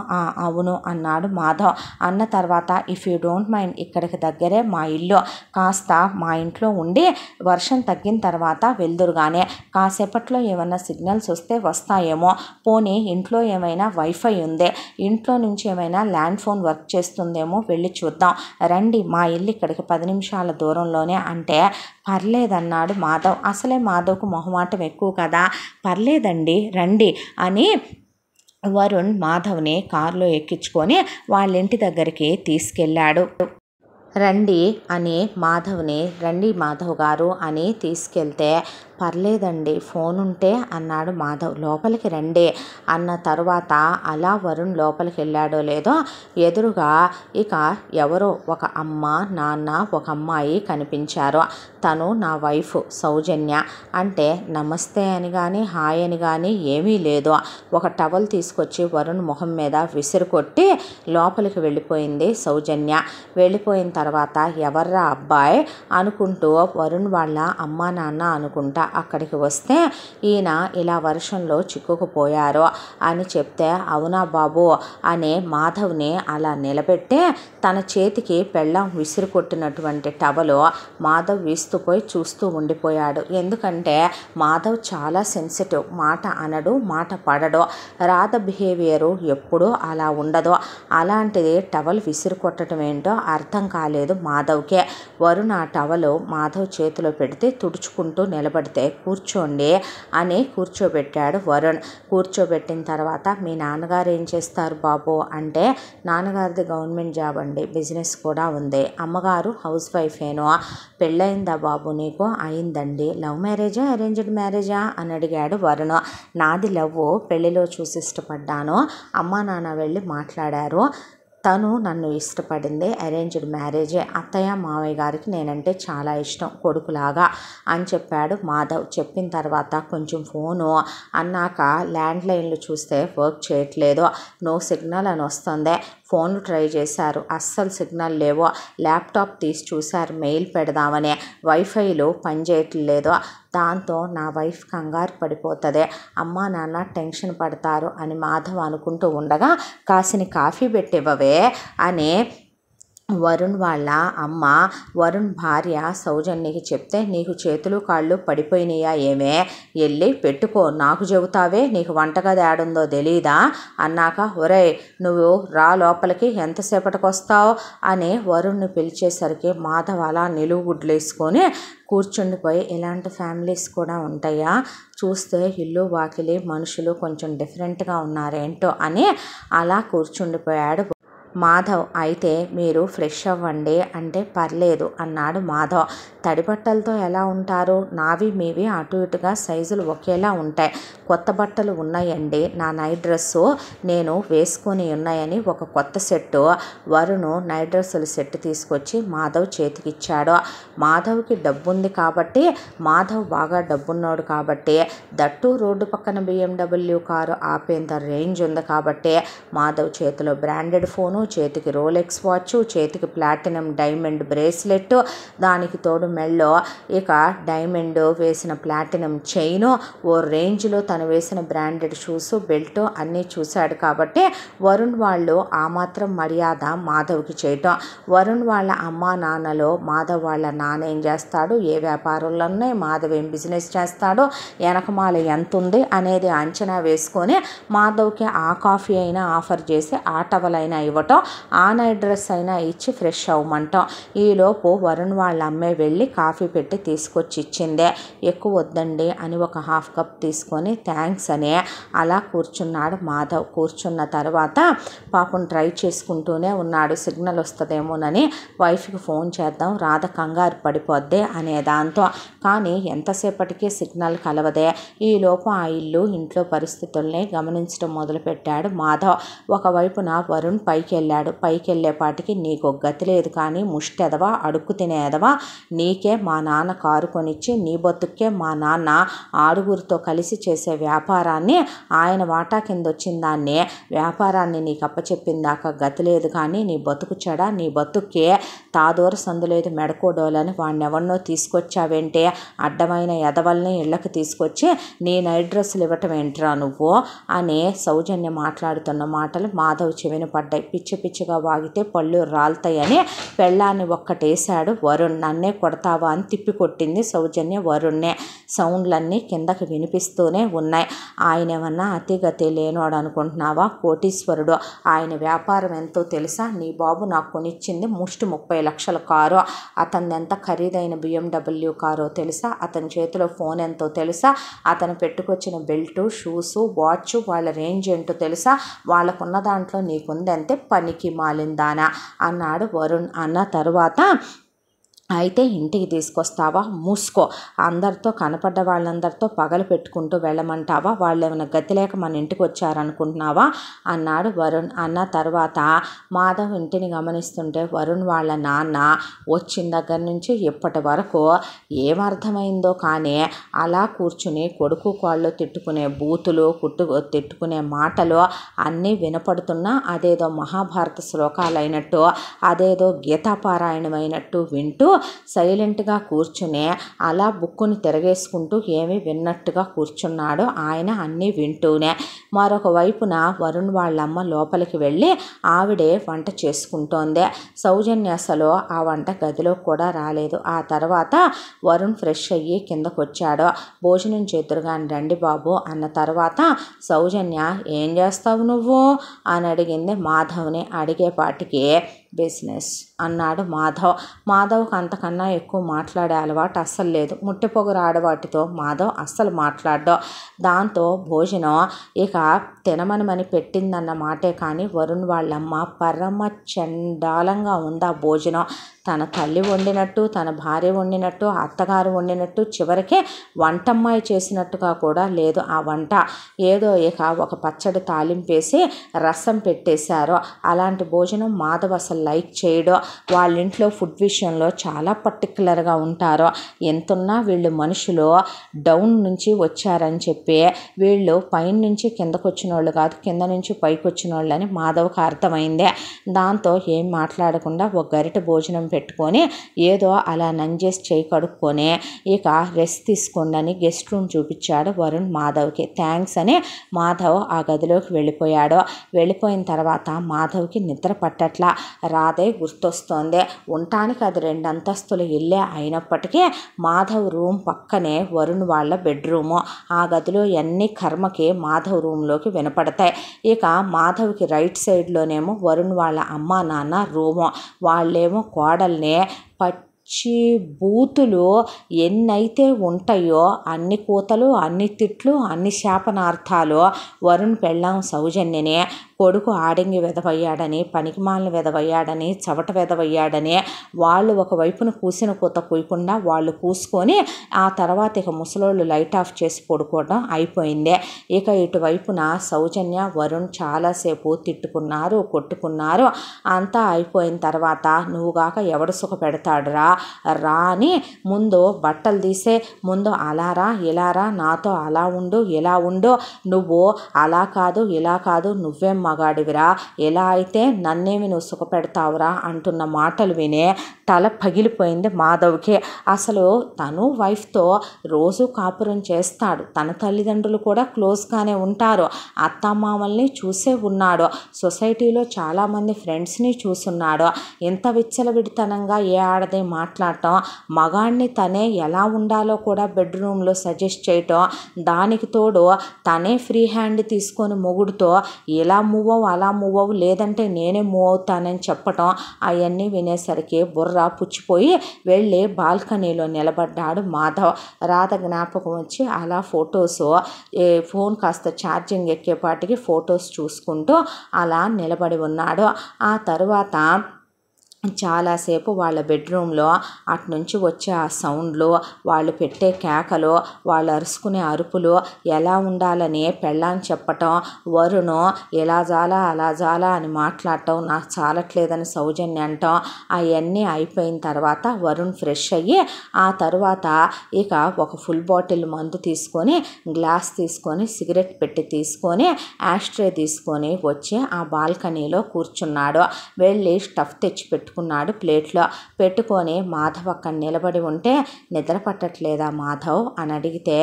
Speaker 1: అవును అన్నాడు మాధవ్ మాధవ్ అన్న తర్వాత ఇఫ్ యూ డోంట్ మైండ్ ఇక్కడికి దగ్గరే మా ఇల్లు కాస్త మా ఇంట్లో ఉండి వర్షం తగ్గిన తర్వాత వెళ్దురుగానే కాసేపట్లో ఏమైనా సిగ్నల్స్ వస్తే వస్తాయేమో పోనీ ఇంట్లో ఏమైనా వైఫై ఉందే ఇంట్లో నుంచి ఏమైనా ల్యాండ్ ఫోన్ వర్క్ చేస్తుందేమో వెళ్ళి చూద్దాం రండి మా ఇల్లు ఇక్కడికి పది నిమిషాల దూరంలోనే అంటే పర్లేదన్నాడు మాధవ్ అసలే మాధవ్కు మొహమాటం ఎక్కువ కదా పర్లేదండి రండి అని వరుణ్ మాధవ్ని కారులో ఎక్కించుకొని వాళ్ళ ఇంటి దగ్గరికి తీసుకెళ్ళాడు రండి అని మాధవ్ని రండి మాధవ్ గారు అని తీసుకెళ్తే పర్లేదండి ఫోన్ ఉంటే అన్నాడు మాధవ్ లోపలికి రండి అన్న తరువాత అలా వరుణ్ లోపలికి వెళ్ళాడో లేదో ఎదురుగా ఇక ఎవరో ఒక అమ్మ నాన్న ఒక అమ్మాయి కనిపించారు తను నా వైఫ్ సౌజన్య అంటే నమస్తే అని కానీ హాయ్ అని కానీ ఏమీ లేదు ఒక టవల్ తీసుకొచ్చి వరుణ్ ముఖం మీద విసిరుకొట్టి లోపలికి వెళ్ళిపోయింది సౌజన్య వెళ్ళిపోయిన తర్వాత ఎవర్రా అబ్బాయి అనుకుంటూ వరుణ్ వాళ్ళ అమ్మా నాన్న అనుకుంటా అక్కడికి వస్తే ఈయన ఇలా వర్షంలో చిక్కుకుపోయారు అని చెప్తే అవునా బాబు అనే మాధవ్ని అలా నిలబెట్టే తన చేతికి పెళ్ళం విసిరి కొట్టినటువంటి టవలు మాధవ్ వీస్తుపోయి చూస్తూ ఉండిపోయాడు ఎందుకంటే మాధవ్ చాలా సెన్సిటివ్ మాట అనడు మాట పడడు రాధ బిహేవియరు ఎప్పుడూ అలా ఉండదు అలాంటిది టవల్ విసిరి కొట్టడం ఏంటో అర్థం కాలేదు మాధవ్కే వరుణ టవలు మాధవ్ చేతిలో పెడితే తుడుచుకుంటూ నిలబడితే అయితే కూర్చోండి అని కూర్చోబెట్టాడు వరుణ్ కూర్చోబెట్టిన తర్వాత మీ నాన్నగారు ఏం చేస్తారు బాబు అంటే నాన్నగారిది గవర్నమెంట్ జాబ్ అండి బిజినెస్ కూడా ఉంది అమ్మగారు హౌస్ వైఫేను పెళ్ళయిందా బాబు నీకు అయిందండి లవ్ మ్యారేజా అరేంజ్డ్ మ్యారేజా అని అడిగాడు వరుణ్ నాది లవ్ పెళ్ళిలో చూసి ఇష్టపడ్డాను అమ్మా నాన్న వెళ్ళి మాట్లాడారు తను నన్ను ఇష్టపడింది అరేంజ్డ్ మ్యారేజే అత్తయ్య మావయ్య గారికి నేనంటే చాలా ఇష్టం కొడుకులాగా అని చెప్పాడు మాధవ్ చెప్పిన తర్వాత కొంచెం ఫోను అన్నాక ల్యాండ్లైన్లు చూస్తే వర్క్ చేయట్లేదు నో సిగ్నల్ అని వస్తుంది ఫోన్లు ట్రై చేశారు అస్సలు సిగ్నల్ లేవు ల్యాప్టాప్ తీసి చూశారు మెయిల్ పెడదామని వైఫైలు పనిచేయట్లేదు దాంతో నా వైఫ్ కంగారు పడిపోతుంది అమ్మా నాన్న టెన్షన్ పడతారు అని మాధవ్ అనుకుంటూ ఉండగా కాసిని కాఫీ పెట్టివ్వవే అని వరుణ్ వాళ్ళ అమ్మ వరుణ్ భార్య సౌజన్యకి చెప్తే నీకు చేతులు కాళ్ళు పడిపోయినాయా ఏమే వెళ్ళి పెట్టుకో నాకు చెబుతావే నీకు వంటగది ఏడుందో తెలీదా అన్నాక ఒరే నువ్వు రా లోపలికి ఎంతసేపటికి వస్తావు అని వరుణ్ని పిలిచేసరికి మాధవ అలా నిలువుగుడ్లు వేసుకొని కూర్చుండిపోయి ఇలాంటి ఫ్యామిలీస్ కూడా ఉంటాయా చూస్తే ఇల్లు వాకిలి మనుషులు కొంచెం డిఫరెంట్గా ఉన్నారేంటో అని అలా కూర్చుండిపోయాడు మాధవ్ అయితే మీరు ఫ్రెష్ అవ్వండి అంటే పర్లేదు అన్నాడు మాధవ్ తడిబట్టలతో ఎలా ఉంటారు నావి మీవి అటు ఇటుగా సైజులు ఒకేలా ఉంటాయి కొత్త బట్టలు ఉన్నాయండి నా నైట్ డ్రెస్సు నేను వేసుకొని ఉన్నాయని ఒక కొత్త సెట్టు వరుణ్ నైట్ డ్రెస్సుల సెట్ తీసుకొచ్చి మాధవ్ చేతికిచ్చాడు మాధవ్కి డబ్బుంది కాబట్టి మాధవ్ బాగా డబ్బున్నాడు కాబట్టి దట్టు రోడ్డు పక్కన బిఎండబ్ల్యూ కారు ఆపేంత రేంజ్ ఉంది కాబట్టి మాధవ్ చేతిలో బ్రాండెడ్ ఫోను ఫోను చేతికి రోలెక్స్ వాచ్ చేతికి ప్లాటినం డైమండ్ బ్రేస్లెట్ దానికి తోడు మెళ్ళో ఇక డైమండ్ వేసిన ప్లాటినం చైన్ ఓ రేంజ్లో తను వేసిన బ్రాండెడ్ షూస్ బెల్ట్ అన్నీ చూశాడు కాబట్టి వరుణ్ వాళ్ళు ఆ మాత్రం మర్యాద మాధవ్కి చేయటం వరుణ్ వాళ్ళ అమ్మ నాన్నలో మాధవ్ వాళ్ళ నాన్న ఏం చేస్తాడు ఏ వ్యాపారంలోనే మాధవ్ ఏం బిజినెస్ చేస్తాడో వెనకమాల ఎంత ఉంది అనేది అంచనా వేసుకొని మాధవ్కి ఆ కాఫీ అయినా ఆఫర్ చేసి ఆ టవలైనా ఇవ్వటం ఇవ్వమంటాం ఆ నైట్ డ్రెస్ అయినా ఇచ్చి ఫ్రెష్ అవ్వమంటాం ఈలోపు వరుణ్ వాళ్ళ అమ్మే వెళ్ళి కాఫీ పెట్టి తీసుకొచ్చి ఇచ్చిందే ఎక్కువ వద్దండి అని ఒక హాఫ్ కప్ తీసుకొని థ్యాంక్స్ అనే అలా కూర్చున్నాడు మాధవ్ కూర్చున్న తర్వాత పాపం ట్రై చేసుకుంటూనే ఉన్నాడు సిగ్నల్ వస్తుందేమోనని వైఫ్కి ఫోన్ చేద్దాం రాధ కంగారు పడిపోద్దే అనే దాంతో కానీ ఎంతసేపటికి సిగ్నల్ కలవదే ఈలోపు ఆ ఇల్లు ఇంట్లో పరిస్థితుల్ని గమనించడం మొదలుపెట్టాడు మాధవ్ ఒకవైపున వరుణ్ పైకి పైకెళ్ళాడు వెళ్ళేపాటికి నీకు గతి లేదు కానీ ఎదవా అడుక్కు తినేదవా నీకే మా నాన్న కారు కొనిచ్చి నీ బతుక్కే మా నాన్న ఆడుగురితో కలిసి చేసే వ్యాపారాన్ని ఆయన వాటా కింద వచ్చిన దాన్ని వ్యాపారాన్ని నీకు అప్పచెప్పిందాక గతి లేదు కానీ నీ బతుకు చెడ నీ బతుక్కే తాదోర సందులేదు మెడకోడోలని ఎవరినో తీసుకొచ్చావేంటే అడ్డమైన ఎదవల్ని ఇళ్ళకి తీసుకొచ్చి నేను డ్రెస్సులు ఇవ్వటం ఏంట్రా నువ్వు అని సౌజన్య మాట్లాడుతున్న మాటలు మాధవ్ చెవిన పడ్డాయి పిచ్చి పిచ్చిగా వాగితే పళ్ళు రాలుతాయని పెళ్ళాన్ని ఒక్కటేశాడు వరుణ్ నన్నే కొడతావా అని తిప్పి కొట్టింది సౌజన్య వరుణ్నే సౌండ్లన్నీ కిందకి వినిపిస్తూనే ఉన్నాయి ఆయన ఏమన్నా అతిగతి లేనోడు అనుకుంటున్నావా కోటీశ్వరుడు ఆయన వ్యాపారం ఎంతో తెలుసా నీ బాబు నాకు కొనిచ్చింది ముష్టి ముప్పై లక్షల కారు అతని ఎంత ఖరీదైన బిఎండబ్ల్యూ కారో తెలుసా అతని చేతిలో ఫోన్ ఎంతో తెలుసా అతను పెట్టుకొచ్చిన బెల్టు షూసు వాచ్ వాళ్ళ రేంజ్ ఏంటో తెలుసా వాళ్ళకున్న దాంట్లో నీకుందంటే పనికి మాలిందానా అన్నాడు వరుణ్ అన్న తరువాత అయితే ఇంటికి తీసుకొస్తావా మూసుకో అందరితో కనపడ్డ వాళ్ళందరితో పగలు పెట్టుకుంటూ వెళ్ళమంటావా వాళ్ళు ఏమైనా గతి లేక మన ఇంటికి వచ్చారనుకుంటున్నావా అన్నాడు వరుణ్ అన్న తర్వాత మాధవ్ ఇంటిని గమనిస్తుంటే వరుణ్ వాళ్ళ నాన్న వచ్చిన దగ్గర నుంచి ఇప్పటి వరకు ఏమర్థమైందో కానీ అలా కూర్చుని కొడుకు కాళ్ళు తిట్టుకునే బూతులు కుట్టు తిట్టుకునే మాటలు అన్నీ వినపడుతున్నా అదేదో మహాభారత శ్లోకాలైనట్టు అదేదో గీతాపారాయణమైనట్టు వింటూ సైలెంట్గా కూర్చుని అలా బుక్కును తిరగేసుకుంటూ ఏమి విన్నట్టుగా కూర్చున్నాడో ఆయన అన్నీ వింటూనే మరొక వైపున వరుణ్ వాళ్ళమ్మ లోపలికి వెళ్ళి ఆవిడే వంట చేసుకుంటోంది సౌజన్యాసలో ఆ వంట గదిలో కూడా రాలేదు ఆ తర్వాత వరుణ్ ఫ్రెష్ అయ్యి కిందకొచ్చాడు భోజనం చేతురుగాని రండి బాబు అన్న తర్వాత సౌజన్య ఏం చేస్తావు నువ్వు అని అడిగింది మాధవ్ని అడిగేపాటికి బిజినెస్ అన్నాడు మాధవ్ మాధవ్కు అంతకన్నా ఎక్కువ మాట్లాడే అలవాటు అస్సలు లేదు ముట్టెపొగరు ఆడవాటితో మాధవ్ అస్సలు మాట్లాడ్డు దాంతో భోజనం ఇక తినమనమని పెట్టిందన్న మాటే కానీ వరుణ్ వాళ్ళమ్మ పరమ చండాలంగా ఉందా భోజనం తన తల్లి వండినట్టు తన భార్య వండినట్టు అత్తగారు వండినట్టు చివరికే వంటమ్మాయి చేసినట్టుగా కూడా లేదు ఆ వంట ఏదో ఇక ఒక పచ్చడి తాలింపేసి రసం పెట్టేశారు అలాంటి భోజనం మాధవ్ అసలు లైక్ చేయడు వాళ్ళ ఇంట్లో ఫుడ్ విషయంలో చాలా పర్టికులర్గా ఉంటారు ఎంతున్నా వీళ్ళు మనుషులు డౌన్ నుంచి వచ్చారని చెప్పి వీళ్ళు పైన నుంచి కిందకు వచ్చిన వాళ్ళు కాదు కింద నుంచి పైకి వచ్చిన వాళ్ళు అని మాధవ్కి అర్థమైందే దాంతో ఏం మాట్లాడకుండా ఒక గరిట భోజనం పెట్టి పెట్టుకొని ఏదో అలా నంజేసి చేయి కడుక్కొని ఇక రెస్ట్ తీసుకోండి గెస్ట్ రూమ్ చూపించాడు వరుణ్ మాధవ్కి థ్యాంక్స్ అని మాధవ్ ఆ గదిలోకి వెళ్ళిపోయాడు వెళ్ళిపోయిన తర్వాత మాధవ్కి నిద్ర పట్టట్లా రాధే గుర్తొస్తోంది ఉండటానికి అది రెండు అంతస్తులు ఇల్లే అయినప్పటికీ మాధవ్ రూమ్ పక్కనే వరుణ్ వాళ్ళ బెడ్రూము ఆ గదిలో అన్ని కర్మకి మాధవ్ రూమ్లోకి వినపడతాయి ఇక మాధవ్కి రైట్ సైడ్లోనేమో వరుణ్ వాళ్ళ అమ్మ నాన్న రూము వాళ్ళేమో కోడ వల్లే పచ్చి బూతులు ఎన్నైతే ఉంటాయో అన్ని కూతలు అన్ని తిట్లు అన్ని శాపనార్థాలు వరుణ్ పెళ్ళాం సౌజన్యనే కొడుకు ఆడంగి వెదవయ్యాడని పనికిమాలిన వెదవయ్యాడని చవట వెదవయ్యాడని వాళ్ళు ఒకవైపున కూసిన కూత కూయకుండా వాళ్ళు కూసుకొని ఆ తర్వాత ఇక ముసలోళ్ళు లైట్ ఆఫ్ చేసి పడుకోవడం అయిపోయింది ఇక ఇటువైపున సౌజన్య వరుణ్ చాలాసేపు తిట్టుకున్నారు కొట్టుకున్నారు అంతా అయిపోయిన తర్వాత నువ్వుగాక ఎవడు సుఖ పెడతాడురా రా అని ముందు బట్టలు తీసే ముందు అలారా ఇలారా నాతో అలా ఉండు ఇలా ఉండు నువ్వు అలా కాదు ఇలా కాదు నువ్వేం మగాడివిరా ఎలా అయితే నన్నేమి నువ్వు సుఖపెడతావురా అంటున్న మాటలు వినే తల పగిలిపోయింది మాధవ్కి అసలు తను వైఫ్తో రోజు కాపురం చేస్తాడు తన తల్లిదండ్రులు కూడా క్లోజ్గానే ఉంటారు అత్తమామల్ని చూసే ఉన్నాడు సొసైటీలో చాలామంది ఫ్రెండ్స్ని చూసున్నాడు ఎంత విచ్చలవిడితనంగా ఏ ఆడదే మాట్లాడటం మగాడిని తనే ఎలా ఉండాలో కూడా బెడ్రూమ్లో సజెస్ట్ చేయటం దానికి తోడు తనే ఫ్రీ హ్యాండ్ తీసుకొని మొగుడుతో ఎలా మూవ్ అవ్వు అలా మూవ్ అవ్వు లేదంటే నేనే మూవ్ అవుతానని చెప్పటం అవన్నీ వినేసరికి బుర్ర పుచ్చిపోయి వెళ్ళి బాల్కనీలో నిలబడ్డాడు మాధవ్ రాధ జ్ఞాపకం వచ్చి అలా ఫొటోస్ ఫోన్ కాస్త ఛార్జింగ్ ఎక్కేపాటికి ఫొటోస్ చూసుకుంటూ అలా నిలబడి ఉన్నాడు ఆ తర్వాత చాలాసేపు వాళ్ళ బెడ్రూమ్లో అటునుంచి వచ్చే ఆ సౌండ్లు వాళ్ళు పెట్టే కేకలు వాళ్ళు అరుచుకునే అరుపులు ఎలా ఉండాలని పెళ్ళాన్ని చెప్పటం వరుణు ఇలా జాలా అలా జాలా అని మాట్లాడటం నాకు చాలట్లేదని సౌజన్య అంటాం అవన్నీ అయిపోయిన తర్వాత వరుణ్ ఫ్రెష్ అయ్యి ఆ తర్వాత ఇక ఒక ఫుల్ బాటిల్ మందు తీసుకొని గ్లాస్ తీసుకొని సిగరెట్ పెట్టి తీసుకొని ఆస్ట్రే తీసుకొని వచ్చి ఆ బాల్కనీలో కూర్చున్నాడు వెళ్ళి స్టఫ్ తెచ్చిపెట్టి పెట్టుకున్నాడు ప్లేట్లో పెట్టుకొని మాధవ్ అక్కడ నిలబడి ఉంటే నిద్ర పట్టట్లేదా మాధవ్ అని అడిగితే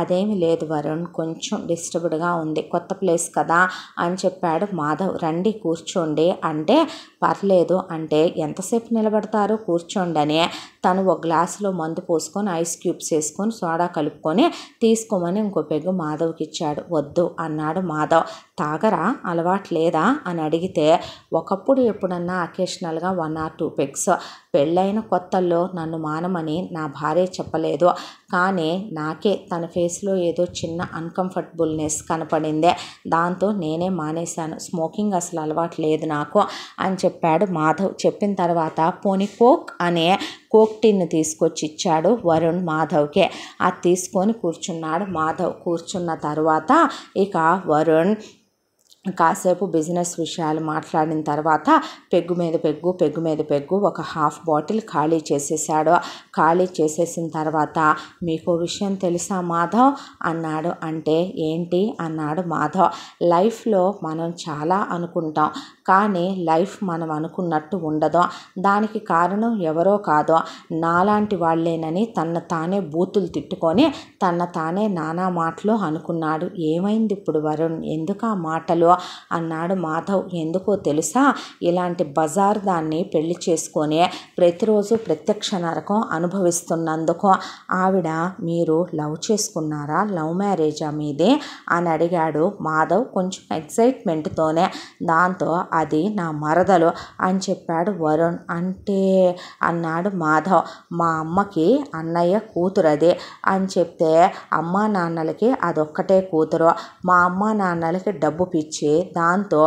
Speaker 1: అదేమి లేదు వరుణ్ కొంచెం డిస్టర్బ్డ్గా ఉంది కొత్త ప్లేస్ కదా అని చెప్పాడు మాధవ్ రండి కూర్చోండి అంటే పర్లేదు అంటే ఎంతసేపు నిలబడతారు కూర్చోండి అని తను ఒక గ్లాసులో మందు పోసుకొని ఐస్ క్యూబ్స్ వేసుకొని సోడా కలుపుకొని తీసుకోమని ఇంకో పెగ్గు మాధవ్కి ఇచ్చాడు వద్దు అన్నాడు మాధవ్ తాగరా అలవాట్లేదా అని అడిగితే ఒకప్పుడు ఎప్పుడన్నా అకేషనల్గా వన్ వన్ టూ పెక్స్ పెళ్ళైన కొత్తల్లో నన్ను మానమని నా భార్య చెప్పలేదు కానీ నాకే తన ఫేస్లో ఏదో చిన్న అన్కంఫర్టబుల్నెస్ కనపడిందే దాంతో నేనే మానేశాను స్మోకింగ్ అసలు అలవాటు లేదు నాకు అని చెప్పాడు మాధవ్ చెప్పిన తర్వాత పోనీ కోక్ అనే కోక్ టిన్ను తీసుకొచ్చి ఇచ్చాడు వరుణ్ మాధవ్కే అది తీసుకొని కూర్చున్నాడు మాధవ్ కూర్చున్న తర్వాత ఇక వరుణ్ కాసేపు బిజినెస్ విషయాలు మాట్లాడిన తర్వాత పెగ్గు మీద పెగ్గు పెగ్గు మీద పెగ్గు ఒక హాఫ్ బాటిల్ ఖాళీ చేసేసాడు ఖాళీ చేసేసిన తర్వాత మీకు విషయం తెలుసా మాధవ్ అన్నాడు అంటే ఏంటి అన్నాడు మాధవ్ లైఫ్లో మనం చాలా అనుకుంటాం కానీ లైఫ్ మనం అనుకున్నట్టు ఉండదో దానికి కారణం ఎవరో కాదో నాలాంటి వాళ్ళేనని తన తానే బూతులు తిట్టుకొని తన తానే నానా మాటలు అనుకున్నాడు ఏమైంది ఇప్పుడు వరుణ్ ఎందుకు ఆ మాటలు అన్నాడు మాధవ్ ఎందుకో తెలుసా ఇలాంటి బజార్ దాన్ని పెళ్లి చేసుకొని ప్రతిరోజు ప్రత్యక్ష నరకం అనుభవిస్తున్నందుకు ఆవిడ మీరు లవ్ చేసుకున్నారా లవ్ మ్యారేజా మీదే అని అడిగాడు మాధవ్ కొంచెం ఎక్సైట్మెంట్తోనే దాంతో అది నా మరదలు అని చెప్పాడు వరుణ్ అంటే అన్నాడు మాధవ్ మా అమ్మకి అన్నయ్య కూతురదే అని చెప్తే అమ్మా నాన్నలకి అదొక్కటే కూతురు మా అమ్మా నాన్నలకి డబ్బు పిచ్చి దాంతో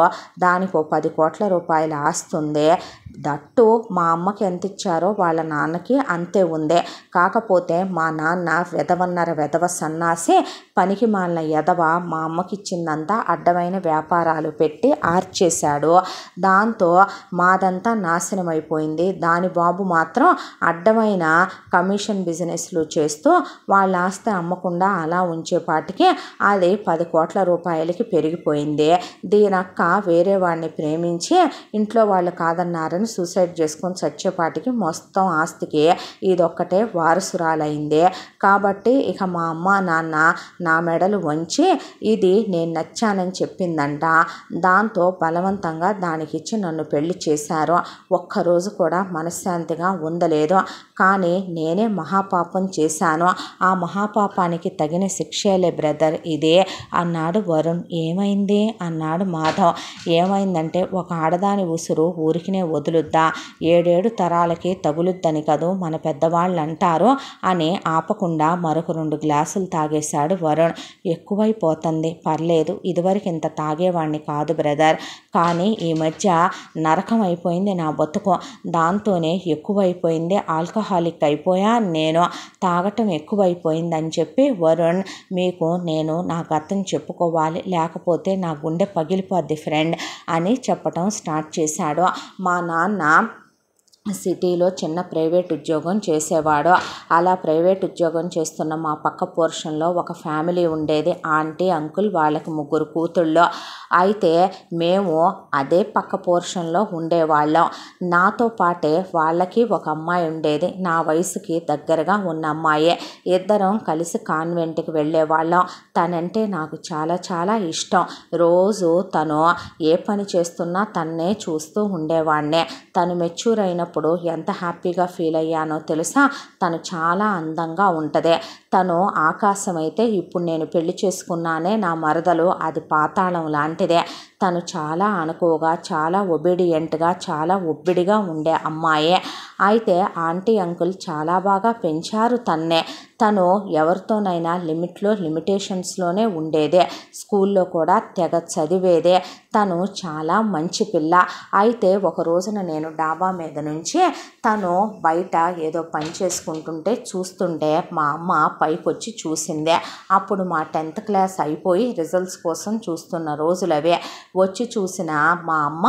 Speaker 1: దానికి పది కోట్ల రూపాయల ఆస్తుంది దట్టు మా అమ్మకి ఎంత ఇచ్చారో వాళ్ళ నాన్నకి అంతే ఉందే కాకపోతే మా నాన్న వెధవన్నర వెధవ సన్నాసే పనికి మాలిన ఎదవ మా అమ్మకి ఇచ్చిందంతా అడ్డమైన వ్యాపారాలు పెట్టి ఆర్చేశాడు దాంతో మాదంతా నాశనం అయిపోయింది దాని బాబు మాత్రం అడ్డమైన కమిషన్ బిజినెస్లు చేస్తూ వాళ్ళ ఆస్తి అమ్మకుండా అలా ఉంచేపాటికి అది పది కోట్ల రూపాయలకి పెరిగిపోయింది దీనక్క వేరే వాడిని ప్రేమించి ఇంట్లో వాళ్ళు కాదన్నారని చేసుకొని సూసైడ్ చేసుకొని చచ్చేపాటికి మొత్తం ఆస్తికి ఇదొక్కటే వారసురాలైంది కాబట్టి ఇక మా అమ్మ నాన్న నా మెడలు వంచి ఇది నేను నచ్చానని చెప్పిందంట దాంతో బలవంతంగా దానికిచ్చి నన్ను పెళ్లి చేశారు ఒక్కరోజు కూడా మనశ్శాంతిగా ఉండలేదు కానీ నేనే మహాపాపం చేశాను ఆ మహాపాపానికి తగిన శిక్షలే బ్రదర్ ఇదే అన్నాడు వరుణ్ ఏమైంది అన్నాడు మాధవ్ ఏమైందంటే ఒక ఆడదాని ఉసురు ఊరికినే వదులు వదులుద్దా ఏడేడు తరాలకి తగులుద్దని కదూ మన పెద్దవాళ్ళు అంటారు అని ఆపకుండా మరొక రెండు గ్లాసులు తాగేశాడు వరుణ్ ఎక్కువైపోతుంది పర్లేదు ఇదివరకు ఇంత తాగేవాడిని కాదు బ్రదర్ కానీ ఈ మధ్య నరకం అయిపోయింది నా బతుకు దాంతోనే ఎక్కువైపోయింది ఆల్కహాలిక్ అయిపోయా నేను తాగటం ఎక్కువైపోయిందని చెప్పి వరుణ్ మీకు నేను నా గతం చెప్పుకోవాలి లేకపోతే నా గుండె పగిలిపోద్ది ఫ్రెండ్ అని చెప్పటం స్టార్ట్ చేశాడు మా నా का नाम సిటీలో చిన్న ప్రైవేట్ ఉద్యోగం చేసేవాడు అలా ప్రైవేట్ ఉద్యోగం చేస్తున్న మా పక్క పోర్షన్లో ఒక ఫ్యామిలీ ఉండేది ఆంటీ అంకుల్ వాళ్ళకి ముగ్గురు కూతుళ్ళు అయితే మేము అదే పక్క పోర్షన్లో ఉండేవాళ్ళం నాతో పాటే వాళ్ళకి ఒక అమ్మాయి ఉండేది నా వయసుకి దగ్గరగా ఉన్న అమ్మాయే ఇద్దరం కలిసి కాన్వెంట్కి వెళ్ళేవాళ్ళం తనంటే నాకు చాలా చాలా ఇష్టం రోజు తను ఏ పని చేస్తున్నా తన్నే చూస్తూ ఉండేవాడినే తను మెచ్యూర్ అయిన చూసినప్పుడు ఎంత హ్యాపీగా ఫీల్ అయ్యానో తెలుసా తను చాలా అందంగా ఉంటుంది తను ఆకాశం అయితే ఇప్పుడు నేను పెళ్లి చేసుకున్నానే నా మరదలు అది పాతాళం లాంటిదే తను చాలా అనుకోగా చాలా ఒబీడియంట్గా చాలా ఒబ్బిడిగా ఉండే అమ్మాయే అయితే ఆంటీ అంకుల్ చాలా బాగా పెంచారు తన్నే తను ఎవరితోనైనా లిమిట్లో లిమిటేషన్స్లోనే ఉండేదే స్కూల్లో కూడా తెగ చదివేదే తను చాలా మంచి పిల్ల అయితే ఒక రోజున నేను డాబా మీద నుంచి తను బయట ఏదో పని చేసుకుంటుంటే చూస్తుంటే మా అమ్మ పైకి వచ్చి చూసిందే అప్పుడు మా టెన్త్ క్లాస్ అయిపోయి రిజల్ట్స్ కోసం చూస్తున్న రోజులవే వచ్చి చూసిన మా అమ్మ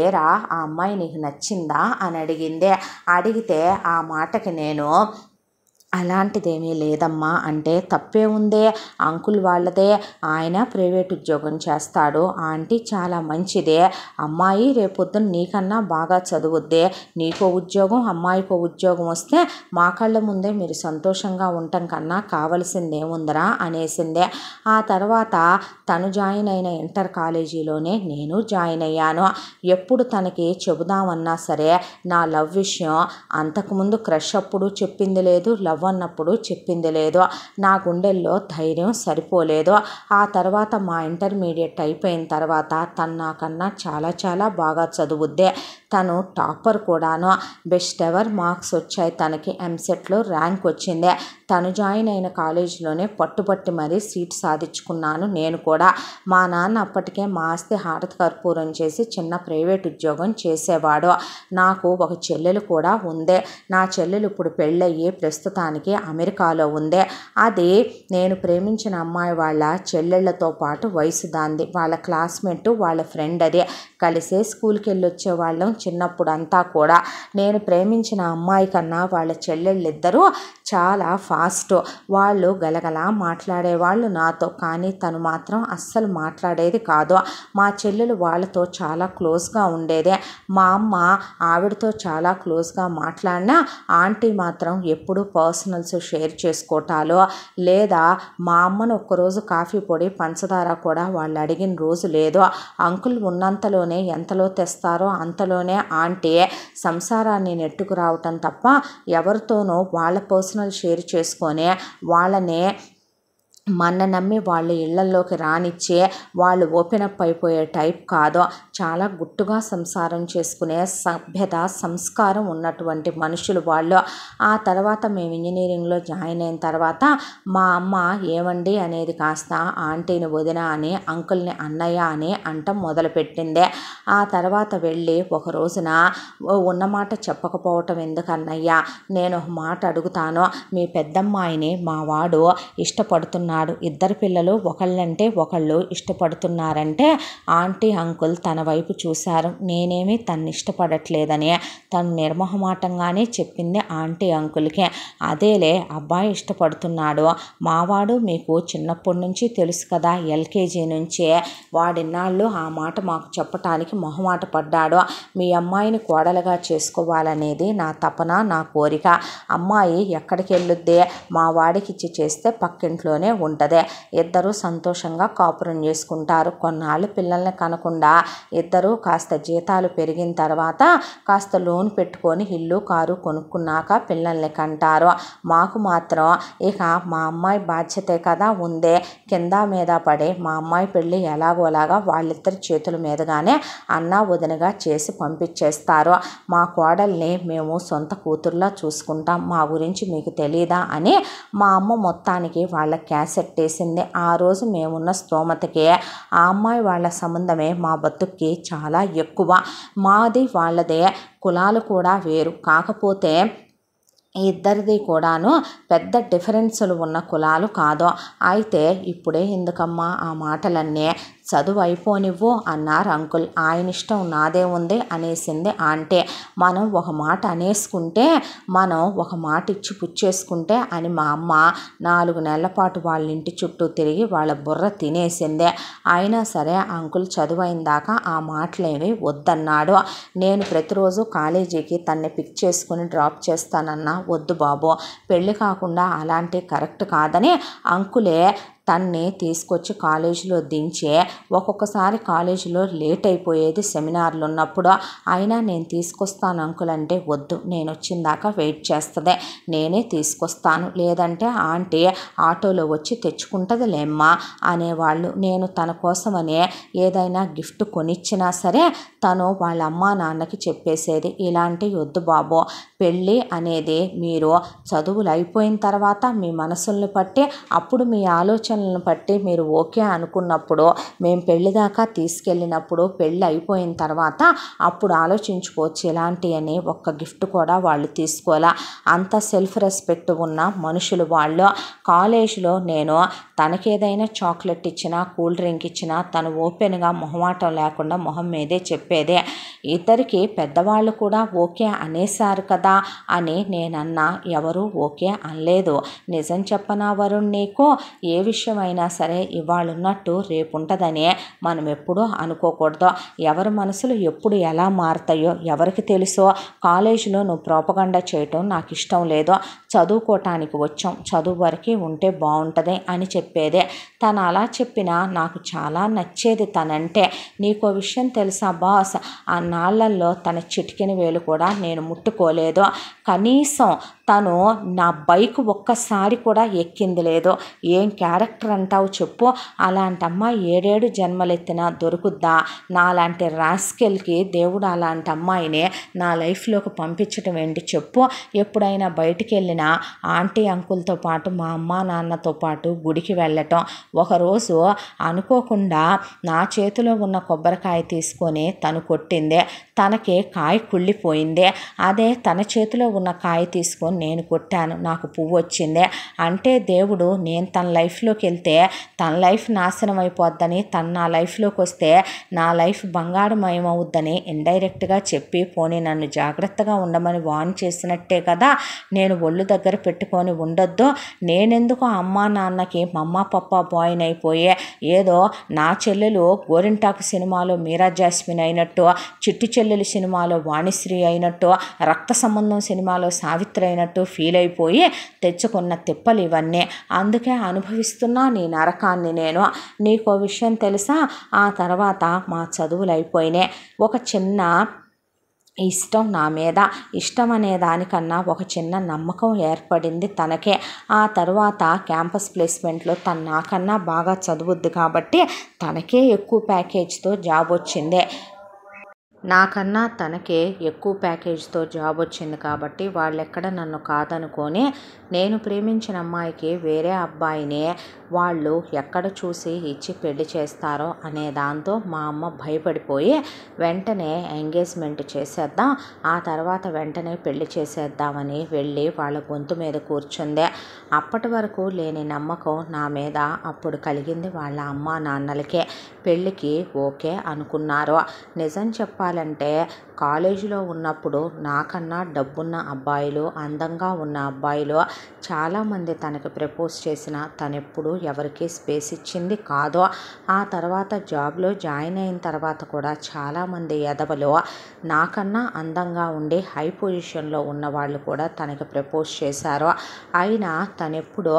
Speaker 1: ఏరా ఆ అమ్మాయి నీకు నచ్చిందా అని అడిగిందే అడిగితే ఆ మాటకి నేను అలాంటిదేమీ లేదమ్మా అంటే తప్పే ఉందే అంకుల్ వాళ్ళదే ఆయన ప్రైవేట్ ఉద్యోగం చేస్తాడు ఆంటీ చాలా మంచిదే అమ్మాయి రేపొద్దున నీకన్నా బాగా చదువుద్దే నీకో ఉద్యోగం అమ్మాయికో ఉద్యోగం వస్తే మా కళ్ళ ముందే మీరు సంతోషంగా ఉండటం కన్నా కావలసిందేముందరా అనేసిందే ఆ తర్వాత తను జాయిన్ అయిన ఇంటర్ కాలేజీలోనే నేను జాయిన్ అయ్యాను ఎప్పుడు తనకి చెబుదామన్నా సరే నా లవ్ విషయం అంతకుముందు క్రష్ అప్పుడు చెప్పింది లేదు లవ్ లవ్ అన్నప్పుడు చెప్పింది లేదో నా గుండెల్లో ధైర్యం సరిపోలేదో ఆ తర్వాత మా ఇంటర్మీడియట్ అయిపోయిన తర్వాత తను నాకన్నా చాలా చాలా బాగా చదువుద్దే తను టాపర్ కూడాను బెస్ట్ ఎవర్ మార్క్స్ వచ్చాయి తనకి ఎంసెట్లో ర్యాంక్ వచ్చింది తను జాయిన్ అయిన కాలేజీలోనే పట్టుబట్టి మరీ సీట్ సాధించుకున్నాను నేను కూడా మా నాన్న అప్పటికే మా ఆస్తి హారతి కర్పూరం చేసి చిన్న ప్రైవేట్ ఉద్యోగం చేసేవాడు నాకు ఒక చెల్లెలు కూడా ఉందే నా చెల్లెలు ఇప్పుడు పెళ్ళయ్యి ప్రస్తుతానికి అమెరికాలో ఉందే అది నేను ప్రేమించిన అమ్మాయి వాళ్ళ చెల్లెళ్లతో పాటు వయసు దాంది వాళ్ళ క్లాస్మేట్ వాళ్ళ ఫ్రెండ్ అది కలిసే స్కూల్కి వాళ్ళం చిన్నప్పుడు అంతా కూడా నేను ప్రేమించిన అమ్మాయి కన్నా వాళ్ళ చెల్లెళ్ళిద్దరూ చాలా ఫాస్ట్ వాళ్ళు గలగల మాట్లాడేవాళ్ళు నాతో కానీ తను మాత్రం అస్సలు మాట్లాడేది కాదు మా చెల్లెలు వాళ్ళతో చాలా క్లోజ్గా ఉండేదే మా అమ్మ ఆవిడతో చాలా క్లోజ్గా మాట్లాడినా ఆంటీ మాత్రం ఎప్పుడు పర్సనల్స్ షేర్ చేసుకోవటాలో లేదా మా అమ్మను ఒక్కరోజు కాఫీ పొడి పంచదార కూడా వాళ్ళు అడిగిన రోజు లేదో అంకుల్ ఉన్నంతలో తీసుకునే ఎంతలో తెస్తారో అంతలోనే ఆంటీ సంసారాన్ని నెట్టుకురావటం తప్ప ఎవరితోనో వాళ్ళ పర్సనల్ షేర్ చేసుకొని వాళ్ళని మన నమ్మి వాళ్ళ ఇళ్లలోకి రానిచ్చే వాళ్ళు ఓపెన్ అప్ అయిపోయే టైప్ కాదో చాలా గుట్టుగా సంసారం చేసుకునే సభ్యత సంస్కారం ఉన్నటువంటి మనుషులు వాళ్ళు ఆ తర్వాత మేము ఇంజనీరింగ్లో జాయిన్ అయిన తర్వాత మా అమ్మ ఏమండి అనేది కాస్త ఆంటీని వదిన అని అంకుల్ని అన్నయ్య అని అంటం మొదలుపెట్టింది ఆ తర్వాత వెళ్ళి ఒక రోజున ఉన్నమాట చెప్పకపోవటం ఎందుకు అన్నయ్య నేను ఒక మాట అడుగుతాను మీ పెద్దమ్మాయిని మా వాడు ఇష్టపడుతున్నాడు అన్నాడు ఇద్దరు పిల్లలు ఒకళ్ళంటే ఒకళ్ళు ఇష్టపడుతున్నారంటే ఆంటీ అంకుల్ తన వైపు చూశారు నేనేమి తను ఇష్టపడట్లేదని తను నిర్మోహమాటంగానే చెప్పింది ఆంటీ అంకుల్కి అదేలే అబ్బాయి ఇష్టపడుతున్నాడు మావాడు మీకు చిన్నప్పటి నుంచి తెలుసు కదా ఎల్కేజీ నుంచే వాడిన్నాళ్ళు ఆ మాట మాకు చెప్పటానికి మొహమాట పడ్డాడు మీ అమ్మాయిని కోడలుగా చేసుకోవాలనేది నా తపన నా కోరిక అమ్మాయి ఎక్కడికి వెళ్ళొద్దే మా వాడికి ఇచ్చి చేస్తే పక్కింట్లోనే ఉంటుంది ఇద్దరూ సంతోషంగా కాపురం చేసుకుంటారు కొన్నాళ్ళు పిల్లల్ని కనకుండా ఇద్దరూ కాస్త జీతాలు పెరిగిన తర్వాత కాస్త లోన్ పెట్టుకొని ఇల్లు కారు కొనుక్కున్నాక పిల్లల్ని కంటారు మాకు మాత్రం ఇక మా అమ్మాయి బాధ్యతే కదా ఉందే కింద మీద పడే మా అమ్మాయి పెళ్ళి ఎలాగోలాగా వాళ్ళిద్దరి చేతుల మీదుగానే అన్నా వదినగా చేసి పంపించేస్తారు మా కోడల్ని మేము సొంత కూతుర్లా చూసుకుంటాం మా గురించి మీకు తెలీదా అని మా అమ్మ మొత్తానికి వాళ్ళ క్యాస్ సెట్టేసింది ఆ రోజు మేమున్న స్తోమతకే ఆ అమ్మాయి వాళ్ళ సంబంధమే మా బతుక్కి చాలా ఎక్కువ మాది వాళ్ళదే కులాలు కూడా వేరు కాకపోతే ఇద్దరిది కూడాను పెద్ద డిఫరెన్సులు ఉన్న కులాలు కాదు అయితే ఇప్పుడే ఎందుకమ్మా ఆ మాటలన్నీ చదువు అయిపోనివ్వు అన్నారు అంకుల్ ఆయన ఇష్టం నాదే ఉంది అనేసింది ఆంటే మనం ఒక మాట అనేసుకుంటే మనం ఒక మాట ఇచ్చి పుచ్చేసుకుంటే అని మా అమ్మ నాలుగు నెలల పాటు వాళ్ళ ఇంటి చుట్టూ తిరిగి వాళ్ళ బుర్ర తినేసిందే అయినా సరే అంకుల్ చదువు దాకా ఆ మాటలేమి వద్దన్నాడు నేను ప్రతిరోజు కాలేజీకి తన్ని పిక్ చేసుకుని డ్రాప్ చేస్తానన్నా వద్దు బాబు పెళ్ళి కాకుండా అలాంటి కరెక్ట్ కాదని అంకులే తన్నే తీసుకొచ్చి కాలేజీలో దించే ఒక్కొక్కసారి కాలేజీలో లేట్ అయిపోయేది సెమినార్లు ఉన్నప్పుడు అయినా నేను తీసుకొస్తాను అంకుల్ అంటే వద్దు నేను వచ్చిన దాకా వెయిట్ చేస్తుంది నేనే తీసుకొస్తాను లేదంటే ఆంటీ ఆటోలో వచ్చి తెచ్చుకుంటుందిలేమ్మా అనేవాళ్ళు నేను తన కోసమనే ఏదైనా గిఫ్ట్ కొనిచ్చినా సరే తను వాళ్ళ అమ్మా నాన్నకి చెప్పేసేది ఇలాంటి వద్దు బాబు పెళ్ళి అనేది మీరు చదువులు అయిపోయిన తర్వాత మీ మనసుల్ని పట్టి అప్పుడు మీ ఆలోచన ఆలోచనలను బట్టి మీరు ఓకే అనుకున్నప్పుడు మేము పెళ్లి దాకా తీసుకెళ్ళినప్పుడు పెళ్ళి అయిపోయిన తర్వాత అప్పుడు ఆలోచించుకోవచ్చు ఇలాంటి అని ఒక్క గిఫ్ట్ కూడా వాళ్ళు తీసుకోవాలా అంత సెల్ఫ్ రెస్పెక్ట్ ఉన్న మనుషులు వాళ్ళు కాలేజీలో నేను తనకేదైనా చాక్లెట్ ఇచ్చినా కూల్ డ్రింక్ ఇచ్చినా తను ఓపెన్గా మొహమాటం లేకుండా మొహం మీదే చెప్పేదే ఇద్దరికి పెద్దవాళ్ళు కూడా ఓకే అనేశారు కదా అని నేనన్నా ఎవరు ఓకే అనలేదు నిజం చెప్పనా వరుణ్ నీకు ఏ విషయం విషయమైనా సరే ఇవాళున్నట్టు రేపుంటుందని మనం ఎప్పుడూ అనుకోకూడదు ఎవరి మనసులు ఎప్పుడు ఎలా మారుతాయో ఎవరికి తెలుసో కాలేజీలో నువ్వు ప్రోపగండా చేయటం నాకు ఇష్టం లేదు చదువుకోవటానికి వచ్చాం చదువు వరకు ఉంటే బాగుంటుంది అని చెప్పేదే తను అలా చెప్పినా నాకు చాలా నచ్చేది తనంటే నీకు విషయం తెలుసా బాస్ ఆ నాళ్ళల్లో తన చిటికిన వేలు కూడా నేను ముట్టుకోలేదు కనీసం తను నా బైక్ ఒక్కసారి కూడా ఎక్కింది లేదు ఏం క్యారెక్టర్ అంటావు చెప్పు అలాంటి అమ్మాయి ఏడేడు జన్మలెత్తినా దొరుకుద్దా నాలాంటి రాస్కెల్కి దేవుడు అలాంటి అమ్మాయిని నా లైఫ్లోకి పంపించడం ఏంటి చెప్పు ఎప్పుడైనా బయటికి వెళ్ళినా ఆంటీ అంకుల్తో పాటు మా అమ్మ నాన్నతో పాటు గుడికి వెళ్ళటం ఒకరోజు అనుకోకుండా నా చేతిలో ఉన్న కొబ్బరికాయ తీసుకొని తను కొట్టిందే తనకి కాయ కుళ్ళిపోయిందే అదే తన చేతిలో ఉన్న కాయ తీసుకొని నేను కొట్టాను నాకు పువ్వు వచ్చిందే అంటే దేవుడు నేను తన లైఫ్లోకి వెళ్తే తన లైఫ్ నాశనం అయిపోద్దని తను నా లైఫ్లోకి వస్తే నా లైఫ్ బంగారం ఏమవుద్దని ఇండైరెక్ట్గా చెప్పి పోనీ నన్ను జాగ్రత్తగా ఉండమని వాన్ చేసినట్టే కదా నేను ఒళ్ళు దగ్గర పెట్టుకొని ఉండొద్దు నేనెందుకు అమ్మా నాన్నకి మమ్మ పప్ప బాయిన్ అయిపోయే ఏదో నా చెల్లెలు గోరింటాకు సినిమాలో మీరా జాస్మిన్ అయినట్టు చిట్టు చెల్లెలు సినిమాలో వాణిశ్రీ అయినట్టు రక్త సంబంధం సినిమాలో సావిత్రి అయినట్టు అన్నట్టు ఫీల్ అయిపోయి తెచ్చుకున్న తిప్పలు ఇవన్నీ అందుకే అనుభవిస్తున్నా నీ నరకాన్ని నేను నీకో విషయం తెలుసా ఆ తర్వాత మా చదువులు అయిపోయినాయి ఒక చిన్న ఇష్టం నా మీద ఇష్టం అనే దానికన్నా ఒక చిన్న నమ్మకం ఏర్పడింది తనకే ఆ తర్వాత క్యాంపస్ ప్లేస్మెంట్లో తను నాకన్నా బాగా చదువుద్ది కాబట్టి తనకే ఎక్కువ ప్యాకేజ్తో జాబ్ వచ్చింది నాకన్నా తనకే ఎక్కువ ప్యాకేజ్తో జాబ్ వచ్చింది కాబట్టి వాళ్ళెక్కడ నన్ను కాదనుకోని నేను ప్రేమించిన అమ్మాయికి వేరే అబ్బాయిని వాళ్ళు ఎక్కడ చూసి ఇచ్చి పెళ్లి చేస్తారో అనే దాంతో మా అమ్మ భయపడిపోయి వెంటనే ఎంగేజ్మెంట్ చేసేద్దాం ఆ తర్వాత వెంటనే పెళ్లి చేసేద్దామని వెళ్ళి వాళ్ళ గొంతు మీద కూర్చుంది అప్పటి వరకు లేని నమ్మకం నా మీద అప్పుడు కలిగింది వాళ్ళ అమ్మ నాన్నలకే పెళ్ళికి ఓకే అనుకున్నారు నిజం చెప్పాలంటే కాలేజీలో ఉన్నప్పుడు నాకన్నా డబ్బున్న అబ్బాయిలు అందంగా ఉన్న అబ్బాయిలు చాలామంది తనకు ప్రపోజ్ చేసిన తనెప్పుడు ఎవరికి స్పేస్ ఇచ్చింది కాదో ఆ తర్వాత జాబ్లో జాయిన్ అయిన తర్వాత కూడా చాలామంది ఎదవలో నాకన్నా అందంగా ఉండి హై పొజిషన్లో ఉన్న వాళ్ళు కూడా తనకి ప్రపోజ్ చేశారు అయినా తనెప్పుడో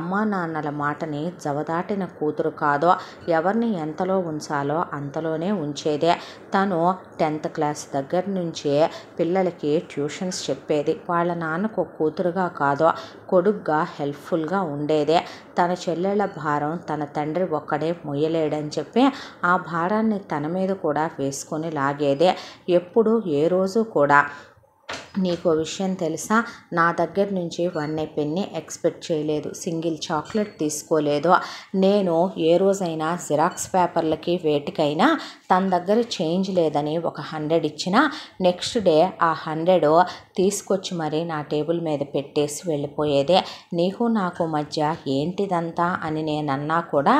Speaker 1: అమ్మా నాన్నల మాటని జవదాటిన కూతురు కాదో ఎవరిని ఎంతలో ఉంచాలో అంతలోనే ఉంచేదే తను టెన్త్ క్లాస్ దగ్గర నుంచే పిల్లలకి ట్యూషన్స్ చెప్పేది వాళ్ళ నాన్నకు కూతురుగా కాదో కొడుగ్గా హెల్ప్ఫుల్గా ఉండేదే తన చెల్లెళ్ళ భారం తన తండ్రి ఒక్కడే మొయ్యలేడని చెప్పి ఆ భారాన్ని తన మీద కూడా వేసుకొని లాగేదే ఎప్పుడూ ఏ రోజు కూడా నీకు విషయం తెలుసా నా దగ్గర నుంచి వన్ పెన్ని ఎక్స్పెక్ట్ చేయలేదు సింగిల్ చాక్లెట్ తీసుకోలేదు నేను ఏ రోజైనా జిరాక్స్ పేపర్లకి వేటికైనా తన దగ్గర చేంజ్ లేదని ఒక హండ్రెడ్ ఇచ్చిన నెక్స్ట్ డే ఆ హండ్రెడ్ తీసుకొచ్చి మరి నా టేబుల్ మీద పెట్టేసి వెళ్ళిపోయేదే నీకు నాకు మధ్య ఏంటిదంతా అని నేనన్నా కూడా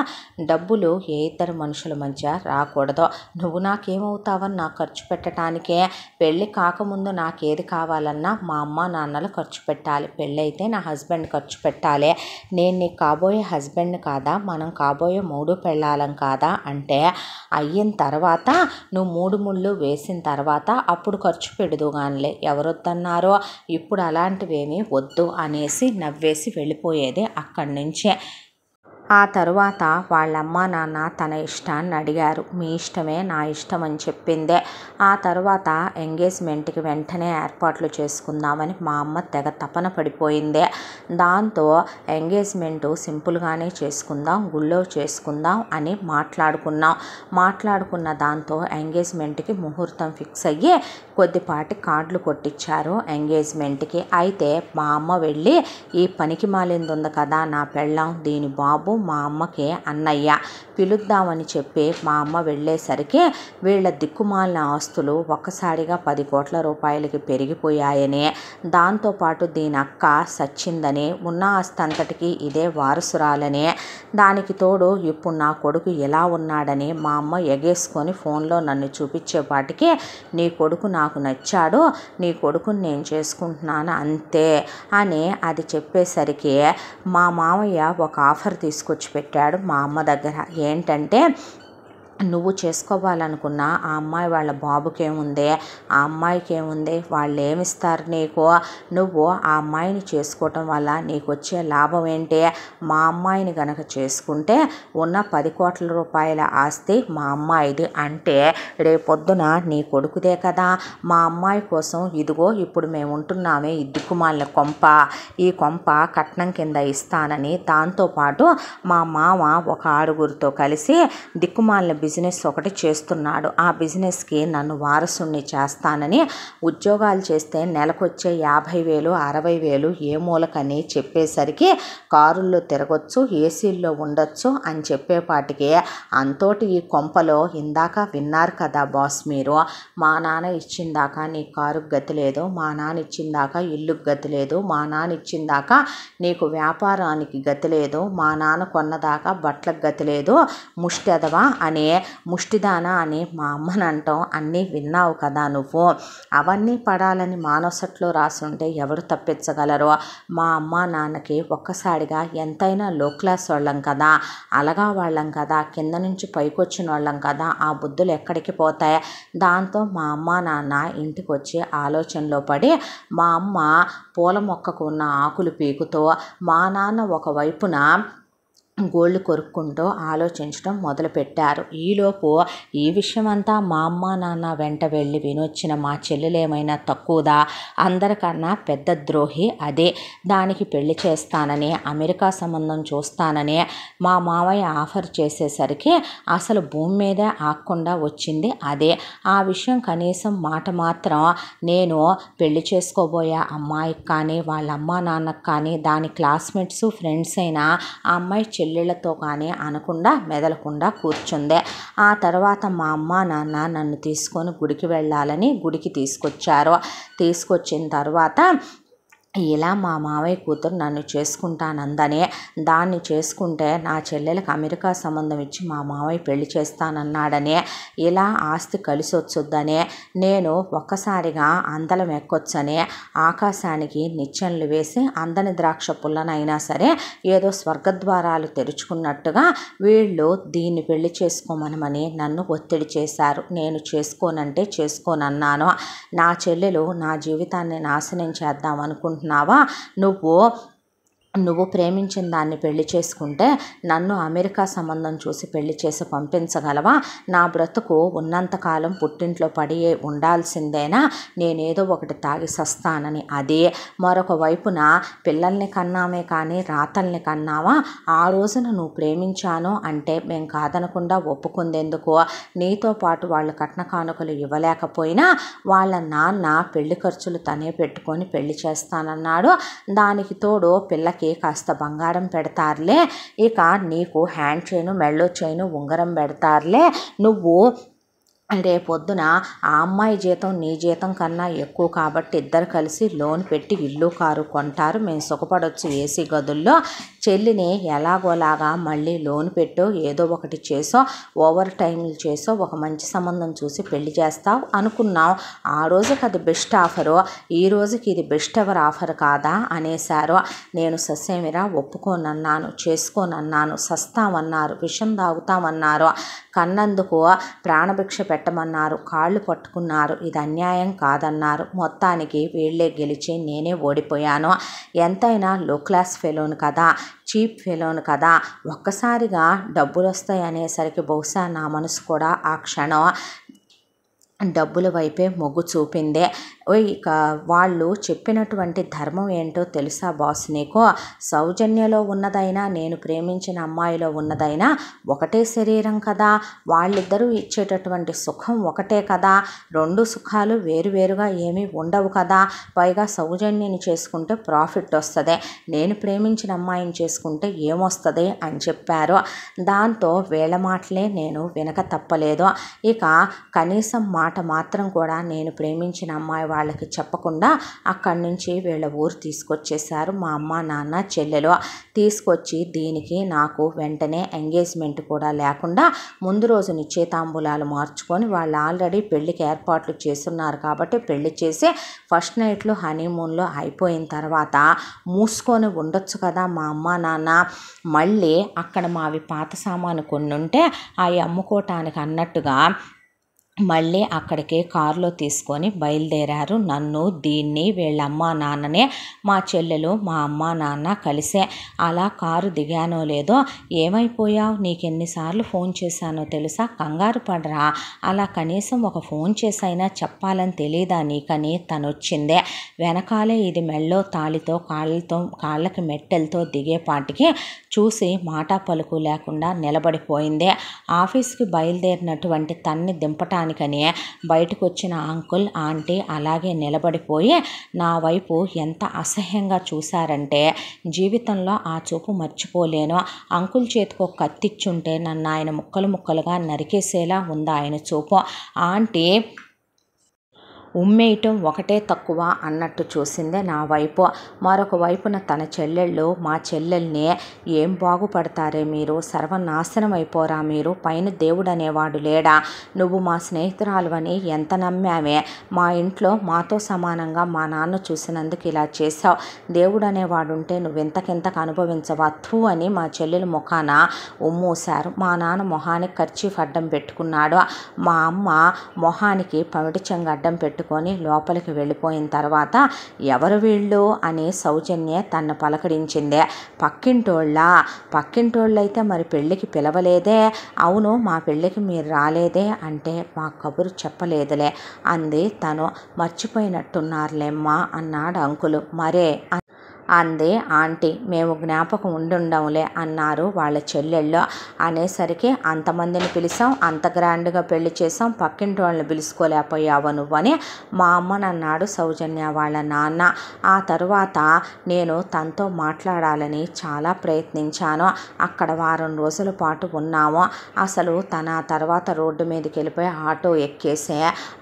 Speaker 1: డబ్బులు ఏ ఇద్దరు మనుషుల మధ్య రాకూడదు నువ్వు నాకేమవుతావని నా ఖర్చు పెట్టడానికే పెళ్ళి కాకముందు నాకేది కా కావాలన్నా మా అమ్మ నాన్నలు ఖర్చు పెట్టాలి పెళ్ళైతే నా హస్బెండ్ ఖర్చు పెట్టాలి నేను నీకు కాబోయే హస్బెండ్ కాదా మనం కాబోయే మూడు పెళ్ళాలం కాదా అంటే అయిన తర్వాత నువ్వు మూడు ముళ్ళు వేసిన తర్వాత అప్పుడు ఖర్చు పెడదు కానిలే ఎవరొద్దన్నారో ఇప్పుడు అలాంటివేమీ వద్దు అనేసి నవ్వేసి వెళ్ళిపోయేది అక్కడి నుంచే ఆ తరువాత వాళ్ళమ్మ నాన్న తన ఇష్టాన్ని అడిగారు మీ ఇష్టమే నా ఇష్టం అని చెప్పిందే ఆ తర్వాత ఎంగేజ్మెంట్కి వెంటనే ఏర్పాట్లు చేసుకుందామని మా అమ్మ తెగ తపన పడిపోయిందే దాంతో ఎంగేజ్మెంటు సింపుల్గానే చేసుకుందాం గుళ్ళో చేసుకుందాం అని మాట్లాడుకున్నాం మాట్లాడుకున్న దాంతో ఎంగేజ్మెంట్కి ముహూర్తం ఫిక్స్ అయ్యి కొద్దిపాటి కార్డులు కొట్టించారు ఎంగేజ్మెంట్కి అయితే మా అమ్మ వెళ్ళి ఈ పనికి మాలింది ఉంది కదా నా పెళ్ళాం దీని బాబు మా అమ్మకే అన్నయ్య పిలుద్దామని చెప్పి మా అమ్మ వెళ్ళేసరికి వీళ్ళ దిక్కుమాలిన ఆస్తులు ఒక్కసారిగా పది కోట్ల రూపాయలకి పెరిగిపోయాయని దాంతోపాటు దీని అక్క సచ్చిందని ఉన్న ఆస్తి అంతటికి ఇదే వారసురాలని దానికి తోడు ఇప్పుడు నా కొడుకు ఎలా ఉన్నాడని మా అమ్మ ఎగేసుకొని ఫోన్లో నన్ను చూపించేపాటికి నీ కొడుకు నాకు నచ్చాడు నీ కొడుకుని నేను చేసుకుంటున్నాను అంతే అని అది చెప్పేసరికి మా మామయ్య ఒక ఆఫర్ తీసుకు తీసుకొచ్చి పెట్టాడు మా అమ్మ దగ్గర ఏంటంటే నువ్వు చేసుకోవాలనుకున్న ఆ అమ్మాయి వాళ్ళ బాబుకి ఏముంది ఆ అమ్మాయికి ఏముంది వాళ్ళు ఏమిస్తారు నీకు నువ్వు ఆ అమ్మాయిని చేసుకోవటం వల్ల నీకు వచ్చే లాభం ఏంటి మా అమ్మాయిని కనుక చేసుకుంటే ఉన్న పది కోట్ల రూపాయల ఆస్తి మా అమ్మాయిది అంటే రేపొద్దున నీ కొడుకుదే కదా మా అమ్మాయి కోసం ఇదిగో ఇప్పుడు మేము ఉంటున్నామే ఈ దిక్కుమాల కొంప ఈ కొంప కట్నం కింద ఇస్తానని దాంతోపాటు మా మామ ఒక ఆరుగురితో కలిసి దిక్కుమాల బిజినెస్ బిజినెస్ ఒకటి చేస్తున్నాడు ఆ బిజినెస్కి నన్ను వారసుణ్ణి చేస్తానని ఉద్యోగాలు చేస్తే నెలకొచ్చే యాభై వేలు అరవై వేలు ఏ మూలకని చెప్పేసరికి కారుల్లో తిరగొచ్చు ఏసీల్లో ఉండొచ్చు అని చెప్పేపాటికి అంతోటి ఈ కొంపలో ఇందాక విన్నారు కదా బాస్ మీరు మా నాన్న ఇచ్చిందాక నీ కారుకు గతి లేదు మా నాన్న ఇచ్చిందాక ఇల్లుకు గతి లేదు మా నాన్న ఇచ్చిందాక నీకు వ్యాపారానికి గతి లేదు మా నాన్న కొన్నదాకా బట్టలకు గతి లేదు ముష్టెదవా అనే ముష్టిదాన అని మా అమ్మని అంటాం అన్నీ విన్నావు కదా నువ్వు అవన్నీ పడాలని మానసట్లో రాసుంటే ఎవరు తప్పించగలరు మా అమ్మ నాన్నకి ఒక్కసారిగా ఎంతైనా లో క్లాస్ వాళ్ళం కదా అలగా వాళ్ళం కదా కింద నుంచి పైకొచ్చిన వాళ్ళం కదా ఆ బుద్ధులు ఎక్కడికి పోతాయి దాంతో మా అమ్మ నాన్న ఇంటికి వచ్చి ఆలోచనలో పడి మా అమ్మ పూల మొక్కకు ఉన్న ఆకులు పీకుతో మా నాన్న ఒకవైపున గోళ్ళు కొరుక్కుంటూ ఆలోచించడం మొదలుపెట్టారు ఈలోపు ఈ విషయమంతా మా అమ్మ నాన్న వెంట వెళ్ళి వినొచ్చిన మా చెల్లెలేమైనా తక్కువదా అందరికన్నా పెద్ద ద్రోహి అదే దానికి పెళ్లి చేస్తానని అమెరికా సంబంధం చూస్తానని మా మావయ్య ఆఫర్ చేసేసరికి అసలు భూమి మీదే ఆకుండా వచ్చింది అదే ఆ విషయం కనీసం మాట మాత్రం నేను పెళ్లి చేసుకోబోయే అమ్మాయికి కానీ వాళ్ళ అమ్మ నాన్నకు కానీ దాని క్లాస్మేట్స్ ఫ్రెండ్స్ అయినా ఆ అమ్మాయి చెల్లి చెల్లెళ్ళతో కానీ అనకుండా మెదలకుండా కూర్చుంది ఆ తర్వాత మా అమ్మ నాన్న నన్ను తీసుకొని గుడికి వెళ్ళాలని గుడికి తీసుకొచ్చారు తీసుకొచ్చిన తర్వాత ఇలా మా మావయ్య కూతురు నన్ను చేసుకుంటానందనే దాన్ని చేసుకుంటే నా చెల్లెలకు అమెరికా సంబంధం ఇచ్చి మా మావయ్య పెళ్లి చేస్తానన్నాడనే ఇలా ఆస్తి కలిసి వచ్చొద్దనే నేను ఒక్కసారిగా అందలం ఎక్కొచ్చని ఆకాశానికి నిచ్చెనలు వేసి అందని ద్రాక్ష పుల్లనైనా సరే ఏదో స్వర్గద్వారాలు తెరుచుకున్నట్టుగా వీళ్ళు దీన్ని పెళ్లి చేసుకోమనమని నన్ను ఒత్తిడి చేశారు నేను చేసుకోనంటే చేసుకోనన్నాను నా చెల్లెలు నా జీవితాన్ని నాశనం చేద్దామనుకుంటున్నాను అనుకుంటున్నావా నువ్వు నువ్వు ప్రేమించిన దాన్ని పెళ్లి చేసుకుంటే నన్ను అమెరికా సంబంధం చూసి పెళ్లి చేసి పంపించగలవా నా బ్రతుకు ఉన్నంతకాలం పుట్టింట్లో పడి ఉండాల్సిందేనా నేనేదో ఒకటి తాగి సస్తానని అది మరొక వైపున పిల్లల్ని కన్నామే కానీ రాతల్ని కన్నావా ఆ రోజున నువ్వు ప్రేమించాను అంటే మేము కాదనకుండా ఒప్పుకుందేందుకు నీతో పాటు వాళ్ళు కట్న కానుకలు ఇవ్వలేకపోయినా వాళ్ళ నాన్న పెళ్లి ఖర్చులు తనే పెట్టుకొని పెళ్లి చేస్తానన్నాడు దానికి తోడు పిల్లకి మనకి కాస్త బంగారం పెడతారులే ఇక నీకు హ్యాండ్ చైను మెళ్ళో చైను ఉంగరం పెడతారులే నువ్వు రేపొద్దున ఆ అమ్మాయి జీతం నీ జీతం కన్నా ఎక్కువ కాబట్టి ఇద్దరు కలిసి లోన్ పెట్టి ఇల్లు కారు కొంటారు మేము సుఖపడవచ్చు ఏసీ గదుల్లో చెల్లిని ఎలాగోలాగా మళ్ళీ లోన్ పెట్టో ఏదో ఒకటి చేసో ఓవర్ టైంలు చేసో ఒక మంచి సంబంధం చూసి పెళ్లి చేస్తావు అనుకున్నావు ఆ రోజుకి అది బెస్ట్ ఆఫరు ఈ రోజుకి ఇది బెస్ట్ ఎవర్ ఆఫర్ కాదా అనేశారు నేను ససేమిరా ఒప్పుకోనన్నాను చేసుకోనన్నాను సస్తామన్నారు విషం తాగుతామన్నారు కన్నందుకు ప్రాణభిక్ష పెట్ట పెట్టమన్నారు కాళ్ళు పట్టుకున్నారు ఇది అన్యాయం కాదన్నారు మొత్తానికి వీళ్లే గెలిచి నేనే ఓడిపోయాను ఎంతైనా లో క్లాస్ ఫెలోను కదా చీప్ ఫెలోను కదా ఒక్కసారిగా డబ్బులు వస్తాయి అనేసరికి బహుశా నా మనసు కూడా ఆ క్షణం డబ్బుల వైపే మొగ్గు చూపిందే ఇక వాళ్ళు చెప్పినటువంటి ధర్మం ఏంటో తెలుసా బాస్ నీకు సౌజన్యలో ఉన్నదైనా నేను ప్రేమించిన అమ్మాయిలో ఉన్నదైనా ఒకటే శరీరం కదా వాళ్ళిద్దరూ ఇచ్చేటటువంటి సుఖం ఒకటే కదా రెండు సుఖాలు వేరువేరుగా ఏమీ ఉండవు కదా పైగా సౌజన్యని చేసుకుంటే ప్రాఫిట్ వస్తుంది నేను ప్రేమించిన అమ్మాయిని చేసుకుంటే ఏమొస్తుంది అని చెప్పారు దాంతో వేళ మాటలే నేను వినక తప్పలేదు ఇక కనీసం మాట మాత్రం కూడా నేను ప్రేమించిన అమ్మాయి వాళ్ళకి చెప్పకుండా అక్కడి నుంచి వీళ్ళ ఊరు తీసుకొచ్చేసారు మా అమ్మ నాన్న చెల్లెలు తీసుకొచ్చి దీనికి నాకు వెంటనే ఎంగేజ్మెంట్ కూడా లేకుండా ముందు రోజు నిశ్చేతాంబులాలు మార్చుకొని వాళ్ళు ఆల్రెడీ పెళ్లికి ఏర్పాట్లు చేస్తున్నారు కాబట్టి పెళ్లి చేసి ఫస్ట్ నైట్లో హనీమూన్లో అయిపోయిన తర్వాత మూసుకొని ఉండొచ్చు కదా మా అమ్మ నాన్న మళ్ళీ అక్కడ మావి పాత సామాను కొన్ని ఉంటే అవి అమ్ముకోవటానికి అన్నట్టుగా మళ్ళీ అక్కడికే కారులో తీసుకొని బయలుదేరారు నన్ను దీన్ని వీళ్ళ నాన్ననే మా చెల్లెలు మా అమ్మ నాన్న కలిసే అలా కారు దిగానో లేదో ఏమైపోయావు నీకు ఎన్నిసార్లు ఫోన్ చేశానో తెలుసా కంగారు పడరా అలా కనీసం ఒక ఫోన్ చేసైనా చెప్పాలని తెలియదా నీకని తను వచ్చిందే వెనకాలే ఇది మెళ్ళో తాలితో కాళ్ళతో కాళ్ళకి మెట్టెలతో దిగేపాటికి చూసి మాట పలుకు లేకుండా నిలబడిపోయిందే ఆఫీస్కి బయలుదేరినటువంటి తన్ని దింపటానికి చూడటానికనే బయటకు వచ్చిన అంకుల్ ఆంటీ అలాగే నిలబడిపోయి నా వైపు ఎంత అసహ్యంగా చూశారంటే జీవితంలో ఆ చూపు మర్చిపోలేను అంకుల్ చేతికి ఒక కత్తిచ్చుంటే నన్ను ఆయన ముక్కలు ముక్కలుగా నరికేసేలా ఉంది ఆయన చూపు ఆంటీ ఉమ్మేయటం ఒకటే తక్కువ అన్నట్టు చూసిందే నా వైపు మరొక వైపున తన చెల్లెళ్ళు మా చెల్లెల్ని ఏం బాగుపడతారే మీరు సర్వనాశనం అయిపోరా మీరు పైన దేవుడు అనేవాడు లేడా నువ్వు మా స్నేహితురాలువని ఎంత నమ్మావే మా ఇంట్లో మాతో సమానంగా మా నాన్న చూసినందుకు ఇలా చేశావు దేవుడు అనేవాడు ఉంటే నువ్వెంతకెంతకు అనుభవించవా థూ అని మా చెల్లెలు ముఖాన ఉమ్మూశారు మా నాన్న మొహానికి ఖర్చీ అడ్డం పెట్టుకున్నాడు మా అమ్మ మొహానికి పమిటి అడ్డం పెట్టు పెట్టుకొని లోపలికి వెళ్ళిపోయిన తర్వాత ఎవరు వీళ్ళు అని సౌజన్య తన్ను పలకరించిందే పక్కింటోళ్ళ పక్కింటోళ్ళైతే మరి పెళ్ళికి పిలవలేదే అవును మా పెళ్ళికి మీరు రాలేదే అంటే మా కబురు చెప్పలేదులే అంది తను మర్చిపోయినట్టున్నారులేమ్మా అన్నాడు అంకులు మరే అంది ఆంటీ మేము జ్ఞాపకం ఉండుండంలే అన్నారు వాళ్ళ చెల్లెళ్ళు అనేసరికి అంతమందిని పిలిచాం అంత గ్రాండ్గా పెళ్లి చేసాం పక్కింటి వాళ్ళని పిలుచుకోలేకపోయావు నువ్వని మా అన్నాడు సౌజన్య వాళ్ళ నాన్న ఆ తరువాత నేను తనతో మాట్లాడాలని చాలా ప్రయత్నించాను అక్కడ వారం రోజుల పాటు ఉన్నాము అసలు తన తర్వాత రోడ్డు మీదకి వెళ్ళిపోయి ఆటో ఎక్కేసే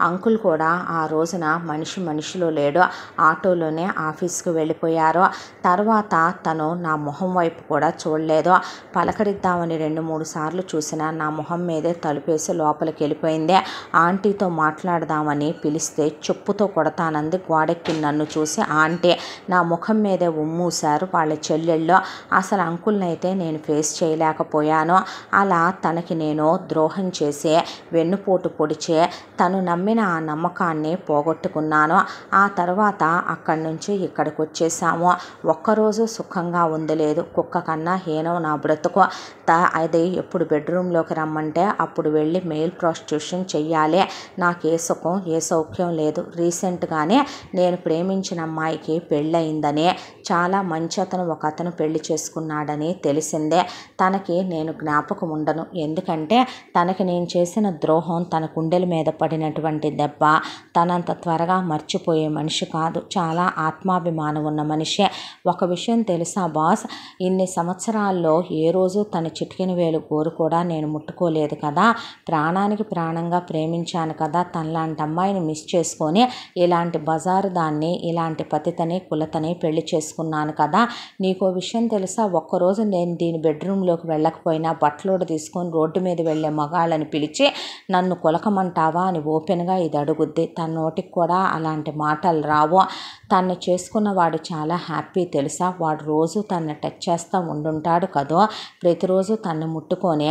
Speaker 1: అంకుల్ కూడా ఆ రోజున మనిషి మనిషిలో లేడు ఆటోలోనే ఆఫీస్కి వెళ్ళిపోయారు తర్వాత తను నా మొహం వైపు కూడా చూడలేదు పలకరిద్దామని రెండు మూడు సార్లు చూసినా నా మొహం మీదే తలుపేసి లోపలికి వెళ్ళిపోయింది ఆంటీతో మాట్లాడదామని పిలిస్తే చెప్పుతో కొడతానంది గోడెక్కి నన్ను చూసి ఆంటీ నా ముఖం మీదే ఉమ్మూశారు వాళ్ళ చెల్లెళ్ళు అసలు అంకుల్నైతే నేను ఫేస్ చేయలేకపోయాను అలా తనకి నేను ద్రోహం చేసి వెన్నుపోటు పొడిచే తను నమ్మిన ఆ నమ్మకాన్ని పోగొట్టుకున్నాను ఆ తర్వాత అక్కడి నుంచి ఇక్కడికి వచ్చేసాము ఒక్కరోజు సుఖంగా ఉండలేదు కుక్క కన్నా హీనం నా బ్రతుకు త అది ఎప్పుడు బెడ్రూమ్లోకి రమ్మంటే అప్పుడు వెళ్ళి మెయిల్ ప్రాస్టిట్యూషన్ చెయ్యాలి నాకు ఏ సుఖం ఏ సౌఖ్యం లేదు రీసెంట్గానే నేను ప్రేమించిన అమ్మాయికి పెళ్ళయిందని చాలా మంచి అతను ఒక అతను పెళ్లి చేసుకున్నాడని తెలిసిందే తనకి నేను జ్ఞాపకం ఉండను ఎందుకంటే తనకి నేను చేసిన ద్రోహం తన కుండెల మీద పడినటువంటి దెబ్బ తనంత త్వరగా మర్చిపోయే మనిషి కాదు చాలా ఆత్మాభిమానం ఉన్న మనిషే ఒక విషయం తెలుసా బాస్ ఇన్ని సంవత్సరాల్లో ఏ రోజు తన చిటికిన వేలు గోరు కూడా నేను ముట్టుకోలేదు కదా ప్రాణానికి ప్రాణంగా ప్రేమించాను కదా తనలాంటి అమ్మాయిని మిస్ చేసుకొని ఇలాంటి బజారు దాన్ని ఇలాంటి పతితని కులతని పెళ్లి చేసుకున్నాను కదా నీకు విషయం తెలుసా ఒక్కరోజు నేను దీని బెడ్రూమ్లోకి వెళ్ళకపోయినా బట్టలోడు తీసుకొని రోడ్డు మీద వెళ్ళే మగాళ్ళని పిలిచి నన్ను కులకమంటావా అని ఓపెన్గా ఇది అడుగుద్ది తన నోటికి కూడా అలాంటి మాటలు రావు తను చేసుకున్న వాడు చాలా హ్యాపీ హ్యాపీ తెలుసా వాడు రోజు తనను టచ్ చేస్తూ ఉండుంటాడు కదో ప్రతిరోజు తన్ను ముట్టుకొని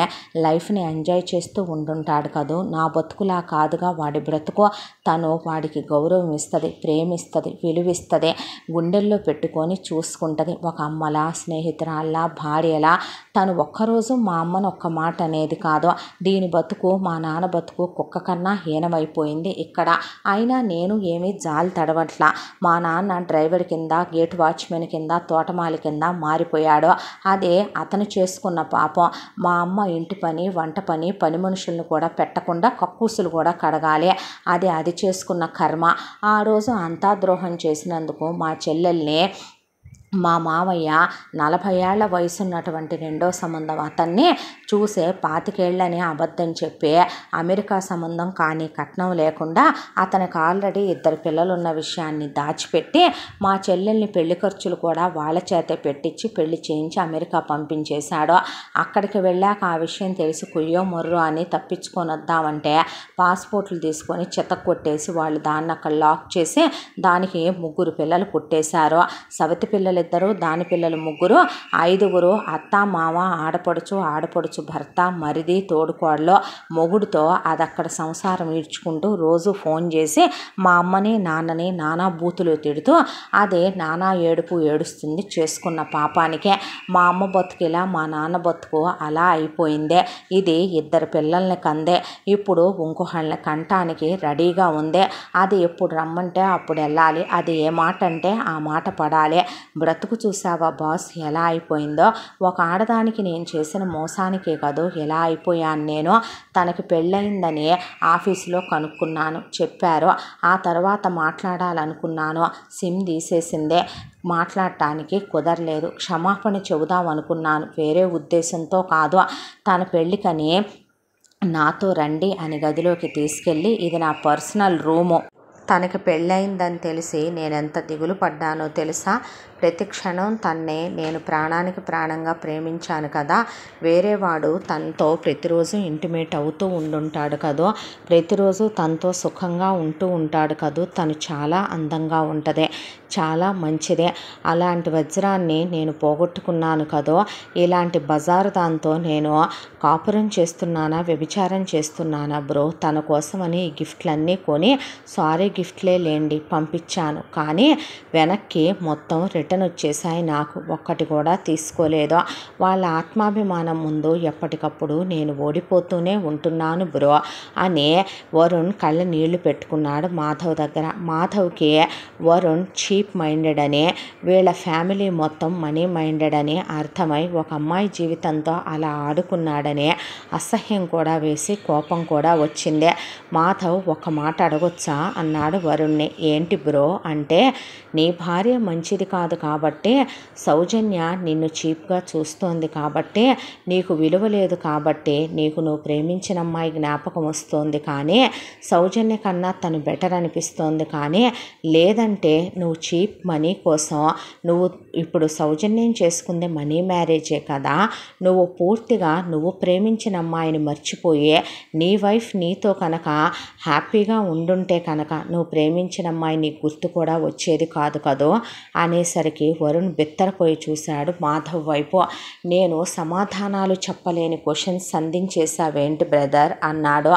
Speaker 1: లైఫ్ని ఎంజాయ్ చేస్తూ ఉండుంటాడు కదో నా బతుకులా కాదుగా వాడి బ్రతుకు తను వాడికి గౌరవం ఇస్తుంది ప్రేమిస్తుంది విలువిస్తుంది గుండెల్లో పెట్టుకొని చూసుకుంటుంది ఒక అమ్మలా స్నేహితురాల్లా భార్యలా తను ఒక్కరోజు మా అమ్మను ఒక్క మాట అనేది కాదు దీని బతుకు మా నాన్న బతుకు కుక్క కన్నా హీనమైపోయింది ఇక్కడ అయినా నేను ఏమీ జాలి తడవట్లా మా నాన్న డ్రైవర్ కింద గేట్ వాచ్ వాచ్మెన్ కింద తోటమాలి కింద మారిపోయాడో అదే అతను చేసుకున్న పాపం మా అమ్మ ఇంటి పని వంట పని పని మనుషులను కూడా పెట్టకుండా కక్కూసులు కూడా కడగాలి అది అది చేసుకున్న కర్మ ఆ రోజు అంతా ద్రోహం చేసినందుకు మా చెల్లెల్ని మా మామయ్య నలభై ఏళ్ల వయసు ఉన్నటువంటి రెండో సంబంధం అతన్ని చూసే పాతికేళ్ళని అబద్ధం చెప్పి అమెరికా సంబంధం కానీ కట్నం లేకుండా అతనికి ఆల్రెడీ ఇద్దరు పిల్లలు ఉన్న విషయాన్ని దాచిపెట్టి మా చెల్లెల్ని పెళ్లి ఖర్చులు కూడా వాళ్ళ చేతే పెట్టించి పెళ్లి చేయించి అమెరికా పంపించేశాడు అక్కడికి వెళ్ళాక ఆ విషయం తెలిసి కుయ్యో మొర్రో అని తప్పించుకొని వద్దామంటే పాస్పోర్ట్లు తీసుకొని చెత్త కొట్టేసి వాళ్ళు దాన్ని అక్కడ లాక్ చేసి దానికి ముగ్గురు పిల్లలు పుట్టేశారు సవతి పిల్లలు పిల్లలిద్దరు దాని పిల్లలు ముగ్గురు ఐదుగురు అత్త మామ ఆడపడుచు ఆడపడుచు భర్త మరిది తోడుకోడలో మొగుడుతో అది అక్కడ సంసారం ఈడ్చుకుంటూ రోజు ఫోన్ చేసి మా అమ్మని నాన్నని నానా బూతులు తిడుతూ అదే నానా ఏడుపు ఏడుస్తుంది చేసుకున్న పాపానికే మా అమ్మ బతుకిలా మా నాన్న బతుకు అలా అయిపోయిందే ఇది ఇద్దరు పిల్లల్ని కందే ఇప్పుడు ఇంకొకళ్ళని కంటానికి రెడీగా ఉందే అది ఎప్పుడు రమ్మంటే అప్పుడు వెళ్ళాలి అది ఏ మాట అంటే ఆ మాట పడాలి బ్రతుకు చూసావా బాస్ ఎలా అయిపోయిందో ఒక ఆడదానికి నేను చేసిన మోసానికే కాదు ఎలా అయిపోయాను నేను తనకి పెళ్ళయిందని ఆఫీసులో కనుక్కున్నాను చెప్పారు ఆ తర్వాత మాట్లాడాలనుకున్నాను సిమ్ తీసేసిందే మాట్లాడటానికి కుదరలేదు క్షమాపణ చెబుదాం అనుకున్నాను వేరే ఉద్దేశంతో కాదు తన పెళ్ళికని నాతో రండి అని గదిలోకి తీసుకెళ్ళి ఇది నా పర్సనల్ రూము తనకి పెళ్ళయిందని తెలిసి నేనెంత దిగులు పడ్డానో తెలుసా ప్రతి క్షణం తన్నే నేను ప్రాణానికి ప్రాణంగా ప్రేమించాను కదా వేరేవాడు తనతో ప్రతిరోజు ఇంటిమేట్ అవుతూ ఉండుంటాడు కదో ప్రతిరోజు తనతో సుఖంగా ఉంటూ ఉంటాడు కదూ తను చాలా అందంగా ఉంటుంది చాలా మంచిదే అలాంటి వజ్రాన్ని నేను పోగొట్టుకున్నాను కదో ఇలాంటి బజారు దాంతో నేను కాపురం చేస్తున్నానా వ్యభిచారం చేస్తున్నానా బ్రో తన కోసమని ఈ గిఫ్ట్లన్నీ కొని సారీ గిఫ్ట్లే లేండి పంపించాను కానీ వెనక్కి మొత్తం రిటర్న్ వచ్చేసాయి నాకు ఒక్కటి కూడా తీసుకోలేదో వాళ్ళ ఆత్మాభిమానం ముందు ఎప్పటికప్పుడు నేను ఓడిపోతూనే ఉంటున్నాను బ్రో అని వరుణ్ కళ్ళ నీళ్లు పెట్టుకున్నాడు మాధవ్ దగ్గర మాధవ్కి వరుణ్ చీప్ మైండెడ్ అని వీళ్ళ ఫ్యామిలీ మొత్తం మనీ మైండెడ్ అని అర్థమై ఒక అమ్మాయి జీవితంతో అలా ఆడుకున్నాడని అసహ్యం కూడా వేసి కోపం కూడా వచ్చిందే మాధవ్ ఒక మాట అడగొచ్చా అన్నాడు అన్నాడు వరుణ్ణి ఏంటి బ్రో అంటే నీ భార్య మంచిది కాదు కాబట్టి సౌజన్య నిన్ను చీప్గా చూస్తోంది కాబట్టి నీకు విలువ లేదు కాబట్టి నీకు నువ్వు ప్రేమించిన అమ్మాయి జ్ఞాపకం వస్తోంది కానీ సౌజన్య కన్నా తను బెటర్ అనిపిస్తోంది కానీ లేదంటే నువ్వు చీప్ మనీ కోసం నువ్వు ఇప్పుడు సౌజన్యం చేసుకుంది మనీ మ్యారేజే కదా నువ్వు పూర్తిగా నువ్వు ప్రేమించిన అమ్మాయిని మర్చిపోయి నీ వైఫ్ నీతో కనుక హ్యాపీగా ఉండుంటే కనుక నువ్వు ప్రేమించిన అమ్మాయి నీ గుర్తు కూడా వచ్చేది కాదు కదో అనేసరికి వరుణ్ బిత్తరపోయి చూశాడు మాధవ్ వైపు నేను సమాధానాలు చెప్పలేని క్వశ్చన్స్ సంధించేశావేంటి బ్రదర్ అన్నాడు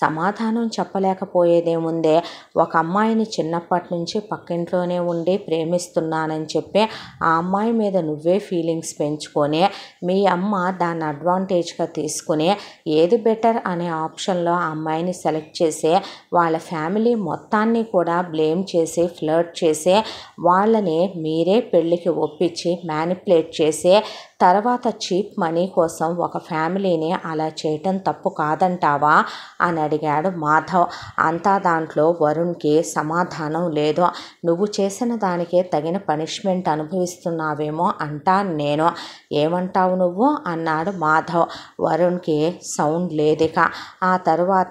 Speaker 1: సమాధానం చెప్పలేకపోయేదేముందే ఒక అమ్మాయిని చిన్నప్పటి నుంచి పక్కింట్లోనే ఉండి ప్రేమిస్తున్నానని చెప్పి ఆ అమ్మాయి మీద నువ్వే ఫీలింగ్స్ పెంచుకొని మీ అమ్మ దాన్ని అడ్వాంటేజ్గా తీసుకుని ఏది బెటర్ అనే ఆప్షన్లో ఆ అమ్మాయిని సెలెక్ట్ చేసి వాళ్ళ ఫ్యామిలీ మొత్తాన్ని కూడా బ్లేమ్ చేసి ఫ్లర్ట్ చేసి వాళ్ళని మీరే పెళ్ళికి ఒప్పించి మ్యానిపులేట్ చేసే తర్వాత చీప్ మనీ కోసం ఒక ఫ్యామిలీని అలా చేయటం తప్పు కాదంటావా అని అడిగాడు మాధవ్ అంతా దాంట్లో వరుణ్కి సమాధానం లేదు నువ్వు చేసిన దానికే తగిన పనిష్మెంట్ అనుభవిస్తున్నావేమో అంటాను నేను ఏమంటావు నువ్వు అన్నాడు మాధవ్ వరుణ్కి సౌండ్ లేదిక ఆ తర్వాత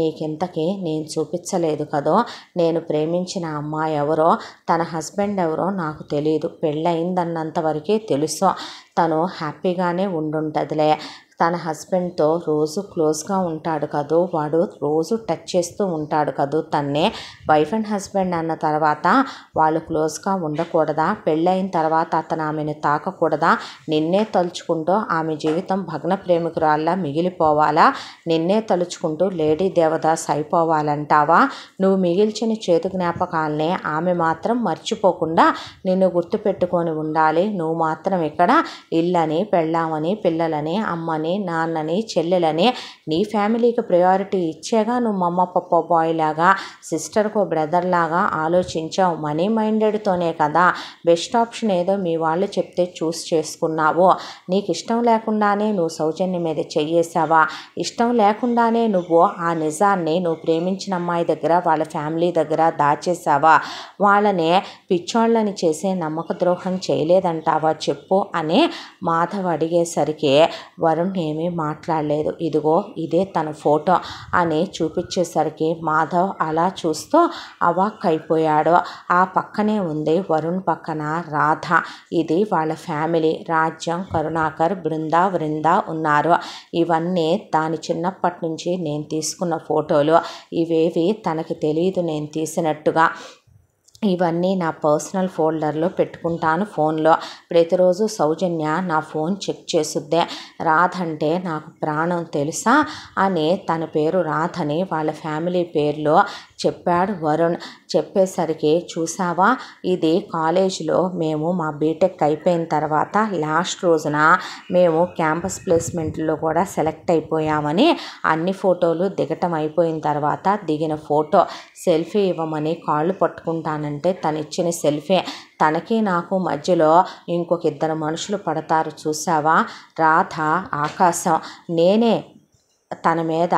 Speaker 1: నీకింతకీ నేను చూపించలేదు కదో నేను ప్రేమించిన అమ్మాయి ఎవరో తన హస్బెండ్ ఎవరో నాకు తెలియదు పెళ్ళయిందన్నంత వరకే తెలుసు తను హ్యాపీగానే ఉండుంటుందిలే తన హస్బెండ్తో రోజు క్లోజ్గా ఉంటాడు కదూ వాడు రోజు టచ్ చేస్తూ ఉంటాడు కదూ తన్నే వైఫ్ అండ్ హస్బెండ్ అన్న తర్వాత వాళ్ళు క్లోజ్గా ఉండకూడదా పెళ్ళైన తర్వాత అతను ఆమెను తాకకూడదా నిన్నే తలుచుకుంటూ ఆమె జీవితం భగ్న ప్రేమికురాల్లా మిగిలిపోవాలా నిన్నే తలుచుకుంటూ లేడీ దేవదాస్ అయిపోవాలంటావా నువ్వు మిగిల్చిన చేతు జ్ఞాపకాలనే ఆమె మాత్రం మర్చిపోకుండా నిన్ను గుర్తుపెట్టుకొని ఉండాలి నువ్వు మాత్రం ఇక్కడ ఇల్లని పెళ్ళామని పిల్లలని అమ్మని అమ్మని నాన్నని చెల్లెలని నీ ఫ్యామిలీకి ప్రయారిటీ ఇచ్చేగా నువ్వు మమ్మ పప్ప బాయ్ లాగా సిస్టర్కో బ్రదర్ లాగా ఆలోచించావు మనీ మైండెడ్తోనే కదా బెస్ట్ ఆప్షన్ ఏదో మీ వాళ్ళు చెప్తే చూస్ చేసుకున్నావు నీకు ఇష్టం లేకుండానే నువ్వు సౌజన్య మీద చెయ్యేసావా ఇష్టం లేకుండానే నువ్వు ఆ నిజాన్ని నువ్వు ప్రేమించిన అమ్మాయి దగ్గర వాళ్ళ ఫ్యామిలీ దగ్గర దాచేసావా వాళ్ళని పిచ్చోళ్ళని చేసే నమ్మక ద్రోహం చేయలేదంటావా చెప్పు అని మాధవ్ అడిగేసరికి వరుణ్ ఏమీ మాట్లాడలేదు ఇదిగో ఇదే తన ఫోటో అని చూపించేసరికి మాధవ్ అలా చూస్తూ అవాక్ అయిపోయాడు ఆ పక్కనే ఉంది వరుణ్ పక్కన రాధ ఇది వాళ్ళ ఫ్యామిలీ రాజ్యం కరుణాకర్ బృంద వృంద ఉన్నారు ఇవన్నీ దాని చిన్నప్పటి నుంచి నేను తీసుకున్న ఫోటోలు ఇవేవి తనకి తెలియదు నేను తీసినట్టుగా ఇవన్నీ నా పర్సనల్ ఫోల్డర్లో పెట్టుకుంటాను ఫోన్లో ప్రతిరోజు సౌజన్య నా ఫోన్ చెక్ చేసుద్దే రాధంటే నాకు ప్రాణం తెలుసా అని తన పేరు రాధని వాళ్ళ ఫ్యామిలీ పేరులో చెప్పాడు వరుణ్ చెప్పేసరికి చూసావా ఇది కాలేజీలో మేము మా బీటెక్ అయిపోయిన తర్వాత లాస్ట్ రోజున మేము క్యాంపస్ ప్లేస్మెంట్లో కూడా సెలెక్ట్ అయిపోయామని అన్ని ఫోటోలు దిగటం అయిపోయిన తర్వాత దిగిన ఫోటో సెల్ఫీ ఇవ్వమని కాళ్ళు పట్టుకుంటానంటే తను ఇచ్చిన సెల్ఫీ తనకి నాకు మధ్యలో ఇంకొక ఇద్దరు మనుషులు పడతారు చూసావా రాధ ఆకాశం నేనే తన మీద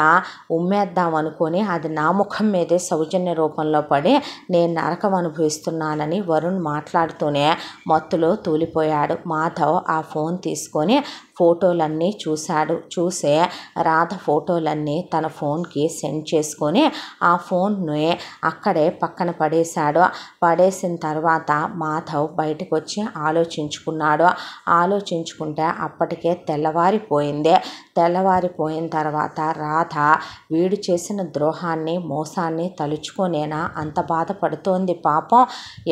Speaker 1: ఉమ్మేద్దాం అనుకుని అది నా ముఖం మీదే సౌజన్య రూపంలో పడి నేను నరకం అనుభవిస్తున్నానని వరుణ్ మాట్లాడుతూనే మత్తులో తూలిపోయాడు మాధవ్ ఆ ఫోన్ తీసుకొని ఫోటోలన్నీ చూశాడు చూసే రాధ ఫోటోలన్నీ తన ఫోన్కి సెండ్ చేసుకొని ఆ ఫోన్ని అక్కడే పక్కన పడేశాడు పడేసిన తర్వాత మాధవ్ బయటకు వచ్చి ఆలోచించుకున్నాడు ఆలోచించుకుంటే అప్పటికే తెల్లవారిపోయింది తెల్లవారిపోయిన తర్వాత రాధ వీడు చేసిన ద్రోహాన్ని మోసాన్ని తలుచుకొనేనా అంత బాధపడుతోంది పాపం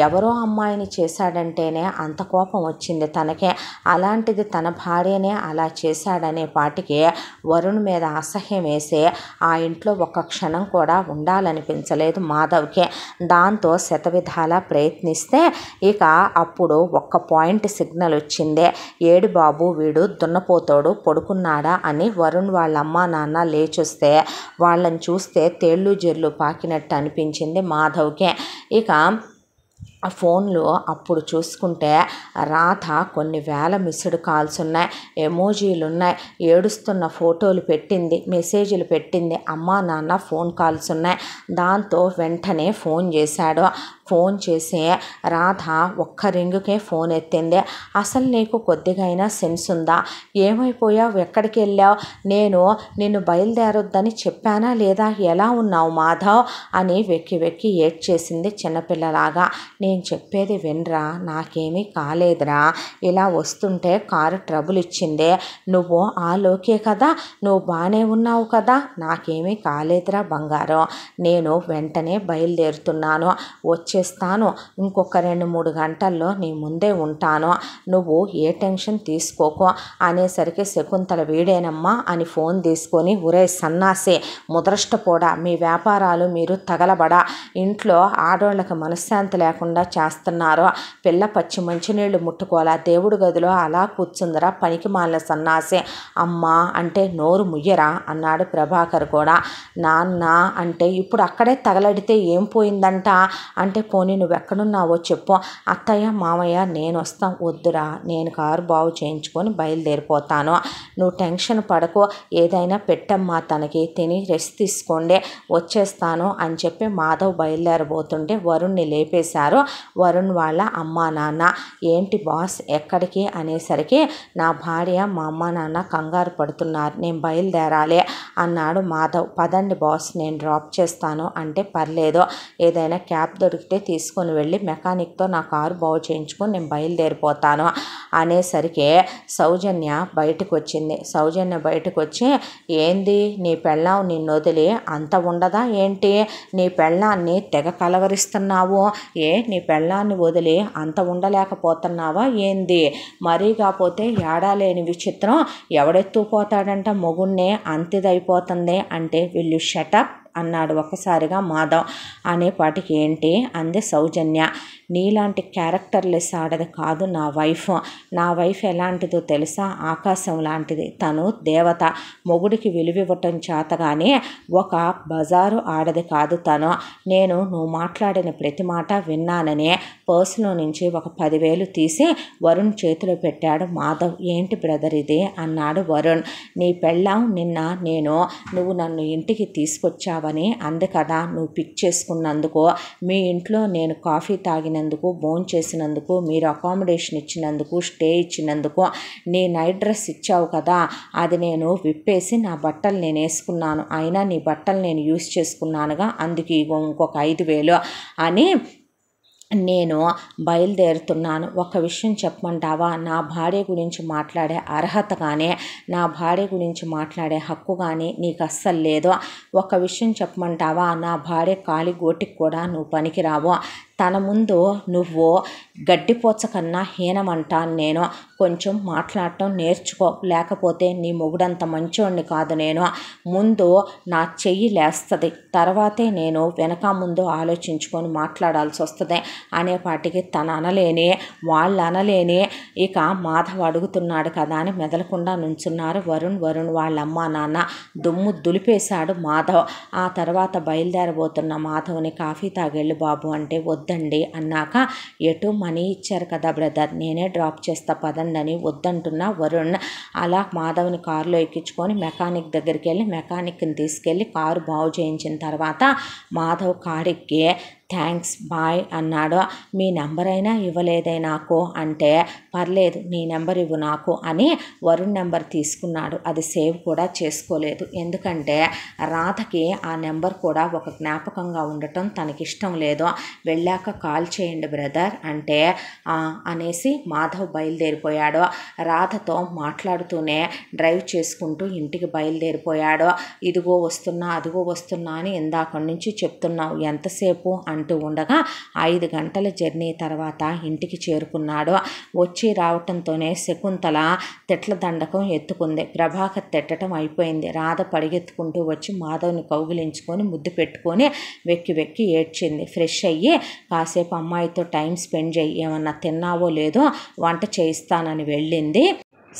Speaker 1: ఎవరో అమ్మాయిని చేశాడంటేనే అంత కోపం వచ్చింది తనకే అలాంటిది తన భార్యనే అలా చేశాడనే పాటికి వరుణ్ మీద అసహ్యం వేసి ఆ ఇంట్లో ఒక్క క్షణం కూడా ఉండాలనిపించలేదు మాధవ్కి దాంతో శతవిధాలా ప్రయత్నిస్తే ఇక అప్పుడు ఒక్క పాయింట్ సిగ్నల్ వచ్చిందే ఏడు బాబు వీడు దున్నపోతాడు పడుకున్నాడా అని వరుణ్ వాళ్ళ అమ్మా నాన్న లేచొస్తే వాళ్ళని చూస్తే తేళ్ళు జెర్లు పాకినట్టు అనిపించింది మాధవ్కే ఇక ఆ ఫోన్లో అప్పుడు చూసుకుంటే రాత కొన్ని వేల మిస్డ్ కాల్స్ ఉన్నాయి ఎమోజీలు ఉన్నాయి ఏడుస్తున్న ఫోటోలు పెట్టింది మెసేజ్లు పెట్టింది అమ్మా నాన్న ఫోన్ కాల్స్ ఉన్నాయి దాంతో వెంటనే ఫోన్ చేశాడు ఫోన్ చేసే రాధ ఒక్క రింగుకే ఫోన్ ఎత్తింది అసలు నీకు కొద్దిగా అయినా సెన్స్ ఉందా ఏమైపోయావు ఎక్కడికి వెళ్ళావు నేను నిన్ను బయలుదేరొద్దని చెప్పానా లేదా ఎలా ఉన్నావు మాధవ్ అని వెక్కి వెక్కి ఏడ్చేసింది చిన్నపిల్లలాగా నేను చెప్పేది వినరా నాకేమీ కాలేదురా ఇలా వస్తుంటే కారు ట్రబుల్ ఇచ్చింది నువ్వు ఆలోకే కదా నువ్వు బాగానే ఉన్నావు కదా నాకేమీ కాలేదురా బంగారం నేను వెంటనే బయలుదేరుతున్నాను వచ్చే చేస్తాను ఇంకొక రెండు మూడు గంటల్లో నీ ముందే ఉంటాను నువ్వు ఏ టెన్షన్ తీసుకోకు అనేసరికి శకుంతల వీడేనమ్మా అని ఫోన్ తీసుకొని ఉరే సన్నాసే ముద్రష్టపోడా మీ వ్యాపారాలు మీరు తగలబడ ఇంట్లో ఆడోళ్ళకి మనశ్శాంతి లేకుండా చేస్తున్నారు పిల్ల పచ్చి మంచినీళ్ళు ముట్టుకోవాలా దేవుడి గదిలో అలా కూర్చుందిరా పనికి మాలిన సన్నాసే అమ్మా అంటే నోరు ముయ్యరా అన్నాడు ప్రభాకర్ కూడా నాన్న అంటే ఇప్పుడు అక్కడే తగలడితే ఏం పోయిందంట అంటే పోనీ నువ్వెక్కడున్నావో చెప్పు అత్తయ్య మామయ్య నేను వస్తాం వద్దురా నేను కారు బాగు చేయించుకొని బయలుదేరిపోతాను నువ్వు టెన్షన్ పడకు ఏదైనా పెట్టమ్మా తనకి తిని రెస్ట్ తీసుకోండి వచ్చేస్తాను అని చెప్పి మాధవ్ బయలుదేరబోతుంటే వరుణ్ని లేపేశారు వరుణ్ వాళ్ళ అమ్మా నాన్న ఏంటి బాస్ ఎక్కడికి అనేసరికి నా భార్య మా అమ్మ నాన్న కంగారు పడుతున్నారు నేను బయలుదేరాలి అన్నాడు మాధవ్ పదండి బాస్ నేను డ్రాప్ చేస్తాను అంటే పర్లేదు ఏదైనా క్యాబ్ దొరికితే షిఫ్టే తీసుకొని వెళ్ళి మెకానిక్తో నా కారు బాగు చేయించుకొని నేను బయలుదేరిపోతాను అనేసరికి సౌజన్య బయటకు వచ్చింది సౌజన్య బయటకు వచ్చి ఏంది నీ పెళ్ళాం నిన్ను వదిలి అంత ఉండదా ఏంటి నీ పెళ్ళాన్ని తెగ కలవరిస్తున్నావు ఏ నీ పెళ్ళాన్ని వదిలి అంత ఉండలేకపోతున్నావా ఏంది మరీ కాకపోతే ఏడాలేని విచిత్రం ఎవడెత్తుపోతాడంట మొగున్నే అంతిదైపోతుంది అంటే వీళ్ళు షటప్ అన్నాడు ఒక్కసారిగా మాధవ్ అనే పాటికి ఏంటి అంది సౌజన్య నీలాంటి క్యారెక్టర్లెస్ ఆడది కాదు నా వైఫ్ నా వైఫ్ ఎలాంటిదో తెలుసా ఆకాశం లాంటిది తను దేవత మొగుడికి విలువివ్వటం చేతగానే ఒక బజారు ఆడది కాదు తను నేను నువ్వు మాట్లాడిన ప్రతి మాట విన్నానని పర్సులో నుంచి ఒక పదివేలు తీసి వరుణ్ చేతిలో పెట్టాడు మాధవ్ ఏంటి బ్రదర్ ఇది అన్నాడు వరుణ్ నీ పెళ్ళాం నిన్న నేను నువ్వు నన్ను ఇంటికి తీసుకొచ్చావని అందుకదా నువ్వు పిక్ చేసుకున్నందుకు మీ ఇంట్లో నేను కాఫీ తాగిన చేసినందుకు బోన్ చేసినందుకు మీరు అకామిడేషన్ ఇచ్చినందుకు స్టే ఇచ్చినందుకు నీ నైట్ డ్రెస్ ఇచ్చావు కదా అది నేను విప్పేసి నా బట్టలు నేను వేసుకున్నాను అయినా నీ బట్టలు నేను యూస్ చేసుకున్నానుగా అందుకు ఇగో ఇంకొక ఐదు వేలు అని నేను బయలుదేరుతున్నాను ఒక విషయం చెప్పమంటావా నా భార్య గురించి మాట్లాడే అర్హత కానీ నా భార్య గురించి మాట్లాడే హక్కు కానీ నీకు అస్సలు లేదు ఒక విషయం చెప్పమంటావా నా భార్య కాలి గోటికి కూడా నువ్వు పనికిరావు తన ముందు నువ్వు గడ్డిపోచ కన్నా హీనమంటాను నేను కొంచెం మాట్లాడటం నేర్చుకో లేకపోతే నీ మొగుడంత మంచోడిని కాదు నేను ముందు నా చెయ్యి లేస్తుంది తర్వాతే నేను వెనక ముందు ఆలోచించుకొని మాట్లాడాల్సి వస్తుంది అనేపాటికి తన అనలేని వాళ్ళు అనలేని ఇక మాధవ్ అడుగుతున్నాడు కదా అని మెదలకుండా నుంచున్నారు వరుణ్ వరుణ్ వాళ్ళ అమ్మ నాన్న దుమ్ము దులిపేశాడు మాధవ్ ఆ తర్వాత బయలుదేరబోతున్న మాధవ్ని కాఫీ తాగెళ్ళు బాబు అంటే వద్దు వద్దండి అన్నాక ఎటు మనీ ఇచ్చారు కదా బ్రదర్ నేనే డ్రాప్ చేస్తా పదండి అని వద్దంటున్నా వరుణ్ అలా మాధవ్ని కారులో ఎక్కించుకొని మెకానిక్ దగ్గరికి వెళ్ళి మెకానిక్ని తీసుకెళ్ళి కారు బాగు చేయించిన తర్వాత మాధవ్ కారు ఎక్కి థ్యాంక్స్ బాయ్ అన్నాడు మీ నెంబర్ అయినా ఇవ్వలేదే నాకు అంటే పర్లేదు నీ నెంబర్ ఇవ్వు నాకు అని వరుణ్ నెంబర్ తీసుకున్నాడు అది సేవ్ కూడా చేసుకోలేదు ఎందుకంటే రాధకి ఆ నెంబర్ కూడా ఒక జ్ఞాపకంగా ఉండటం తనకిష్టం లేదు వెళ్ళాక కాల్ చేయండి బ్రదర్ అంటే అనేసి మాధవ్ బయలుదేరిపోయాడు రాధతో మాట్లాడుతూనే డ్రైవ్ చేసుకుంటూ ఇంటికి బయలుదేరిపోయాడు ఇదిగో వస్తున్నా అదిగో వస్తున్నా అని ఇందాక నుంచి చెప్తున్నావు ఎంతసేపు అంటే అంటూ ఉండగా ఐదు గంటల జర్నీ తర్వాత ఇంటికి చేరుకున్నాడు వచ్చి రావటంతోనే శకుంతల తెట్ల దండకం ఎత్తుకుంది ప్రభాకర్ తిట్టడం అయిపోయింది రాధ పరిగెత్తుకుంటూ వచ్చి మాధవ్ని కౌగిలించుకొని ముద్దు పెట్టుకొని వెక్కి వెక్కి ఏడ్చింది ఫ్రెష్ అయ్యి కాసేపు అమ్మాయితో టైం స్పెండ్ చేయి ఏమన్నా తిన్నావో లేదో వంట చేయిస్తానని వెళ్ళింది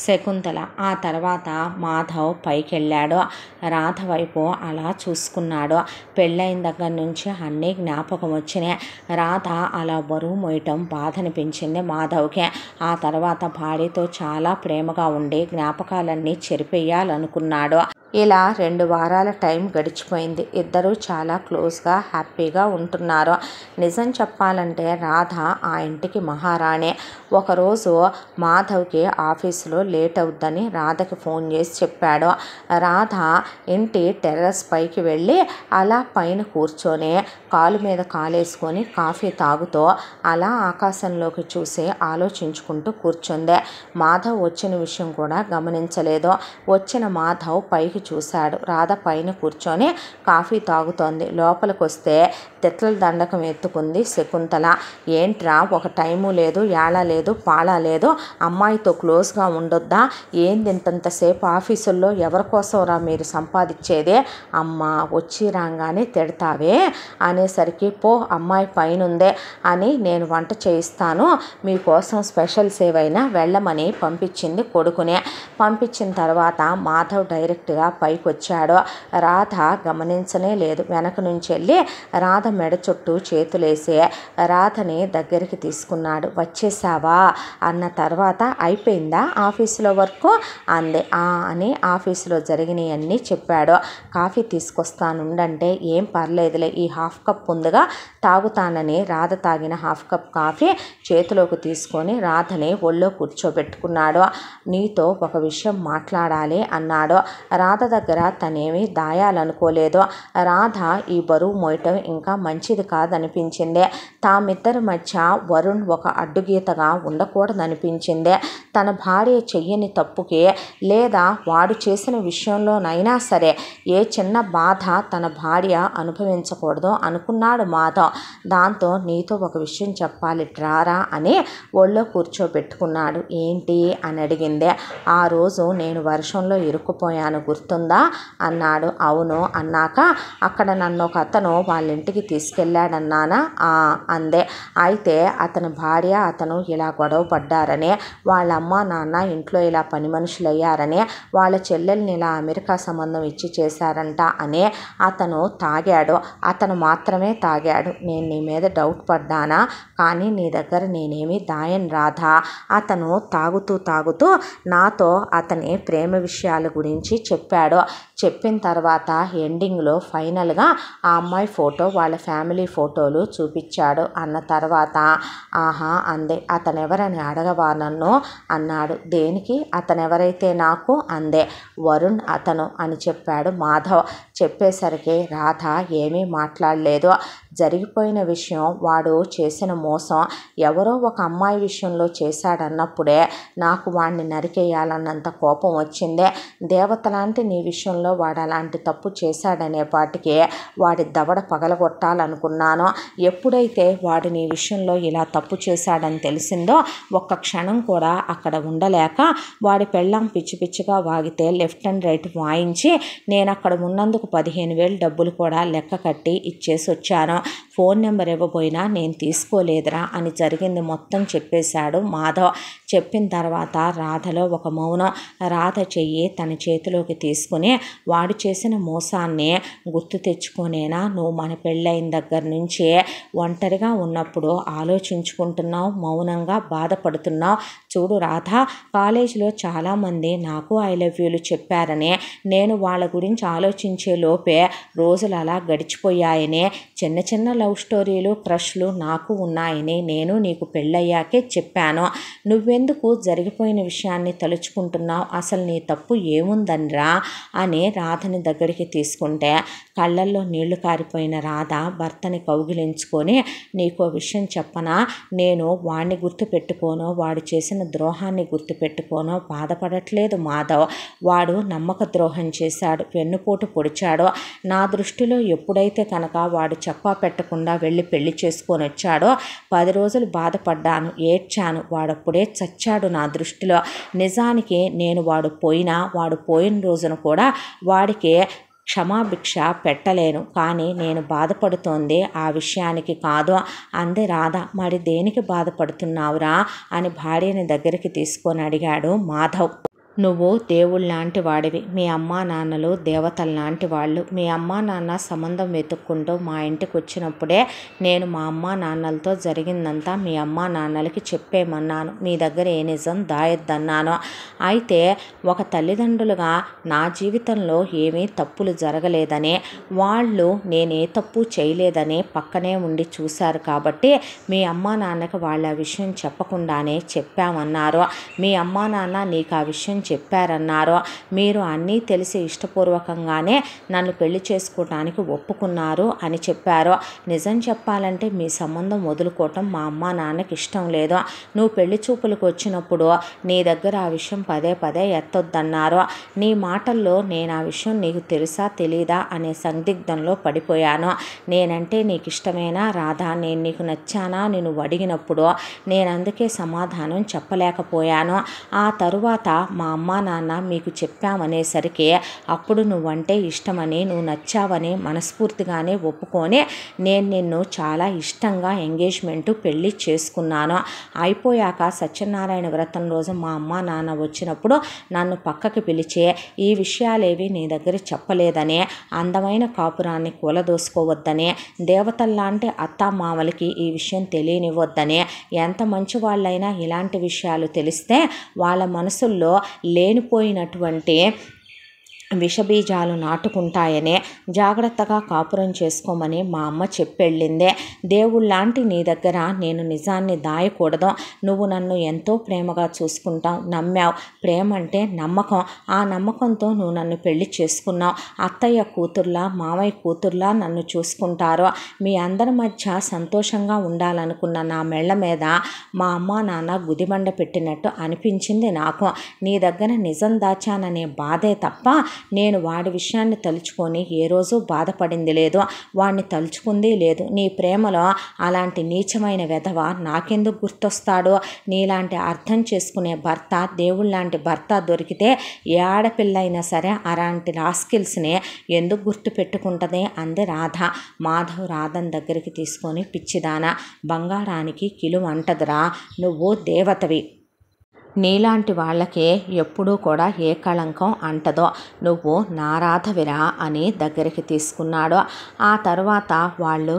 Speaker 1: శకుంతల ఆ తర్వాత మాధవ్ పైకెళ్ళాడు రాధ వైపు అలా చూసుకున్నాడు పెళ్ళైన దగ్గర నుంచి అన్నీ జ్ఞాపకం వచ్చినాయి రాధ అలా బరువు మోయటం బాధ అనిపించింది మాధవ్కి ఆ తర్వాత భార్యతో చాలా ప్రేమగా ఉండి జ్ఞాపకాలన్నీ చెరిపేయాలనుకున్నాడు ఇలా రెండు వారాల టైం గడిచిపోయింది ఇద్దరూ చాలా క్లోజ్గా హ్యాపీగా ఉంటున్నారు నిజం చెప్పాలంటే రాధ ఆ ఇంటికి మహారాణి ఒకరోజు మాధవ్కి ఆఫీసులో లేట్ అవుద్దని రాధకి ఫోన్ చేసి చెప్పాడు రాధ ఇంటి టెర్రస్ పైకి వెళ్ళి అలా పైన కూర్చొని కాలు మీద కాలేసుకొని కాఫీ తాగుతూ అలా ఆకాశంలోకి చూసి ఆలోచించుకుంటూ కూర్చుంది మాధవ్ వచ్చిన విషయం కూడా గమనించలేదు వచ్చిన మాధవ్ పైకి చూశాడు రాధ పైన కూర్చొని కాఫీ తాగుతోంది లోపలికొస్తే తెట్ల దండకం ఎత్తుకుంది శకుంతల ఏంట్రా ఒక టైము లేదు ఏళ లేదు పాల లేదు అమ్మాయితో క్లోజ్గా ఉండొద్దా ఏంది ఇంతంతసేపు ఆఫీసుల్లో ఎవరి కోసంరా మీరు సంపాదించేదే అమ్మ వచ్చి రాగానే తిడతావే అనేసరికి పో అమ్మాయి పైనుందే అని నేను వంట చేయిస్తాను మీకోసం స్పెషల్ అయినా వెళ్ళమని పంపించింది కొడుకునే పంపించిన తర్వాత మాధవ్ డైరెక్ట్గా పైకి వచ్చాడు రాధ గమనించనే లేదు వెనక నుంచి వెళ్ళి రాధ మెడ చుట్టూ చేతులేసే రాధని దగ్గరికి తీసుకున్నాడు వచ్చేసావా అన్న తర్వాత అయిపోయిందా ఆఫీసులో వర్క్ అంది ఆ అని ఆఫీసులో జరిగినవన్నీ చెప్పాడు కాఫీ తీసుకొస్తానుండంటే ఏం పర్లేదులే ఈ హాఫ్ కప్ ముందుగా తాగుతానని రాధ తాగిన హాఫ్ కప్ కాఫీ చేతిలోకి తీసుకొని రాధని ఒళ్ళో కూర్చోబెట్టుకున్నాడు నీతో ఒక విషయం మాట్లాడాలి అన్నాడు రాధ దగ్గర తనేమి దాయాలనుకోలేదు రాధ ఈ బరువు మోయటం ఇంకా మంచిది కాదనిపించింది తామిద్దరి మధ్య వరుణ్ ఒక అడ్డుగీతగా ఉండకూడదనిపించింది తన భార్య చెయ్యని తప్పుకి లేదా వాడు చేసిన విషయంలోనైనా సరే ఏ చిన్న బాధ తన భార్య అనుభవించకూడదు అనుకున్నాడు మాధవ్ దాంతో నీతో ఒక విషయం చెప్పాలి ట్రారా అని ఒళ్ళో కూర్చోబెట్టుకున్నాడు ఏంటి అని అడిగింది ఆ రోజు నేను వర్షంలో ఇరుక్కుపోయాను గుర్తుందా అన్నాడు అవును అన్నాక అక్కడ నన్ను ఒక అతను వాళ్ళ ఇంటికి తీసుకెళ్ళాడన్నానా అందే అయితే అతని భార్య అతను ఇలా గొడవ పడ్డారని వాళ్ళ అమ్మ నాన్న ఇంట్లో ఇలా పని మనుషులు అయ్యారని వాళ్ళ చెల్లెల్ని ఇలా అమెరికా సంబంధం ఇచ్చి చేశారంట అని అతను తాగాడు అతను మాత్రమే తాగాడు నేను నీ మీద డౌట్ పడ్డానా కానీ నీ దగ్గర నేనేమి దాయన్ రాధా అతను తాగుతూ తాగుతూ నాతో అతని ప్రేమ విషయాల గురించి చెప్పాడు చెప్పిన తర్వాత ఎండింగ్లో ఫైనల్గా ఆ అమ్మాయి ఫోటో వాళ్ళ ఫ్యామిలీ ఫోటోలు చూపించాడు అన్న తర్వాత ఆహా అందే అతనెవరని అడగవా నన్ను అన్నాడు దేనికి అతనెవరైతే నాకు అందే వరుణ్ అతను అని చెప్పాడు మాధవ్ చెప్పేసరికి రాధ ఏమీ మాట్లాడలేదు జరిగిపోయిన విషయం వాడు చేసిన మోసం ఎవరో ఒక అమ్మాయి విషయంలో చేశాడన్నప్పుడే నాకు వాడిని నరికేయాలన్నంత కోపం వచ్చిందే దేవత లాంటి నీ విషయంలో వాడు అలాంటి తప్పు చేశాడనే పాటికి వాడి దవడ పగలగొట్ట కొట్టాలనుకున్నానో ఎప్పుడైతే వాడిని విషయంలో ఇలా తప్పు చేశాడని తెలిసిందో ఒక్క క్షణం కూడా అక్కడ ఉండలేక వాడి పెళ్ళం పిచ్చి పిచ్చిగా వాగితే లెఫ్ట్ అండ్ రైట్ వాయించి నేను అక్కడ ఉన్నందుకు పదిహేను వేలు డబ్బులు కూడా లెక్క కట్టి ఇచ్చేసి వచ్చాను ఫోన్ నెంబర్ ఇవ్వబోయినా నేను తీసుకోలేదురా అని జరిగింది మొత్తం చెప్పేశాడు మాధవ్ చెప్పిన తర్వాత రాధలో ఒక మౌనం రాధ చెయ్యి తన చేతిలోకి తీసుకుని వాడు చేసిన మోసాన్ని గుర్తు తెచ్చుకునేనా నువ్వు మన పెళ్ళై అయిన దగ్గర నుంచే ఒంటరిగా ఉన్నప్పుడు ఆలోచించుకుంటున్నావు మౌనంగా బాధపడుతున్నావు చూడు రాధ కాలేజీలో చాలామంది నాకు ఐ లవ్ యూలు చెప్పారని నేను వాళ్ళ గురించి ఆలోచించే లోపే రోజులు అలా గడిచిపోయాయని చిన్న చిన్న లవ్ స్టోరీలు క్రష్లు నాకు ఉన్నాయని నేను నీకు పెళ్ళయ్యాకే చెప్పాను నువ్వెందుకు జరిగిపోయిన విషయాన్ని తలుచుకుంటున్నావు అసలు నీ తప్పు ఏముందనిరా అని రాధని దగ్గరికి తీసుకుంటే కళ్ళల్లో నీళ్లు కారిపోయిన రాధ భర్తని కౌగిలించుకొని నీకో విషయం చెప్పనా నేను వాడిని గుర్తుపెట్టుకోను వాడు చేసిన ద్రోహాన్ని గుర్తుపెట్టుకోను బాధపడట్లేదు మాధవ్ వాడు నమ్మక ద్రోహం చేశాడు వెన్నుపోటు పొడిచాడు నా దృష్టిలో ఎప్పుడైతే కనుక వాడు చెప్ప చెప్పా పెట్టకుండా వెళ్ళి పెళ్లి చేసుకొని వచ్చాడో పది రోజులు బాధపడ్డాను ఏడ్చాను వాడప్పుడే చచ్చాడు నా దృష్టిలో నిజానికి నేను వాడు పోయినా వాడు పోయిన రోజున కూడా వాడికి క్షమాభిక్ష పెట్టలేను కానీ నేను బాధపడుతోంది ఆ విషయానికి కాదు అందే రాదా మరి దేనికి బాధపడుతున్నావురా అని భార్యని దగ్గరికి తీసుకొని అడిగాడు మాధవ్ నువ్వు దేవుళ్ళలాంటి వాడివి మీ అమ్మా నాన్నలు దేవతల్లాంటి వాళ్ళు మీ అమ్మా నాన్న సంబంధం వెతుక్కుంటూ మా ఇంటికి వచ్చినప్పుడే నేను మా అమ్మా నాన్నలతో జరిగిందంతా మీ అమ్మా నాన్నలకి చెప్పేమన్నాను మీ దగ్గర ఏ నిజం దాయొద్దన్నాను అయితే ఒక తల్లిదండ్రులుగా నా జీవితంలో ఏమీ తప్పులు జరగలేదని వాళ్ళు నేనే తప్పు చేయలేదని పక్కనే ఉండి చూశారు కాబట్టి మీ అమ్మా నాన్నకి వాళ్ళ విషయం చెప్పకుండానే చెప్పామన్నారు మీ అమ్మా నాన్న నీకు ఆ విషయం చెప్పారన్నారో మీరు అన్నీ తెలిసి ఇష్టపూర్వకంగానే నన్ను పెళ్లి చేసుకోవటానికి ఒప్పుకున్నారు అని చెప్పారు నిజం చెప్పాలంటే మీ సంబంధం వదులుకోవటం మా అమ్మ నాన్నకి ఇష్టం లేదు నువ్వు పెళ్లి చూపులకు వచ్చినప్పుడు నీ దగ్గర ఆ విషయం పదే పదే ఎత్తొద్దన్నారు నీ మాటల్లో నేను ఆ విషయం నీకు తెలుసా తెలీదా అనే సందిగ్ధంలో పడిపోయాను నేనంటే నీకు ఇష్టమేనా రాధా నేను నీకు నచ్చానా నేను అడిగినప్పుడు నేను అందుకే సమాధానం చెప్పలేకపోయాను ఆ తరువాత మా అమ్మ నాన్న మీకు చెప్పామనేసరికి అప్పుడు నువ్వంటే ఇష్టమని నువ్వు నచ్చావని మనస్ఫూర్తిగానే ఒప్పుకొని నేను నిన్ను చాలా ఇష్టంగా ఎంగేజ్మెంట్ పెళ్ళి చేసుకున్నాను అయిపోయాక సత్యనారాయణ వ్రతం రోజు మా అమ్మ నాన్న వచ్చినప్పుడు నన్ను పక్కకి పిలిచి ఈ విషయాలేవి నీ దగ్గర చెప్పలేదని అందమైన కాపురాన్ని కూలదోసుకోవద్దని దేవతల్లాంటి అత్తామామలకి ఈ విషయం తెలియనివ్వద్దని ఎంత మంచి వాళ్ళైనా ఇలాంటి విషయాలు తెలిస్తే వాళ్ళ మనసుల్లో లేనిపోయినటువంటి విషబీజాలు నాటుకుంటాయనే జాగ్రత్తగా కాపురం చేసుకోమని మా అమ్మ చెప్పెళ్ళిందే దేవుళ్ళాంటి నీ దగ్గర నేను నిజాన్ని దాయకూడదు నువ్వు నన్ను ఎంతో ప్రేమగా చూసుకుంటావు నమ్మావు ప్రేమ అంటే నమ్మకం ఆ నమ్మకంతో నువ్వు నన్ను పెళ్లి చేసుకున్నావు అత్తయ్య కూతుర్లా మామయ్య కూతుర్లా నన్ను చూసుకుంటారు మీ అందరి మధ్య సంతోషంగా ఉండాలనుకున్న నా మెళ్ళ మీద మా అమ్మ నాన్న గుదిబండ పెట్టినట్టు అనిపించింది నాకు నీ దగ్గర నిజం దాచాననే బాధే తప్ప నేను వాడి విషయాన్ని తలుచుకొని ఏ రోజు బాధపడింది లేదు వాడిని తలుచుకుంది లేదు నీ ప్రేమలో అలాంటి నీచమైన వెధవ నాకెందుకు గుర్తొస్తాడో నీలాంటి అర్థం చేసుకునే భర్త దేవుళ్ళ లాంటి భర్త దొరికితే ఏ సరే అలాంటి రాస్కిల్స్ని ఎందుకు గుర్తు పెట్టుకుంటుంది అంది రాధ మాధవ్ రాధన్ దగ్గరికి తీసుకొని పిచ్చిదాన బంగారానికి కిలు అంటదురా నువ్వు దేవతవి నీలాంటి వాళ్ళకి ఎప్పుడూ కూడా ఏ కళంకం అంటదో నువ్వు నారాధవిరా అని దగ్గరికి తీసుకున్నాడు ఆ తర్వాత వాళ్ళు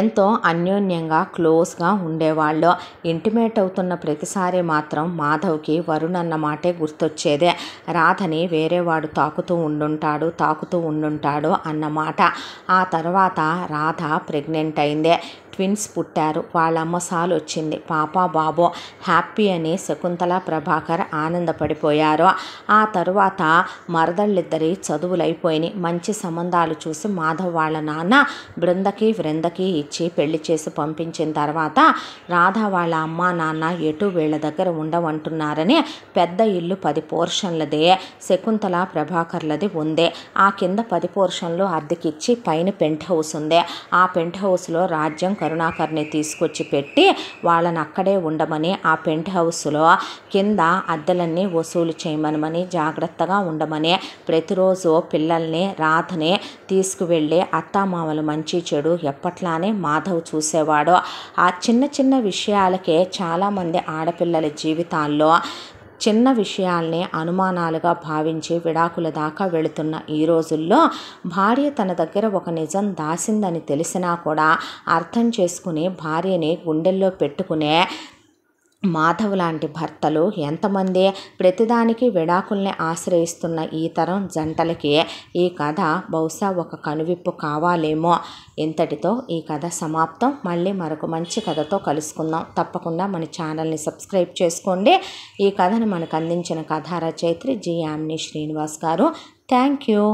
Speaker 1: ఎంతో అన్యోన్యంగా క్లోజ్గా ఉండేవాళ్ళు ఇంటిమేట్ అవుతున్న ప్రతిసారి మాత్రం మాధవ్కి వరుణ్ అన్న మాటే గుర్తొచ్చేదే రాధని వేరేవాడు తాకుతూ ఉండుంటాడు తాకుతూ ఉండుంటాడు అన్నమాట ఆ తర్వాత రాధ ప్రెగ్నెంట్ అయిందే ట్విన్స్ పుట్టారు వాళ్ళమ్మ సాల్ వచ్చింది పాప బాబో హ్యాపీ అని శకుంతల ప్రభాకర్ ఆనందపడిపోయారు ఆ తర్వాత మరదళ్ళిద్దరి చదువులైపోయినాయి మంచి సంబంధాలు చూసి మాధవ్ వాళ్ళ నాన్న బృందకి వృందకి ఇచ్చి పెళ్లి చేసి పంపించిన తర్వాత రాధ వాళ్ళ అమ్మ నాన్న ఎటు వీళ్ళ దగ్గర ఉండవంటున్నారని పెద్ద ఇల్లు పది పోర్షన్లదే శకుంతల ప్రభాకర్లది ఉంది ఆ కింద పది పోర్షన్లు అద్దెకిచ్చి పైన పెంట్ హౌస్ ఉంది ఆ పెంట్ హౌస్లో రాజ్యం కరుణాకర్ని తీసుకొచ్చి పెట్టి వాళ్ళని అక్కడే ఉండమని ఆ పెంట్ హౌస్లో కింద అద్దెలన్నీ వసూలు చేయమనమని జాగ్రత్తగా ఉండమని ప్రతిరోజు పిల్లల్ని రాధని తీసుకువెళ్ళి అత్తామామలు మంచి చెడు ఎప్పట్లానే మాధవ్ చూసేవాడు ఆ చిన్న చిన్న విషయాలకే చాలామంది ఆడపిల్లల జీవితాల్లో చిన్న విషయాల్నే అనుమానాలుగా భావించి విడాకుల దాకా వెళుతున్న ఈ రోజుల్లో భార్య తన దగ్గర ఒక నిజం దాసిందని తెలిసినా కూడా అర్థం చేసుకుని భార్యని గుండెల్లో పెట్టుకునే మాధవ్ లాంటి భర్తలు ఎంతమంది ప్రతిదానికి విడాకుల్ని ఆశ్రయిస్తున్న ఈ తరం జంటలకి ఈ కథ బహుశా ఒక కనువిప్పు కావాలేమో ఇంతటితో ఈ కథ సమాప్తం మళ్ళీ మరొక మంచి కథతో కలుసుకుందాం తప్పకుండా మన ఛానల్ని సబ్స్క్రైబ్ చేసుకోండి ఈ కథను మనకు అందించిన కథా రచయిత్రి జి శ్రీనివాస్ గారు థ్యాంక్ యూ